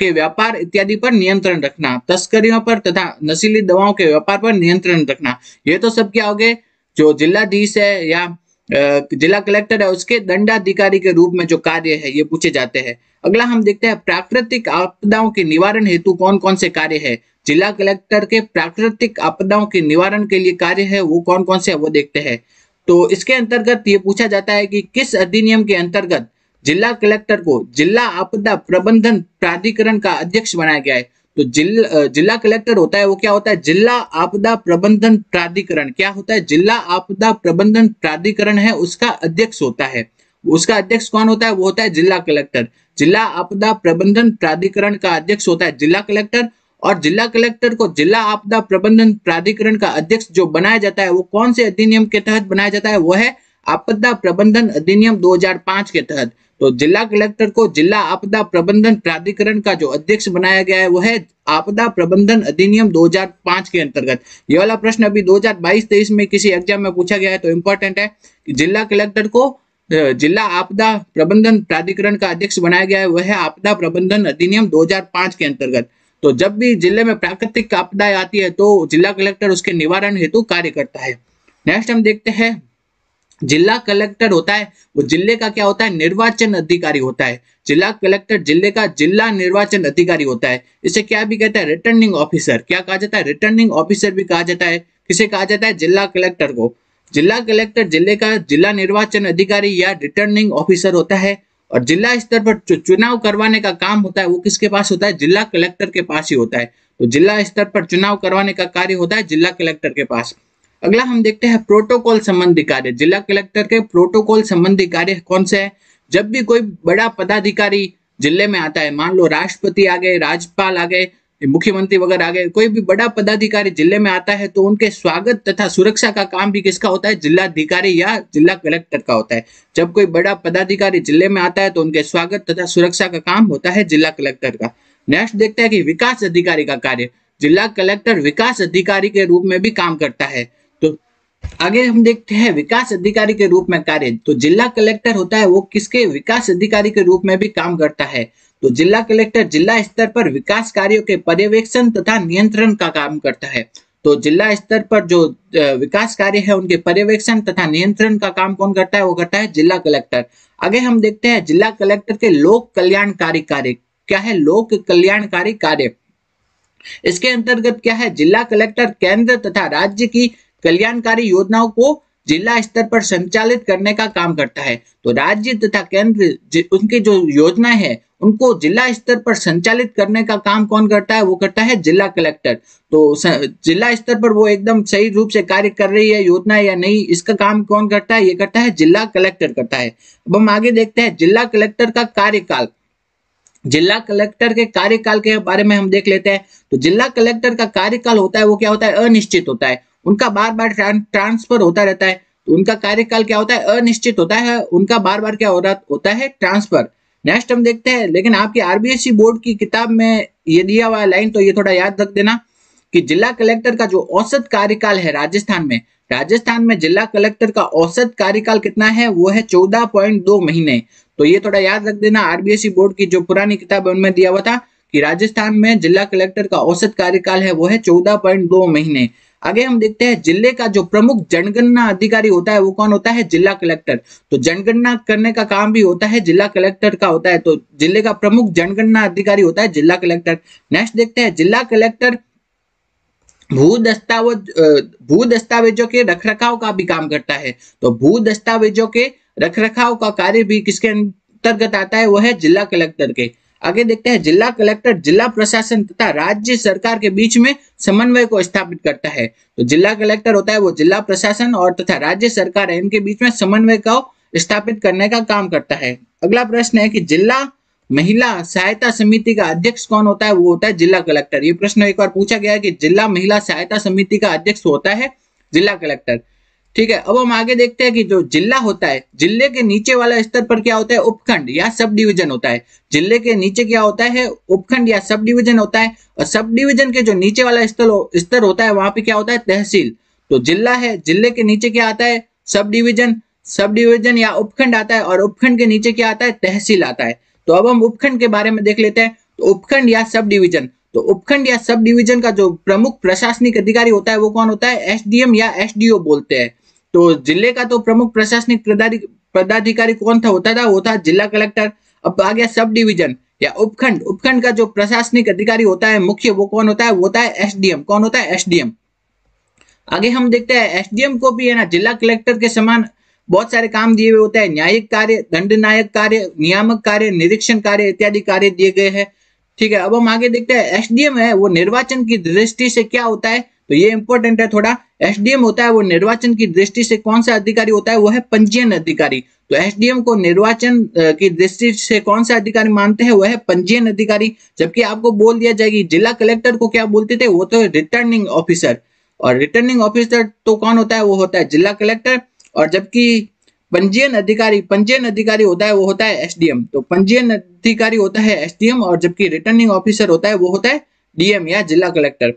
के व्यापार इत्यादि पर नियंत्रण रखना तस्करियों पर तथा नशीली दवाओं के व्यापार पर नियंत्रण रखना ये तो सब क्या हो गए जो जिलाधीश है या जिला कलेक्टर है उसके दंडाधिकारी के रूप में जो कार्य है ये पूछे जाते हैं अगला हम देखते हैं प्राकृतिक आपदाओं के निवारण हेतु कौन कौन से कार्य है जिला कलेक्टर के प्राकृतिक आपदाओं के निवारण के लिए कार्य है वो कौन कौन से है वो देखते हैं तो इसके अंतर्गत ये पूछा जाता है कि किस अधिनियम के अंतर्गत जिला कलेक्टर को जिला आपदा प्रबंधन प्राधिकरण का अध्यक्ष बनाया गया है तो जिला जिला कलेक्टर होता है वो क्या होता है जिला आपदा प्रबंधन प्राधिकरण क्या होता है जिला आपदा प्रबंधन प्राधिकरण है उसका अध्यक्ष होता है उसका अध्यक्ष कौन होता है वो होता है जिला कलेक्टर जिला आपदा प्रबंधन प्राधिकरण का अध्यक्ष होता है जिला कलेक्टर और जिला कलेक्टर को जिला आपदा प्रबंधन प्राधिकरण का अध्यक्ष जो बनाया जाता है वो कौन से अधिनियम के तहत बनाया जाता है वो है आपदा प्रबंधन अधिनियम 2005 के तहत तो जिला कलेक्टर को जिला आपदा प्रबंधन प्राधिकरण का जो अध्यक्ष बनाया गया है वह है आपदा प्रबंधन अधिनियम 2005 के अंतर्गत यह वाला प्रश्न अभी 2022-23 में किसी एग्जाम में पूछा गया है तो इंपॉर्टेंट है कि जिला कलेक्टर को जिला आपदा प्रबंधन प्राधिकरण का अध्यक्ष बनाया गया है वह है आपदा प्रबंधन अधिनियम दो के अंतर्गत तो जब भी जिले में प्राकृतिक आपदाएं आती है तो जिला कलेक्टर उसके निवारण हेतु कार्य करता है नेक्स्ट हम देखते हैं जिला कलेक्टर होता है वो जिले का क्या होता है निर्वाचन अधिकारी होता है जिला कलेक्टर जिले का जिला निर्वाचन अधिकारी होता है इसे क्या भी कहता है रिटर्निंग ऑफिसर क्या कहा जाता है रिटर्निंग ऑफिसर भी कहा जाता है किसे कहा जाता है जिला कलेक्टर को जिला कलेक्टर जिले का जिला निर्वाचन अधिकारी या रिटर्निंग ऑफिसर होता है और जिला स्तर पर जो चुनाव करवाने का काम होता है वो किसके पास होता है जिला कलेक्टर के पास ही होता है तो जिला स्तर पर चुनाव करवाने का कार्य होता है जिला कलेक्टर के पास अगला हम देखते हैं प्रोटोकॉल संबंधी कार्य जिला कलेक्टर के प्रोटोकॉल संबंधी कार्य कौन से है जब भी कोई बड़ा पदाधिकारी जिले में आता है मान लो राष्ट्रपति आ गए राज्यपाल आ गए मुख्यमंत्री वगैरह आ गए कोई भी बड़ा पदाधिकारी जिले में आता है तो उनके स्वागत तथा सुरक्षा का काम भी किसका होता है जिला अधिकारी या जिला कलेक्टर का होता है जब कोई बड़ा पदाधिकारी जिले में आता है तो उनके स्वागत तथा सुरक्षा का काम होता है जिला कलेक्टर का नेक्स्ट देखते हैं कि विकास अधिकारी का कार्य जिला कलेक्टर विकास अधिकारी के रूप में भी काम करता है आगे हम देखते हैं विकास अधिकारी के रूप में कार्य तो जिला कलेक्टर होता है वो किसके विकास अधिकारी के रूप में भी काम करता है तो जिला कलेक्टर जिला स्तर पर विकास कार्यों के पर्यवेक्षण तथा नियंत्रण का काम करता है तो जिला स्तर पर जो विकास कार्य है उनके पर्यवेक्षण तथा नियंत्रण का काम कौन करता है वो करता है जिला कलेक्टर आगे हम देखते हैं जिला कलेक्टर के लोक कल्याणकारी कार्य क्या है लोक कल्याणकारी कार्य इसके अंतर्गत क्या है जिला कलेक्टर केंद्र तथा राज्य की कल्याणकारी योजनाओं को जिला स्तर पर संचालित करने का काम करता है तो राज्य तथा केंद्र उनकी जो योजना है उनको जिला स्तर पर संचालित करने का काम कौन करता है वो करता है जिला कलेक्टर तो जिला स्तर पर वो एकदम सही रूप से कार्य कर रही है योजना या नहीं इसका काम कौन करता है ये करता है जिला कलेक्टर करता है अब हम आगे देखते हैं जिला कलेक्टर का कार्यकाल जिला कलेक्टर के कार्यकाल के बारे में हम देख लेते हैं तो जिला कलेक्टर का कार्यकाल होता है वो क्या होता है अनिश्चित होता है उनका बार बार ट्रांसफर होता रहता है तो उनका कार्यकाल क्या होता है अनिश्चित होता है उनका बार बार क्या हो रहा होता है ट्रांसफर नेक्स्ट हम देखते हैं लेकिन आपकी आरबीएससी e बोर्ड की किताब में ये दिया हुआ लाइन तो ये थोड़ा याद रख देना कि जिला कलेक्टर का जो औसत कार्यकाल है राजस्थान में राजस्थान में जिला कलेक्टर का औसत कार्यकाल कितना है वो है चौदह पॉइंट दो महीने तो ये थोड़ा याद रख देना आरबीएससी e बोर्ड की जो पुरानी किताब है उनमें दिया हुआ था कि राजस्थान में जिला कलेक्टर का औसत कार्यकाल है वो है चौदह पॉइंट दो महीने आगे हम देखते हैं जिले का जो प्रमुख जनगणना अधिकारी होता है वो कौन होता है जिला कलेक्टर तो जनगणना करने का काम भी होता है जिला कलेक्टर का होता है तो जिले का प्रमुख जनगणना अधिकारी होता है जिला कलेक्टर नेक्स्ट देखते हैं जिला कलेक्टर भू दस्तावेज भू दस्तावेजों के रखरखाव का भी काम करता है तो भू दस्तावेजों के रखरखाव का कार्य भी किसके अंतर्गत आता है वह है जिला कलेक्टर के आगे देखते हैं जिला कलेक्टर जिला प्रशासन तथा राज्य सरकार के बीच में समन्वय को स्थापित करता है तो जिला कलेक्टर होता है वो जिला प्रशासन और तथा राज्य सरकार है इनके बीच में समन्वय को स्थापित करने का काम करता है अगला प्रश्न है कि जिला महिला सहायता समिति का अध्यक्ष कौन होता है वो होता है जिला कलेक्टर ये प्रश्न एक बार पूछा गया है कि जिला महिला सहायता समिति का अध्यक्ष होता है जिला कलेक्टर ठीक है अब हम आगे देखते हैं कि जो जिला होता है जिले के नीचे वाला स्तर पर क्या होता है उपखंड या सब डिविजन होता है जिले के नीचे क्या होता है उपखंड या सब डिविजन होता है और सब डिवीजन के जो नीचे वाला स्तर स्तर होता है वहां पे क्या होता है तहसील तो जिला है जिले के नीचे क्या आता है सब डिवीजन सब डिविजन या उपखंड आता है और उपखंड के नीचे क्या आता है तहसील आता है तो अब हम उपखंड के बारे में देख लेते हैं तो उपखंड या सब डिविजन तो उपखंड या सब डिवीजन का जो प्रमुख प्रशासनिक अधिकारी होता है वो कौन होता है एसडीएम या एसडीओ बोलते हैं तो जिले का तो प्रमुख प्रशासनिक पदाधिकारी कौन था होता था वो था जिला कलेक्टर अब आ गया सब डिविजन या उपखंड उपखंड का जो प्रशासनिक अधिकारी होता है मुख्य वो कौन होता है वो होता है एसडीएम कौन होता है एसडीएम आगे हम देखते हैं एसडीएम को भी है ना जिला कलेक्टर के समान बहुत सारे काम दिए हुए होते हैं न्यायिक कार्य दंड नायक कार्य नियामक कार्य निरीक्षण कार्य इत्यादि कार्य दिए गए हैं ठीक है अब हम आगे देखते हैं एसडीएम है वो निर्वाचन की दृष्टि से क्या होता है तो ये इंपॉर्टेंट है थोड़ा एसडीएम होता है वो निर्वाचन की दृष्टि से कौन सा अधिकारी होता है वो है पंजीयन अधिकारी तो एसडीएम को निर्वाचन की दृष्टि से कौन सा अधिकारी मानते हैं वो है पंजीयन अधिकारी जबकि आपको बोल दिया जाएगी जिला कलेक्टर को क्या बोलते थे वो तो रिटर्निंग ऑफिसर और रिटर्निंग ऑफिसर तो कौन होता है वो होता है जिला कलेक्टर और जबकि पंजीयन अधिकारी पंजीयन अधिकारी होता है वो होता है एसडीएम तो पंजीयन अधिकारी होता है एसडीएम और जबकि रिटर्निंग ऑफिसर होता है वो होता है डीएम या जिला कलेक्टर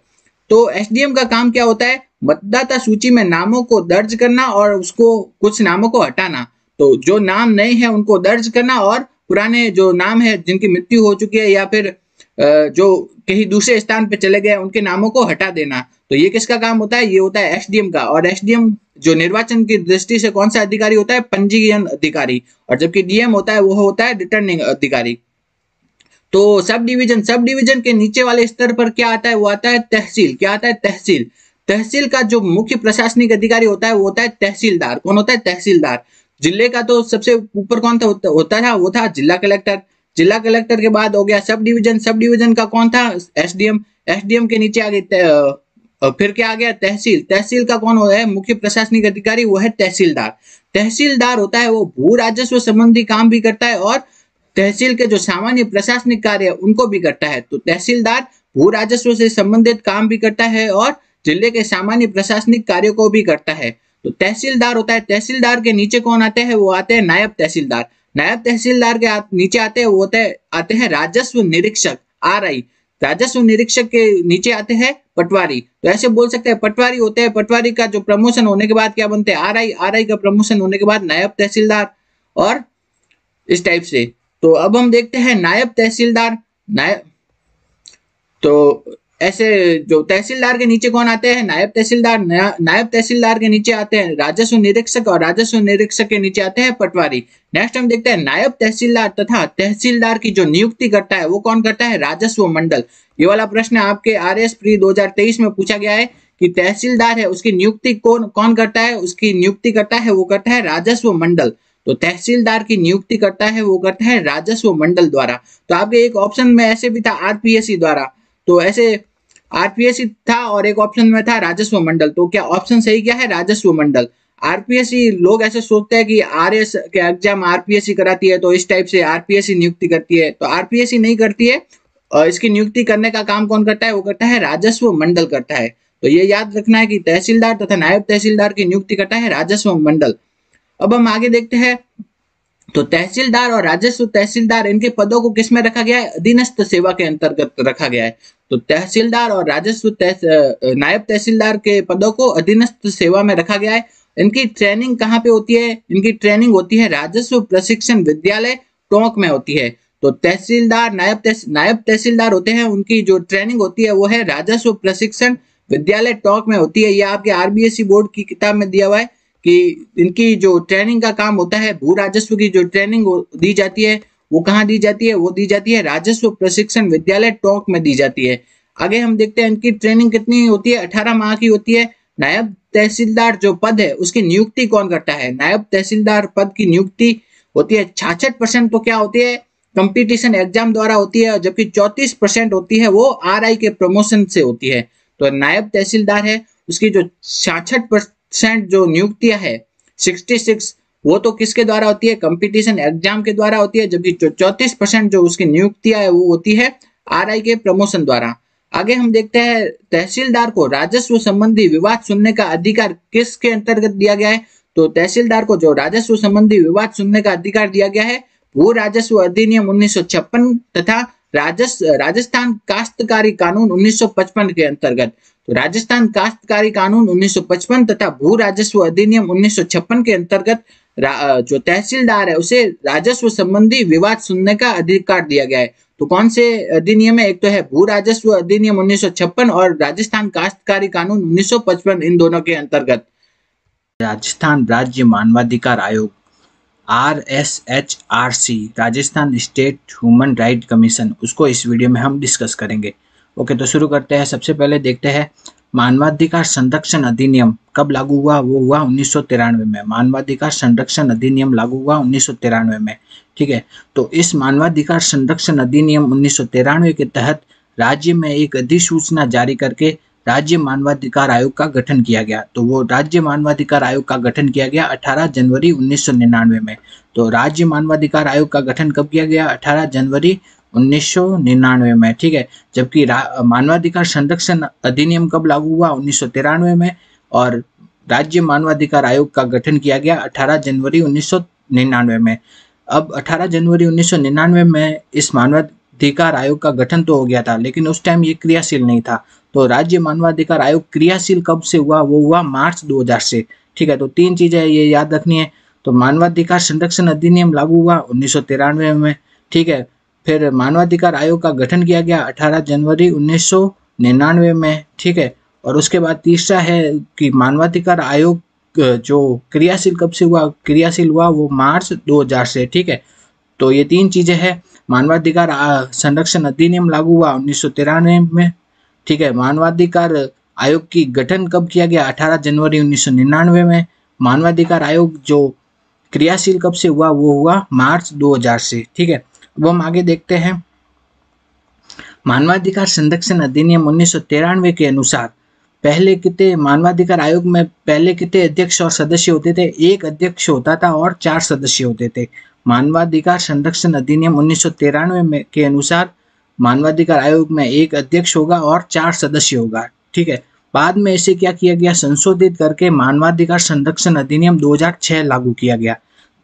तो एसडीएम का काम क्या होता है मतदाता सूची में नामों को दर्ज करना और उसको कुछ नामों को हटाना तो जो नाम नए हैं उनको दर्ज करना और पुराने जो नाम है जिनकी मृत्यु हो चुकी है या फिर जो कहीं दूसरे स्थान पर चले गए उनके नामों को हटा देना तो ये किसका काम होता है ये होता है एसडीएम का और एसडीएम जो निर्वाचन की दृष्टि से कौन सा अधिकारी होता है पंजीयन अधिकारी और जबकि डीएम होता है वो होता है रिटर्निंग अधिकारी तो सब डिवीजन सब डिवीजन के नीचे वाले स्तर पर क्या आता है वो आता है तहसील क्या आता है तहसील तहसील का जो मुख्य प्रशासनिक अधिकारी होता है वो होता है तहसीलदार कौन होता है तहसीलदार जिले का तो सबसे ऊपर कौन था होता था वो था जिला कलेक्टर जिला कलेक्टर के बाद हो गया सब डिवीजन सब डिवीजन का कौन था एसडीएम एसडीएम के नीचे आ गए फिर क्या आ गया तहसील तहसील का कौन होता है मुख्य प्रशासनिक अधिकारी वो है तहसीलदार तहसीलदार होता है वो भू राजस्व संबंधी काम भी करता है और तहसील के जो सामान्य प्रशासनिक कार्य है उनको भी करता है तो तहसीलदार भू राजस्व से संबंधित काम भी करता है और जिले के सामान्य प्रशासनिक कार्यो को भी करता है तो तहसीलदार होता है तहसीलदार के नीचे कौन आते हैं वो आते हैं नायब तहसीलदार नायब तहसीलदार के नीचे आते हैं वो होते हैं आते हैं राजस्व निरीक्षक आर आई राजस्व निरीक्षक के नीचे आते हैं पटवारी तो ऐसे बोल सकते हैं पटवारी होते हैं पटवारी का जो प्रमोशन होने के बाद क्या बनते हैं आर आई आर आई का प्रमोशन होने के बाद नायब तहसीलदार और इस टाइप से तो अब हम देखते हैं नायब तहसीलदार नायब तो ऐसे जो तहसीलदार के नीचे कौन आते हैं नायब तहसीलदार नायब तहसीलदार के नीचे आते हैं राजस्व निरीक्षक और राजस्व निरीक्षक के नीचे आते हैं पटवारी नेक्स्ट हम देखते हैं नायब तहसीलदार तथा तहसीलदार की जो नियुक्ति करता है वो कौन करता है राजस्व मंडल ये वाला प्रश्न आपके आर एस प्री दो में पूछा गया है कि तहसीलदार है उसकी नियुक्ति कौन कौन करता है उसकी नियुक्ति करता है वो करता है राजस्व मंडल तो तहसीलदार की नियुक्ति करता है वो करता है राजस्व मंडल द्वारा तो आपके एक ऑप्शन में ऐसे भी था आरपीएससी द्वारा तो ऐसे आरपीएससी था और एक ऑप्शन में था राजस्व मंडल तो क्या ऑप्शन सही क्या है राजस्व मंडल आरपीएससी लोग ऐसे सोचते हैं कि आरएस के एग्जाम आरपीएससी कराती है तो इस टाइप से आरपीएससी नियुक्ति करती है तो आरपीएससी नहीं करती है और इसकी नियुक्ति करने का काम कौन करता है वो करता है राजस्व मंडल करता है तो ये याद रखना है कि तहसीलदार तथा नायब तहसीलदार की नियुक्ति करता है राजस्व मंडल अब हम आगे देखते हैं तो तहसीलदार और राजस्व तहसीलदार इनके पदों को किसमें रखा गया है अधीनस्थ सेवा के अंतर्गत रखा गया है तो तहसीलदार और राजस्व तहस, नायब तहसीलदार के पदों को अधीनस्थ सेवा में रखा गया है इनकी ट्रेनिंग कहाँ पे होती है इनकी ट्रेनिंग होती है राजस्व प्रशिक्षण विद्यालय टोंक में होती है तो तहसीलदार नायब तहस, नायब तहसीलदार होते हैं उनकी जो ट्रेनिंग होती है वो है राजस्व प्रशिक्षण विद्यालय टोंक में होती है यह आपके आरबीएससी बोर्ड की किताब में दिया हुआ है कि इनकी जो ट्रेनिंग का काम होता है भू राजस्व की जो ट्रेनिंग दी जाती है वो कहाँ दी जाती है वो दी जाती है राजस्व प्रशिक्षण विद्यालय टोंक में दी जाती है आगे हम देखते हैं इनकी ट्रेनिंग कितनी होती है अठारह माह की होती है नायब तहसीलदार जो पद है उसकी नियुक्ति कौन करता है नायब तहसीलदार पद की नियुक्ति होती है छाछठ परसेंट तो क्या होती है कंपटीशन एग्जाम द्वारा होती है जबकि चौतीस परसेंट होती है वो आरआई के प्रमोशन से होती है तो नायब तहसीलदार है उसकी जो छाछठ परसेंट जो नियुक्तियां है 66 वो तो किसके द्वारा होती है कंपटीशन एग्जाम के द्वारा होती है जबकि चौतीस परसेंट जो उसकी नियुक्तियां है वो होती है आर के प्रमोशन द्वारा आगे हम देखते हैं तहसीलदार को राजस्व संबंधी विवाद सुनने का अधिकार किसके अंतर्गत दिया गया है तो तहसीलदार को जो राजस्व संबंधी विवाद सुनने का अधिकार दिया गया है वो राजस्व अधिनियम उन्नीस तथा राजस, राजस्थान काश्तकारी कानून 1955 के अंतर्गत तो राजस्थान काश्तकारी कानून 1955 तथा भू राजस्व अधिनियम 1956 के अंतर्गत जो तहसीलदार है उसे राजस्व संबंधी विवाद सुनने का अधिकार दिया गया है तो कौन से अधिनियम है एक तो है भू राजस्व अधिनियम 1956 और राजस्थान काश्तकारी कानून 1955 इन दोनों के अंतर्गत राजस्थान राज्य मानवाधिकार आयोग R S H R C Rajasthan state human right commission उसको इस वीडियो में हम डिस्कस करेंगे ओके तो शुरू करते हैं सबसे पहले देखते हैं मानवाधिकार संरक्षण अधिनियम कब लागू हुआ वो हुआ उन्नीस में मानवाधिकार संरक्षण अधिनियम लागू हुआ उन्नीस में ठीक है तो इस मानवाधिकार संरक्षण अधिनियम उन्नीस के तहत राज्य में एक अधिसूचना जारी करके राज्य मानवाधिकार आयोग का गठन किया गया तो वो राज्य मानवाधिकार आयोग का गठन किया गया 18 जनवरी 1999 में तो राज्य मानवाधिकार आयोग का गठन कब किया गया 18 जनवरी 1999 में ठीक है जबकि मानवाधिकार संरक्षण अधिनियम कब लागू हुआ उन्नीस में और राज्य मानवाधिकार आयोग का गठन किया गया अठारह जनवरी उन्नीस में अब 18 जनवरी 1999 में इस मानवाधिकार आयोग का गठन तो हो गया था लेकिन उस टाइम ये क्रियाशील नहीं था तो राज्य मानवाधिकार आयोग क्रियाशील कब से हुआ वो हुआ मार्च 2000 से ठीक है तो तीन चीजें ये याद रखनी है तो मानवाधिकार संरक्षण अधिनियम लागू हुआ उन्नीस में ठीक है फिर मानवाधिकार आयोग का गठन किया गया 18 जनवरी उन्नीस में ठीक है और उसके बाद तीसरा है कि मानवाधिकार आयोग जो क्रियाशील कब से हुआ क्रियाशील हुआ वो मार्च 2000 से ठीक है तो ये तीन चीजें हैं मानवाधिकार संरक्षण अधिनियम लागू हुआ उन्नीस में ठीक है मानवाधिकार आयोग की गठन कब किया गया 18 जनवरी 1999 में मानवाधिकार आयोग जो क्रियाशील कब से हुआ वो हुआ मार्च 2000 से ठीक है अब हम आगे देखते हैं मानवाधिकार संरक्षण अधिनियम उन्नीस के अनुसार पहले कितने मानवाधिकार आयोग में पहले कितने अध्यक्ष और सदस्य होते थे एक अध्यक्ष होता था और चार सदस्य होते थे मानवाधिकार संरक्षण अधिनियम उन्नीस में के अनुसार मानवाधिकार आयोग में एक अध्यक्ष होगा और चार सदस्य होगा ठीक है बाद में इसे क्या किया गया संशोधित करके मानवाधिकार संरक्षण अधिनियम 2006 लागू किया गया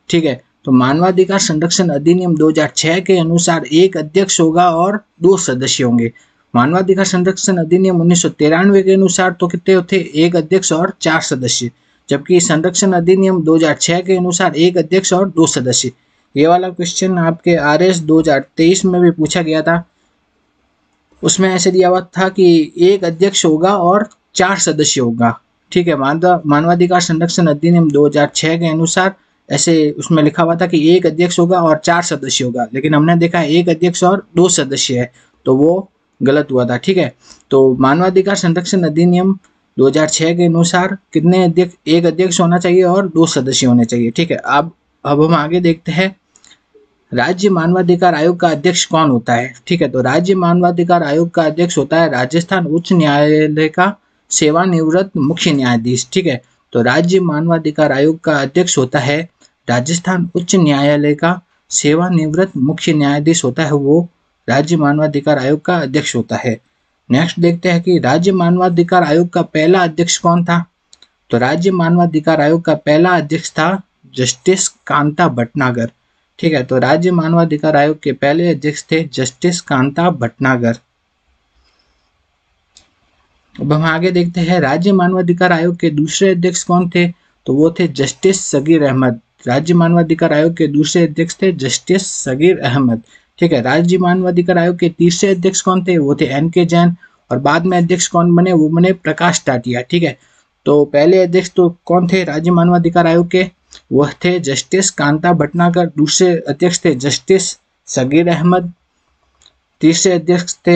ठीक है तो मानवाधिकार संरक्षण अधिनियम 2006 के अनुसार एक अध्यक्ष होगा और दो सदस्य होंगे मानवाधिकार संरक्षण अधिनियम उन्नीस के अनुसार तो कितने थे एक अध्यक्ष और चार सदस्य जबकि संरक्षण अधिनियम 2006 के अनुसार एक अध्यक्ष और दो सदस्य ये वाला क्वेश्चन आपके आर एस में भी पूछा गया था उसमें ऐसे दिया हुआ था कि एक अध्यक्ष होगा और चार सदस्य होगा ठीक है मानवाधिकार संरक्षण अधिनियम 2006 के अनुसार ऐसे उसमें लिखा हुआ था कि एक अध्यक्ष होगा और चार सदस्य होगा लेकिन हमने देखा एक अध्यक्ष और दो सदस्य है तो वो गलत हुआ था ठीक है तो मानवाधिकार संरक्षण अधिनियम 2006 के अनुसार कितने अध्यक्ष एक अध्यक्ष होना चाहिए और दो सदस्य होने चाहिए ठीक है अब अब हम आगे देखते हैं राज्य मानवाधिकार आयोग का अध्यक्ष कौन होता है ठीक है तो राज्य मानवाधिकार आयोग का अध्यक्ष होता है राजस्थान उच्च न्यायालय का सेवानिवृत्त मुख्य न्यायाधीश ठीक है तो राज्य मानवाधिकार आयोग का अध्यक्ष होता है राजस्थान उच्च न्यायालय का सेवानिवृत्त मुख्य न्यायाधीश होता है वो राज्य मानवाधिकार आयोग का अध्यक्ष होता है नेक्स्ट देखते हैं कि राज्य मानवाधिकार आयोग का पहला अध्यक्ष कौन था तो राज्य मानवाधिकार आयोग का पहला अध्यक्ष था जस्टिस कांता भटनागर ठीक है तो राज्य मानवाधिकार आयोग के पहले अध्यक्ष थे जस्टिस कांता भटनागर अब हम आगे देखते हैं राज्य मानवाधिकार आयोग के दूसरे अध्यक्ष कौन थे तो वो थे जस्टिस सगीर अहमद राज्य मानवाधिकार आयोग के दूसरे अध्यक्ष थे जस्टिस सगीर अहमद ठीक है राज्य मानवाधिकार आयोग के तीसरे अध्यक्ष कौन थे वो थे एन के जैन और बाद में अध्यक्ष कौन बने वो बने प्रकाश टाटिया ठीक है तो पहले अध्यक्ष तो कौन थे राज्य मानवाधिकार आयोग के वह थे जस्टिस कांता भटनागर दूसरे अध्यक्ष थे जस्टिस सगीर अहमद तीसरे अध्यक्ष थे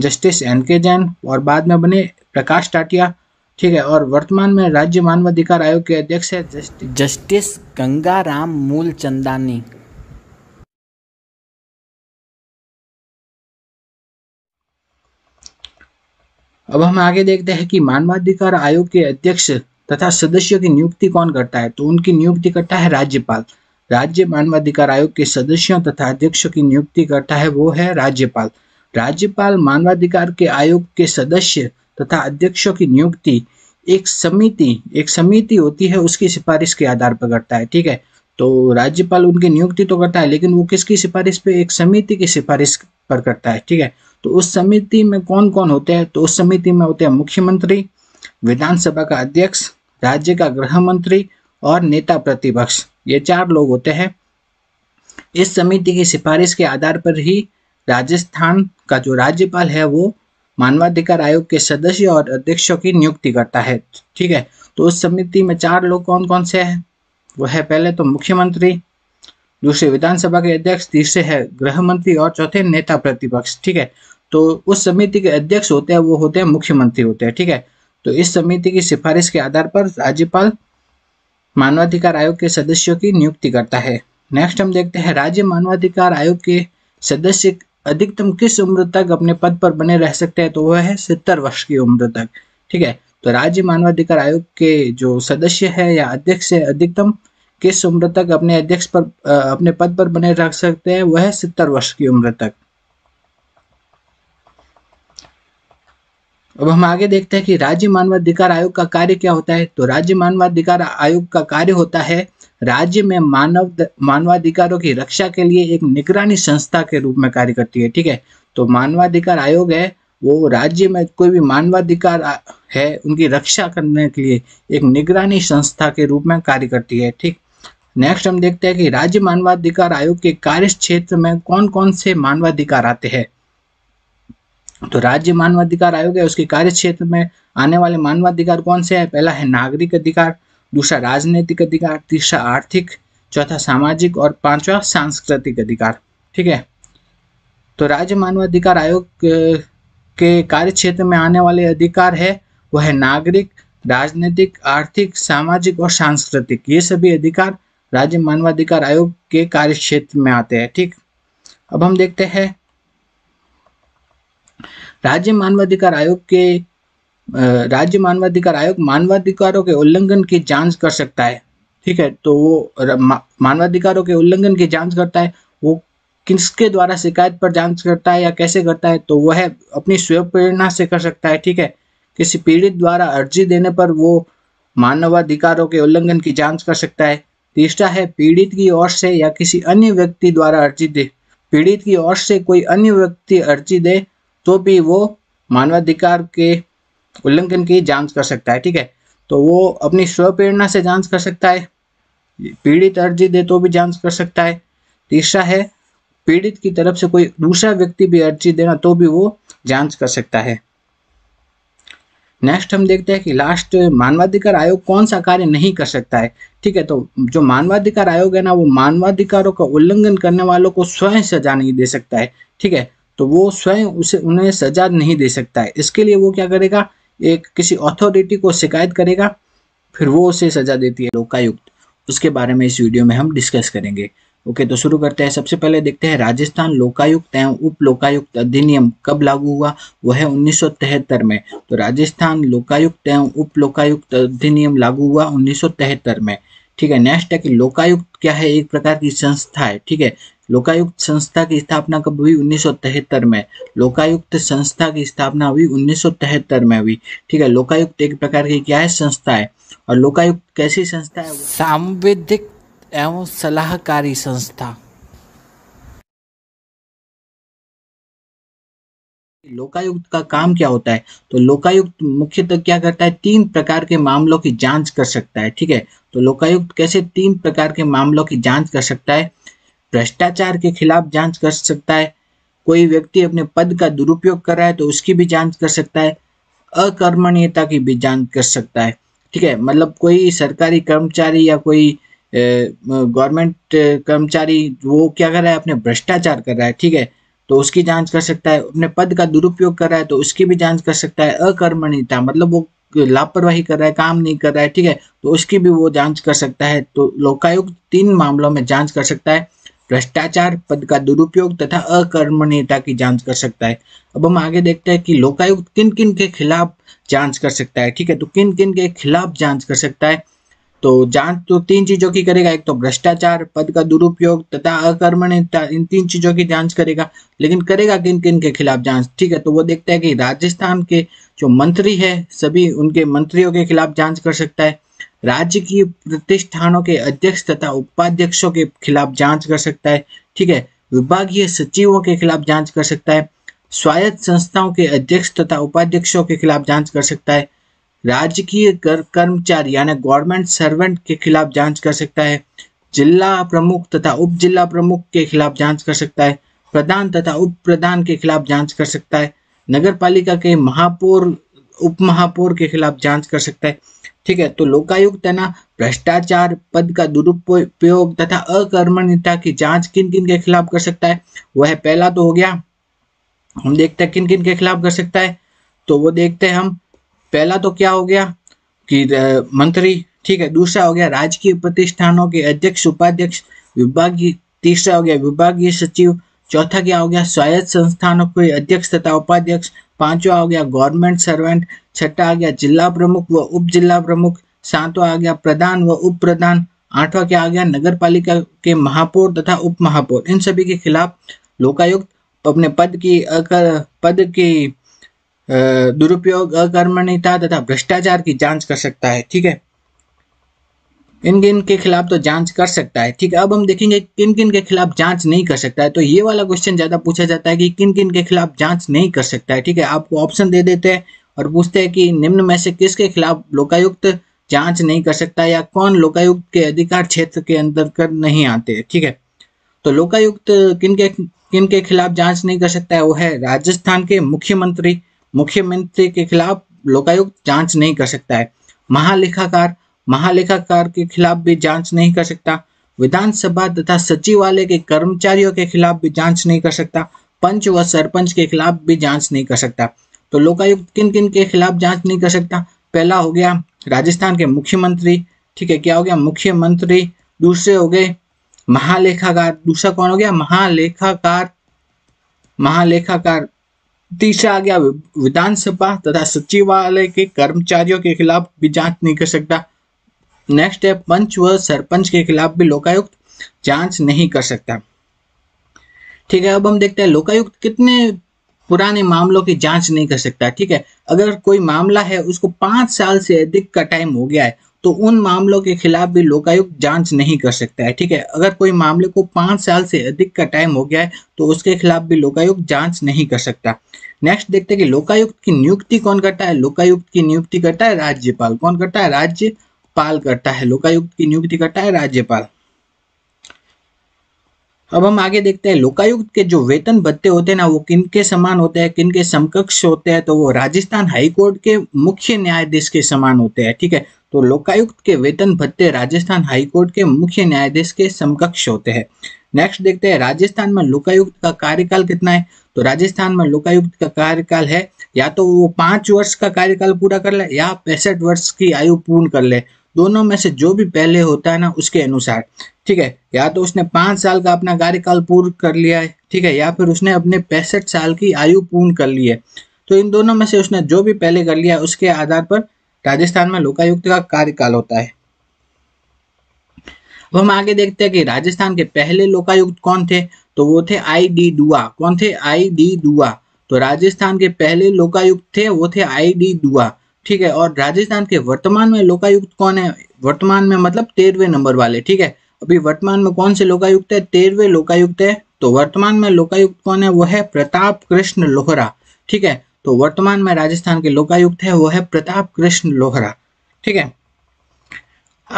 जस्टिस एन के जैन और बाद में बने प्रकाश टाटिया ठीक है और वर्तमान में राज्य मानवाधिकार आयोग के अध्यक्ष है जस्टिस जस्टिस गंगाराम मूलचंदानी अब हम आगे देखते हैं कि मानवाधिकार आयोग के अध्यक्ष तथा सदस्यों की नियुक्ति कौन करता है तो उनकी नियुक्ति करता है राज्यपाल राज्य मानवाधिकार आयोग के सदस्यों तथा अध्यक्षों की नियुक्ति करता है वो है राज्यपाल राज्यपाल मानवाधिकार के आयोग के सदस्य तथा अध्यक्षों की नियुक्ति एक समिति एक समिति होती है उसकी सिफारिश के आधार पर करता है ठीक है तो राज्यपाल उनकी नियुक्ति तो करता है लेकिन वो किसकी सिफारिश पे एक समिति की सिफारिश पर करता है ठीक है तो उस समिति में कौन कौन होते हैं तो उस समिति में होते हैं मुख्यमंत्री विधानसभा का अध्यक्ष राज्य का गृह मंत्री और नेता प्रतिपक्ष ये चार लोग होते हैं इस समिति की सिफारिश के आधार पर ही राजस्थान का जो राज्यपाल है वो मानवाधिकार आयोग के सदस्य और अध्यक्षों की नियुक्ति करता है ठीक है तो उस समिति में चार लोग कौन कौन से हैं वो है पहले तो मुख्यमंत्री दूसरे विधानसभा के अध्यक्ष तीसरे है गृह मंत्री और चौथे नेता प्रतिपक्ष ठीक है तो उस समिति के अध्यक्ष होते हैं वो होते हैं मुख्यमंत्री होते हैं ठीक है तो इस समिति की सिफारिश के आधार पर राज्यपाल मानवाधिकार आयोग के सदस्यों की नियुक्ति करता है नेक्स्ट हम देखते हैं राज्य मानवाधिकार आयोग के सदस्य अधिकतम किस उम्र तक अपने पद पर बने रह सकते हैं तो वह है सत्तर वर्ष की उम्र तक ठीक है तो राज्य मानवाधिकार आयोग के जो सदस्य है या अध्यक्ष है अधिकतम किस उम्र तक अपने अध्यक्ष पर अपने पद पर बने रह सकते हैं वह है सत्तर वर्ष की उम्र तक अब हम आगे देखते हैं कि राज्य मानवाधिकार आयोग का कार्य क्या होता है तो राज्य मानवाधिकार आयोग का कार्य होता है राज्य में मानव मानवाधिकारों की रक्षा के लिए एक निगरानी संस्था के रूप में कार्य करती है ठीक है तो मानवाधिकार आयोग है वो राज्य में कोई भी मानवाधिकार है उनकी रक्षा करने के लिए एक निगरानी संस्था के रूप में कार्य करती है ठीक नेक्स्ट हम देखते हैं कि राज्य मानवाधिकार आयोग के कार्य क्षेत्र में कौन कौन से मानवाधिकार आते हैं तो राज्य मानवाधिकार आयोग है उसके कार्य क्षेत्र में आने वाले मानवाधिकार कौन से है पहला है नागरिक अधिकार दूसरा राजनीतिक अधिकार तीसरा आर्थिक चौथा सामाजिक और पांचवा सांस्कृतिक अधिकार ठीक है तो राज्य मानवाधिकार आयोग के कार्य क्षेत्र में आने वाले अधिकार है वह है नागरिक राजनीतिक आर्थिक सामाजिक और सांस्कृतिक ये सभी अधिकार राज्य मानवाधिकार आयोग के कार्य क्षेत्र में आते हैं ठीक अब हम देखते हैं राज्य मानवाधिकार आयोग के राज्य मानवाधिकार आयोग मानवाधिकारों के उल्लंघन की जांच कर सकता है ठीक है तो वो मानवाधिकारों के उल्लंघन की जांच करता है वो किसके द्वारा शिकायत पर जांच करता है या कैसे करता है तो वह अपनी स्वयं प्रेरणा से कर सकता है ठीक है किसी पीड़ित द्वारा अर्जी देने पर वो मानवाधिकारों के उल्लंघन की जांच कर सकता है तीसरा है पीड़ित की ओर से या किसी अन्य व्यक्ति द्वारा अर्जी दे पीड़ित की ओर से कोई अन्य व्यक्ति अर्जी दे तो भी वो मानवाधिकार के उल्लंघन की जांच कर सकता है ठीक है तो वो अपनी स्वप्रेरणा से जांच कर सकता है पीड़ित अर्जी दे तो भी जांच कर सकता है तीसरा है पीड़ित की तरफ से कोई दूसरा व्यक्ति भी अर्जी देना तो भी वो जांच कर सकता है नेक्स्ट हम देखते हैं कि लास्ट मानवाधिकार आयोग कौन सा कार्य नहीं कर सकता है ठीक है तो जो मानवाधिकार आयोग है ना वो मानवाधिकारों का उल्लंघन करने वालों को स्वयं सजा नहीं दे सकता है ठीक है तो वो स्वयं उसे उन्हें सजा नहीं दे सकता है इसके लिए वो क्या करेगा एक किसी अथॉरिटी को शिकायत करेगा फिर वो उसे सजा देती है लोकायुक्त उसके बारे में इस वीडियो में हम डिस्कस करेंगे ओके तो शुरू करते हैं सबसे पहले देखते हैं राजस्थान लोकायुक्त एवं उप लोकायुक्त अधिनियम कब लागू हुआ वह है उन्नीस में तो राजस्थान लोकायुक्त एवं उप लोकायुक्त अधिनियम लागू हुआ उन्नीस में ठीक है नेक्स्ट है कि लोकायुक्त क्या है एक प्रकार की संस्था है ठीक है लोकायुक्त संस्था की स्थापना कब हुई उन्नीस में लोकायुक्त संस्था की स्थापना हुई उन्नीस में हुई ठीक है लोकायुक्त एक प्रकार की क्या है संस्था है और लोकायुक्त कैसी संस्था है सांविधिक एवं सलाहकारी संस्था लोकायुक्त का काम क्या होता है तो लोकायुक्त मुख्यतः क्या करता है तीन प्रकार के मामलों की जांच कर सकता है ठीक है तो लोकायुक्त कैसे तीन प्रकार के मामलों की जांच कर सकता है भ्रष्टाचार के खिलाफ जांच कर सकता है कोई व्यक्ति अपने पद का दुरुपयोग कर रहा है तो उसकी भी जांच कर सकता है अकर्मणीयता की भी जांच कर सकता है ठीक है मतलब कोई सरकारी कर्मचारी या कोई गवर्नमेंट कर्मचारी वो क्या कर रहा है अपने भ्रष्टाचार कर रहा है ठीक है तो उसकी जांच कर सकता है अपने पद का दुरुपयोग कर रहा है तो उसकी भी जांच कर सकता है अकर्मणीयता मतलब वो लापरवाही कर रहा है काम नहीं कर रहा है ठीक है तो उसकी भी वो जांच कर सकता है तो लोकायुक्त तीन मामलों में जांच कर सकता है भ्रष्टाचार पद का दुरुपयोग तथा अकर्मण्यता की जांच कर सकता है अब हम आगे देखते हैं कि लोकायुक्त किन किन के खिलाफ जांच कर सकता है ठीक है तो किन किन के खिलाफ जांच कर सकता है तो जांच तो तीन चीजों की करेगा एक तो भ्रष्टाचार पद का दुरुपयोग तथा अकर्मण्यता इन तीन चीजों की जांच करेगा लेकिन करेगा किन किन के खिलाफ जांच ठीक है तो वो देखता है कि राजस्थान के जो मंत्री है सभी उनके मंत्रियों के खिलाफ जांच कर सकता है राज्य की प्रतिष्ठानों के अध्यक्ष तथा उपाध्यक्षों के खिलाफ जांच कर सकता है ठीक है विभागीय सचिवों के खिलाफ जांच कर सकता है स्वायत्त संस्थाओं के अध्यक्ष तथा उपाध्यक्षों के खिलाफ जांच कर सकता है राजकीय कर्मचारी यानी गवर्नमेंट सर्वेंट के खिलाफ जांच कर सकता है जिला प्रमुख तथा उप जिला प्रमुख के खिलाफ जांच कर सकता है प्रधान तथा उप प्रधान के खिलाफ जांच कर सकता है नगर पालिका के महापौर उप महापौर के खिलाफ जांच कर सकता है ठीक है तो लोकायुक्त है ना भ्रष्टाचार पद का दुरुपयोग तथा अकर्मण्यता की जांच किन किन के खिलाफ कर सकता है वह है पहला तो हो गया हम देखते हैं किन किन के खिलाफ कर सकता है तो वो देखते हैं हम पहला तो क्या हो गया कि मंत्री ठीक है दूसरा हो गया राजकीय प्रतिष्ठानों के अध्यक्ष उपाध्यक्ष विभागीय तीसरा हो गया विभागीय सचिव चौथा क्या हो गया स्वायत्त संस्थानों के अध्यक्ष तथा उपाध्यक्ष पांचवा हो गया गवर्नमेंट सर्वेंट छठा आ गया जिला प्रमुख व उप जिला प्रमुख सातवा आ गया प्रधान व उप प्रधान आठवा क्या आ गया नगर पालिका के महापौर तथा उप महापौर इन सभी के खिलाफ लोकायुक्त अपने पद की अकर, पद की दुरुपयोग अकर्मण्यता तथा भ्रष्टाचार की जांच कर सकता है ठीक है इन किन के खिलाफ तो जांच कर सकता है ठीक है अब हम देखेंगे किन किन के खिलाफ जांच नहीं कर सकता है तो ये वाला क्वेश्चन ज्यादा पूछा जाता है कि किन किन के खिलाफ जांच नहीं कर सकता है ठीक है आपको ऑप्शन दे देते हैं और पूछते हैं कि निम्न में से किसके खिलाफ लोकायुक्त जांच नहीं कर सकता या कौन लोकायुक्त के अधिकार क्षेत्र के अंतर्गत नहीं आते ठीक है तो लोकायुक्त किन के किन के खिलाफ जांच नहीं कर सकता है वो है राजस्थान के मुख्यमंत्री मुख्यमंत्री के खिलाफ लोकायुक्त जांच नहीं कर सकता है महालेखाकार महालेखाकार के खिलाफ भी जांच नहीं कर सकता विधानसभा तथा सचिवालय के कर्मचारियों के खिलाफ भी जांच नहीं कर सकता पंच व सरपंच के खिलाफ भी जांच नहीं कर सकता तो लोकायुक्त किन किन के खिलाफ जांच नहीं कर सकता पहला हो गया राजस्थान के मुख्यमंत्री ठीक है क्या हो गया मुख्यमंत्री दूसरे हो गए महालेखाकार दूसरा कौन हो गया महालेखाकार महालेखाकार तीसरा आ गया विधानसभा तथा सचिवालय के कर्मचारियों के खिलाफ भी जांच नहीं कर सकता नेक्स्ट है पंच व सरपंच के खिलाफ भी लोकायुक्त जांच नहीं कर सकता ठीक है अब हम देखते हैं लोकायुक्त कितने पुराने मामलों की जांच नहीं कर सकता ठीक है अगर कोई मामला है उसको पांच साल से अधिक का टाइम हो गया है तो उन मामलों के खिलाफ भी लोकायुक्त जांच नहीं कर सकता है ठीक है अगर कोई मामले को पांच साल से अधिक का टाइम हो गया है तो उसके खिलाफ भी लोकायुक्त जांच नहीं कर सकता नेक्स्ट देखते हैं कि लोकायुक्त की नियुक्ति कौन करता है लोकायुक्त की नियुक्ति करता है राज्यपाल कौन करता है राज्य पाल करता है लोकायुक्त की नियुक्ति करता है राज्यपाल अब हम आगे देखते हैं लोकायुक्त के जो वेतन भत्ते होते हैं ना वो किन के समान होते हैं किन के समकक्ष होते हैं तो वो राजस्थान हाईकोर्ट के मुख्य न्यायाधीश के समान होते हैं ठीक है तो लोकायुक्त के वेतन भत्ते राजस्थान हाईकोर्ट के मुख्य न्यायाधीश के समकक्ष होते हैं नेक्स्ट देखते हैं राजस्थान में लोकायुक्त का कार्यकाल कितना है तो राजस्थान में लोकायुक्त का कार्यकाल है या तो वो पांच वर्ष का कार्यकाल पूरा कर ले या पैंसठ वर्ष की आयु पूर्ण कर ले दोनों में से जो भी पहले होता है ना उसके अनुसार ठीक है या तो उसने पांच साल का अपना कार्यकाल पूर्ण कर लिया है ठीक है या फिर उसने अपने पैंसठ साल की आयु पूर्ण कर ली है तो इन दोनों में से उसने जो भी पहले कर लिया उसके आधार पर राजस्थान में लोकायुक्त का कार्यकाल होता है अब हम आगे देखते हैं कि राजस्थान के पहले लोकायुक्त कौन थे तो वो थे आई डी दुआ कौन थे आई डी दुआ तो राजस्थान के पहले लोकायुक्त थे वो थे आई डी दुआ ठीक है और राजस्थान के वर्तमान में लोकायुक्त कौन है वर्तमान में मतलब तेरहवे नंबर वाले ठीक है अभी वर्तमान में कौन से लोकायुक्त है तेरहवे लोकायुक्त है तो वर्तमान में लोकायुक्त कौन है वो है प्रताप कृष्ण लोहरा ठीक है तो वर्तमान में राजस्थान के लोकायुक्त है वो है प्रताप कृष्ण लोहरा ठीक है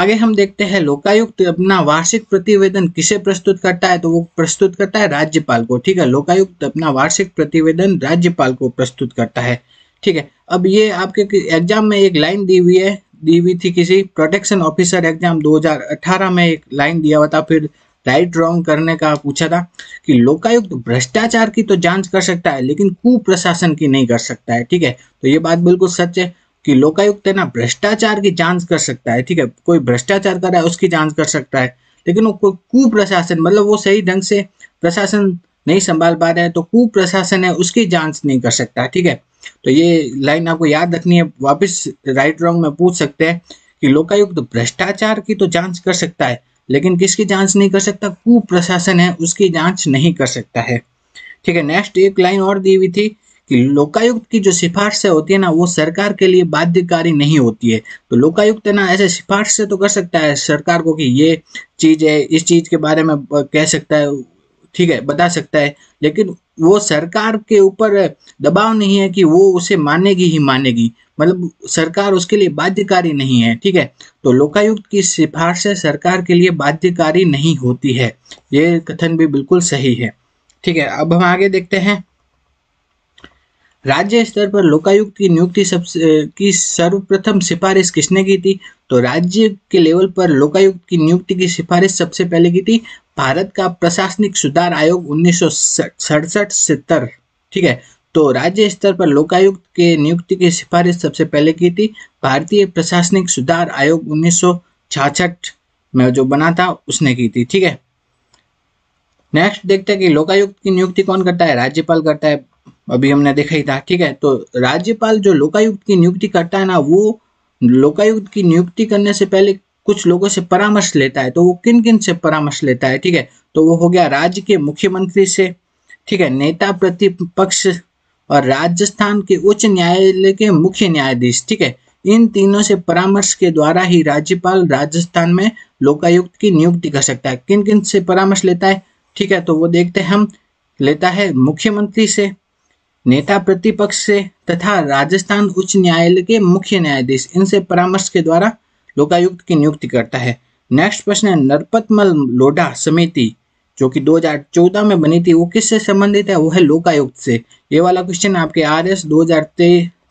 आगे हम देखते हैं लोकायुक्त अपना वार्षिक प्रतिवेदन किसे प्रस्तुत करता है तो वो प्रस्तुत करता है राज्यपाल को ठीक है लोकायुक्त अपना वार्षिक प्रतिवेदन राज्यपाल को प्रस्तुत करता है ठीक है अब ये आपके एग्जाम में एक लाइन दी हुई है दी हुई थी किसी प्रोटेक्शन ऑफिसर एग्जाम 2018 में एक लाइन दिया हुआ था फिर राइट रॉन्ग करने का पूछा था कि लोकायुक्त भ्रष्टाचार की तो जांच कर सकता है लेकिन कुप्रशासन की नहीं कर सकता है ठीक है तो ये बात बिल्कुल सच है कि लोकायुक्त है ना भ्रष्टाचार की जांच कर सकता है ठीक है कोई भ्रष्टाचार कर रहा है उसकी जांच कर सकता है लेकिन वो कुप्रशासन मतलब वो सही ढंग से प्रशासन नहीं संभाल पा रहा है तो कुप्रशासन है उसकी जांच नहीं कर सकता ठीक है तो ये लाइन आपको याद रखनी है वापस राइट रॉन्ग में पूछ सकते हैं कि लोकायुक्त तो भ्रष्टाचार की तो जांच कर सकता है लेकिन किसकी जांच नहीं कर सकता कुप्रशासन है उसकी जांच नहीं कर सकता है ठीक है नेक्स्ट एक लाइन और दी हुई थी कि लोकायुक्त की जो सिफारिशें होती है ना वो सरकार के लिए बाध्यकारी नहीं होती है तो लोकायुक्त ना ऐसे सिफारिशें तो कर सकता है सरकार को कि ये चीज़ है इस चीज़ के बारे में कह सकता है ठीक है बता सकता है लेकिन वो सरकार के ऊपर दबाव नहीं है कि वो उसे मानेगी ही मानेगी मतलब सरकार उसके लिए बाध्यकारी नहीं है ठीक है तो लोकायुक्त की सिफारिशें सरकार के लिए बाध्यकारी नहीं होती है ये कथन भी बिल्कुल सही है ठीक है अब हम आगे देखते हैं राज्य स्तर पर लोकायुक्त की नियुक्ति सबसे की सर्वप्रथम सिफारिश किसने की थी तो राज्य के लेवल पर लोकायुक्त की नियुक्ति की सिफारिश सबसे पहले की थी भारत का प्रशासनिक सुधार आयोग उन्नीस सड़सठ ठीक है तो राज्य स्तर पर लोकायुक्त के नियुक्ति की सिफारिश सबसे पहले की थी भारतीय प्रशासनिक सुधार आयोग उन्नीस में जो बना था उसने की थी ठीक है नेक्स्ट देखते हैं कि लोकायुक्त की नियुक्ति कौन करता है राज्यपाल करता है अभी हमने देखा ही था ठीक है तो राज्यपाल जो लोकायुक्त की नियुक्ति करता है ना वो लोकायुक्त की नियुक्ति करने से पहले कुछ लोगों से परामर्श लेता है तो वो किन किन से परामर्श लेता है ठीक है तो वो हो गया राज्य के मुख्यमंत्री से ठीक है नेता प्रतिपक्ष और राजस्थान के उच्च न्यायालय के मुख्य न्यायाधीश ठीक है इन तीनों से परामर्श के द्वारा ही राज्यपाल राजस्थान में लोकायुक्त की नियुक्ति कर सकता है किन किन से परामर्श लेता है ठीक है तो वो देखते हैं हम लेता है मुख्यमंत्री से नेता प्रतिपक्ष से तथा राजस्थान उच्च न्यायालय के मुख्य न्यायाधीश इनसे परामर्श के द्वारा लोकायुक्त की नियुक्ति करता है नेक्स्ट प्रश्न है नरपतमल लोडा समिति जो कि 2014 में बनी थी वो किससे संबंधित है वो है लोकायुक्त से ये वाला क्वेश्चन आपके आर एस दो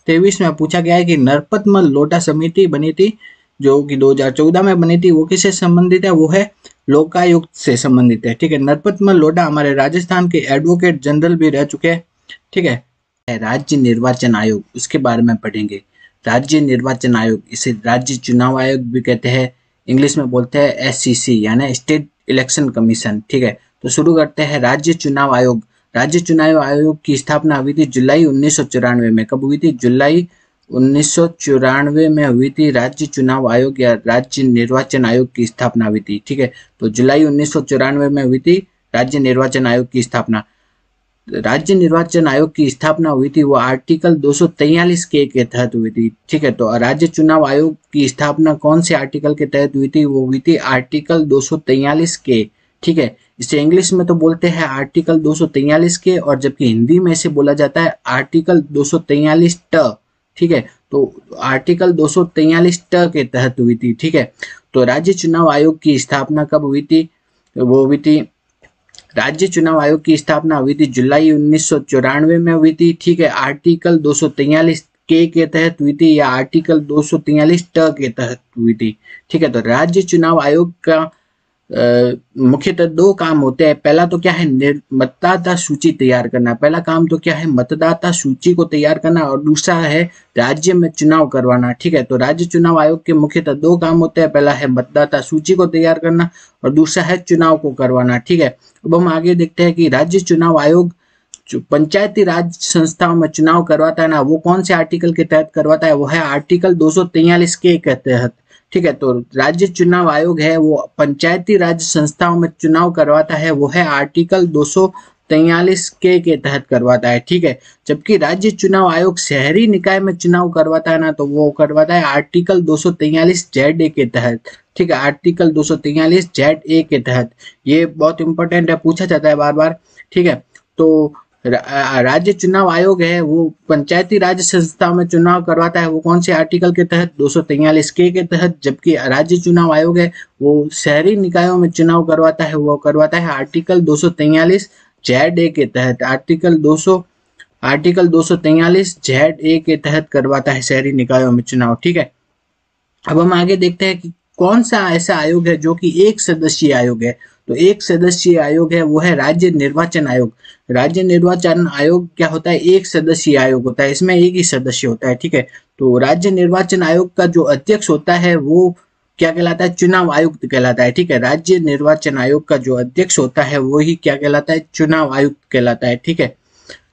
तेईस में पूछा गया है कि नरपतमल लोडा समिति बनी थी जो कि 2014 में बनी थी वो किससे संबंधित है वो है लोकायुक्त से संबंधित है ठीक है नरपतमल लोडा हमारे राजस्थान के एडवोकेट जनरल भी रह चुके हैं ठीक है राज्य निर्वाचन आयोग उसके बारे में पढ़ेंगे राज्य निर्वाचन आयोग इसे राज्य चुनाव आयोग भी कहते हैं इंग्लिश में बोलते हैं एस e यानी स्टेट इलेक्शन कमीशन ठीक है तो शुरू करते हैं राज्य चुनाव आयोग राज्य चुनाव आयोग की स्थापना हुई थी जुलाई उन्नीस में कब हुई थी जुलाई उन्नीस में हुई थी राज्य चुनाव आयोग या राज्य निर्वाचन आयोग की स्थापना हुई थी ठीक है तो जुलाई उन्नीस में हुई थी राज्य निर्वाचन आयोग की स्थापना राज्य निर्वाचन आयोग की स्थापना हुई थी वो आर्टिकल 243 के के तहत हुई थी ठीक है तो राज्य चुनाव आयोग की स्थापना कौन से आर्टिकल के तहत हुई थी वो हुई थी आर्टिकल 243 के ठीक है इसे इंग्लिश में तो बोलते हैं आर्टिकल 243 के और जबकि हिंदी में से बोला जाता है आर्टिकल दो ट ठीक है तो आर्टिकल दो ट के तहत हुई थी ठीक है तो राज्य चुनाव आयोग की स्थापना कब हुई थी वो हुई थी राज्य चुनाव आयोग की स्थापना हुई थी जुलाई उन्नीस में हुई थी ठीक है आर्टिकल दो के के तहत हुई थी या आर्टिकल दो ट के तहत हुई थी ठीक है तो राज्य चुनाव आयोग का मुख्यतः दो काम होते हैं पहला तो क्या है मतदाता सूची तैयार करना पहला काम तो क्या है मतदाता सूची को तैयार करना और दूसरा है राज्य में चुनाव करवाना ठीक है तो राज्य चुनाव आयोग के मुख्यतः दो काम होते हैं पहला है मतदाता सूची को तैयार करना और दूसरा है चुनाव को करवाना ठीक है अब हम आगे देखते हैं कि राज्य चुनाव आयोग पंचायती राज संस्थाओं में चुनाव करवाता है ना वो कौन से आर्टिकल के तहत करवाता है वो है आर्टिकल दो के तहत ठीक है तो राज्य चुनाव आयोग है वो पंचायती राज संस्थाओं में चुनाव करवाता है वो है आर्टिकल दो तैयलीस के के तहत करवाता है ठीक है जबकि राज्य चुनाव आयोग शहरी निकाय में चुनाव करवाता है ना तो वो करवाता है आर्टिकल दो सौ जेड ए के तहत ठीक है आर्टिकल दो सौ जेड ए के तहत ये बहुत इंपॉर्टेंट है पूछा जाता है बार बार ठीक है तो राज्य चुनाव आयोग है वो पंचायती राज संस्था में चुनाव करवाता है वो कौन से आर्टिकल के तहत दो के के तहत जबकि राज्य चुनाव आयोग है वो शहरी निकायों में चुनाव करवाता है वो करवाता है आर्टिकल दो सौ जेड ए के तहत आर्टिकल 200 आर्टिकल दो जेड ए के तहत करवाता है शहरी निकायों में चुनाव ठीक है अब हम आगे देखते हैं कि कौन सा ऐसा आयोग है जो कि एक सदस्यीय आयोग है तो एक सदस्यीय आयोग है वो है राज्य निर्वाचन आयोग राज्य निर्वाचन आयोग क्या होता है एक सदस्यीय आयोग होता है इसमें एक ही सदस्य होता है ठीक है तो राज्य निर्वाचन आयोग का जो अध्यक्ष होता है वो क्या कहलाता है चुनाव आयुक्त कहलाता है ठीक है राज्य निर्वाचन आयोग का जो अध्यक्ष होता है वो ही क्या कहलाता है चुनाव आयुक्त कहलाता है ठीक है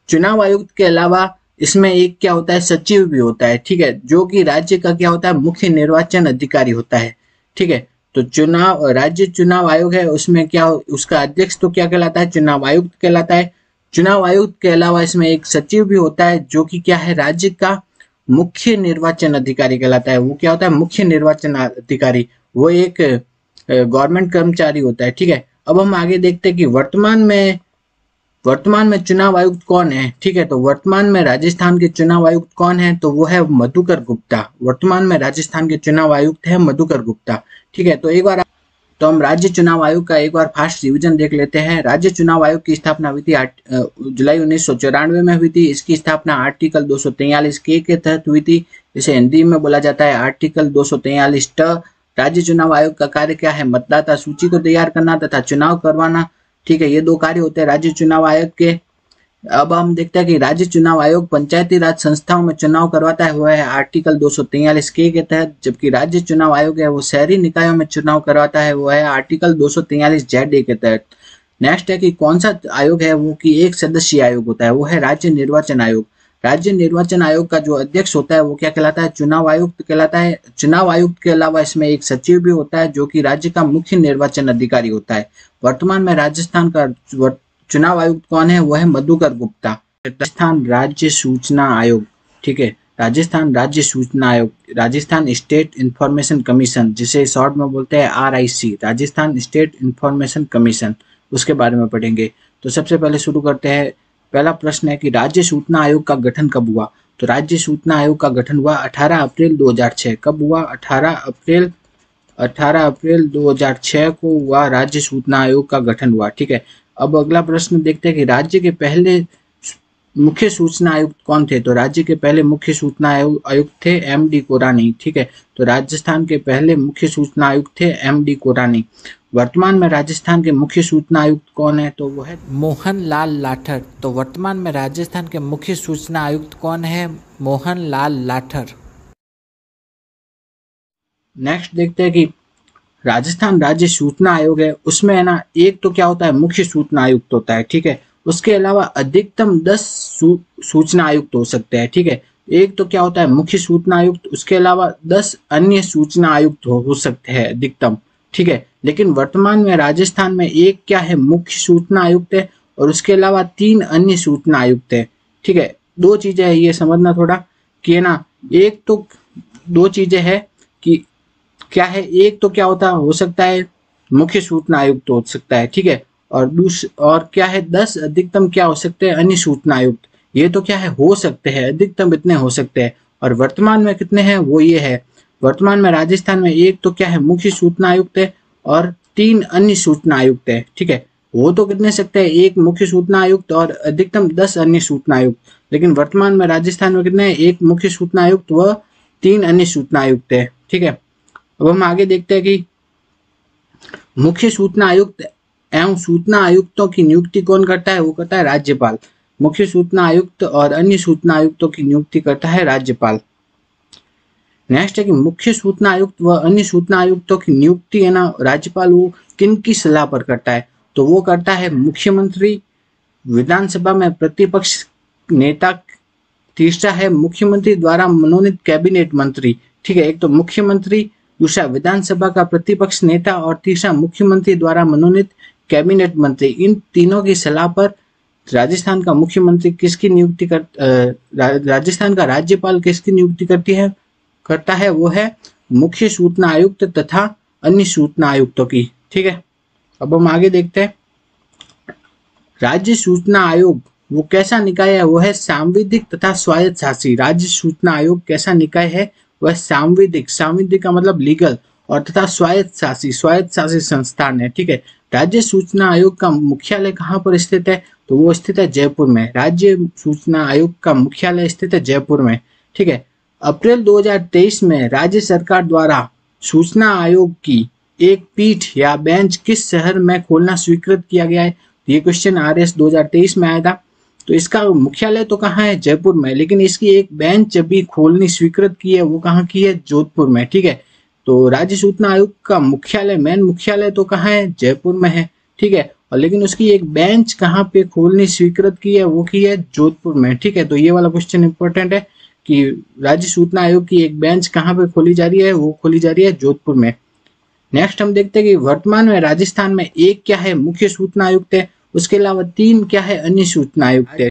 चुनाव आयुक्त के अलावा इसमें एक क्या होता है सचिव भी होता है ठीक है जो कि राज्य का क्या होता है मुख्य निर्वाचन अधिकारी होता है ठीक है तो चुनाव राज्य चुनाव आयोग है उसमें क्या उसका अध्यक्ष तो क्या कहलाता है चुनाव आयुक्त कहलाता है चुनाव आयुक्त के अलावा इसमें एक सचिव भी होता है जो कि क्या है राज्य का मुख्य निर्वाचन अधिकारी कहलाता है वो क्या होता है मुख्य निर्वाचन अधिकारी वो एक गवर्नमेंट कर्मचारी होता है ठीक है अब हम आगे देखते हैं कि वर्तमान में वर्तमान में चुनाव आयुक्त कौन है ठीक है तो वर्तमान में राजस्थान के चुनाव आयुक्त कौन है तो वो है मधुकर गुप्ता वर्तमान में राजस्थान के चुनाव आयुक्त है मधुकर गुप्ता ठीक है तो एक बार तो हम राज्य चुनाव आयोग का एक बार फास्ट रिवीजन देख लेते हैं राज्य चुनाव आयोग की स्थापना हुई थी जुलाई उन्नीस में हुई थी इसकी स्थापना आर्टिकल दो के के तहत हुई थी इसे हिंदी में बोला जाता है आर्टिकल दो ट राज्य चुनाव आयोग का कार्य क्या है मतदाता सूची को तैयार करना तथा चुनाव करवाना ठीक है ये दो कार्य होते हैं राज्य चुनाव आयोग के अब हम देखते हैं कि राज्य चुनाव आयोग पंचायती राज संस्थाओं में चुनाव करवाता है वह है आर्टिकल दो के के तहत जबकि राज्य चुनाव आयोग है वो शहरी निकायों में चुनाव करवाता है वह है आर्टिकल दो जेड ए के तहत नेक्स्ट है कि कौन सा आयोग है वो कि एक सदस्यीय आयोग होता है वो है राज्य निर्वाचन आयोग राज्य निर्वाचन आयोग का जो अध्यक्ष होता है वो क्या कहलाता है चुनाव आयुक्त कहलाता है चुनाव आयुक्त के अलावा इसमें एक सचिव भी होता है जो कि राज्य का मुख्य निर्वाचन अधिकारी होता है वर्तमान में राजस्थान का चुनाव आयुक्त कौन है वह है मधुकर गुप्ता राजस्थान राज्य सूचना आयोग ठीक है राजस्थान राज्य सूचना आयोग राजस्थान स्टेट इंफॉर्मेशन कमीशन जिसे शॉर्ट में बोलते हैं R Rajasthan state information commission उसके बारे में पढ़ेंगे तो सबसे पहले शुरू करते हैं पहला प्रश्न है कि राज्य सूचना आयोग का गठन कब हुआ तो राज्य सूचना आयोग का गठन हुआ 18 अप्रैल 2006 कब हुआ 18 अप्रैल 18 अप्रैल 2006 को हुआ राज्य सूचना आयोग का गठन हुआ ठीक है अब अगला प्रश्न देखते हैं कि राज्य के पहले मुख्य सूचना आयुक्त कौन थे तो राज्य के पहले मुख्य सूचना आयुक्त थे एम डी कोरानी ठीक है तो राजस्थान के पहले मुख्य सूचना आयुक्त थे एम डी कोरानी वर्तमान में राजस्थान के मुख्य सूचना आयुक्त कौन है तो वो है मोहन लाल लाठर तो वर्तमान में राजस्थान के मुख्य सूचना आयुक्त कौन है मोहन लाल लाठर नेक्स्ट देखते हैं कि राजस्थान राज्य सूचना आयोग है उसमें है ना एक तो क्या होता है मुख्य सूचना आयुक्त होता है ठीक है उसके अलावा अधिकतम दस सूचना आयुक्त हो सकते हैं ठीक है एक तो क्या होता है मुख्य सूचना आयुक्त उसके अलावा दस अन्य सूचना आयुक्त हो सकते हैं अधिकतम ठीक है लेकिन वर्तमान में राजस्थान में एक क्या है मुख्य सूचना आयुक्त है और उसके अलावा तीन अन्य सूचना आयुक्त है ठीक है दो चीजें है ये समझना थोड़ा कि ना एक तो दो चीजें है कि क्या है एक तो क्या होता हो सकता है मुख्य सूचना आयुक्त हो सकता है ठीक है और दूस और क्या है दस अधिकतम क्या हो सकते हैं अन्य सूचना आयुक्त ये तो क्या है हो सकते हैं अधिकतम इतने हो सकते हैं और वर्तमान में कितने हैं वो ये है वर्तमान में राजस्थान में एक तो क्या है मुख्य सूचना आयुक्त है और तीन अन्य सूचना आयुक्त है ठीक है वो तो कितने सकते हैं एक मुख्य सूचना आयुक्त और अधिकतम दस अन्य सूचना आयुक्त लेकिन वर्तमान में राजस्थान में कितने एक मुख्य सूचना आयुक्त व तीन अन्य सूचना आयुक्त है ठीक है अब हम आगे देखते हैं कि मुख्य सूचना आयुक्त एवं सूचना आयुक्तों की नियुक्ति कौन करता है वो करता है राज्यपाल मुख्य सूचना आयुक्त और अन्य सूचना आयुक्तों की नियुक्ति करता है राज्यपाल नेक्स्ट है कि मुख्य सूचना आयुक्त व अन्य सूचना आयुक्तों की नियुक्ति है ना राज्यपाल वो किन की सलाह पर करता है तो वो करता है मुख्यमंत्री विधानसभा में प्रतिपक्ष नेता तीसरा है मुख्यमंत्री द्वारा मनोनीत कैबिनेट मंत्री ठीक है एक तो मुख्यमंत्री दूसरा विधानसभा का प्रतिपक्ष नेता और तीसरा मुख्यमंत्री द्वारा मनोनीत कैबिनेट मंत्री इन तीनों की सलाह पर राजस्थान का मुख्यमंत्री किसकी नियुक्ति कर राजस्थान का राज्यपाल किसकी नियुक्ति करती है करता है वो है मुख्य सूचना आयुक्त तथा अन्य सूचना आयुक्तों की ठीक है अब हम आगे देखते हैं राज्य सूचना आयोग वो कैसा निकाय है वो है सांविधिक तथा स्वायत्त शासी राज्य सूचना आयोग कैसा निकाय है वह सांविधिक सांविधिक का मतलब लीगल और तथा स्वायत्त शासी स्वायत्त शासी संस्थान है ठीक है राज्य सूचना आयोग का मुख्यालय कहाँ पर स्थित है तो वो स्थित है जयपुर में राज्य सूचना आयोग का मुख्यालय स्थित है जयपुर में ठीक है अप्रैल 2023 में राज्य सरकार द्वारा सूचना आयोग की एक पीठ या बेंच किस शहर में खोलना स्वीकृत किया गया है तो ये क्वेश्चन आर एस में आया था तो इसका मुख्यालय तो कहाँ है जयपुर में लेकिन इसकी एक बेंच अभी खोलनी स्वीकृत की है वो कहाँ की है जोधपुर में ठीक है तो राज्य सूचना आयोग का मुख्यालय मेन मुख्यालय तो कहाँ है जयपुर में है ठीक है और लेकिन उसकी एक बेंच कहाँ पे खोलनी स्वीकृत की है वो की है जोधपुर में ठीक है तो ये वाला क्वेश्चन इंपॉर्टेंट है कि राज्य सूचना आयोग की एक बेंच कहाँ पे खोली जा रही है वो खोली जा रही है जोधपुर में नेक्स्ट हम देखते हैं कि वर्तमान में राजस्थान में एक क्या है मुख्य सूचना आयुक्त है उसके अलावा तीन क्या है अन्य सूचना आयुक्त है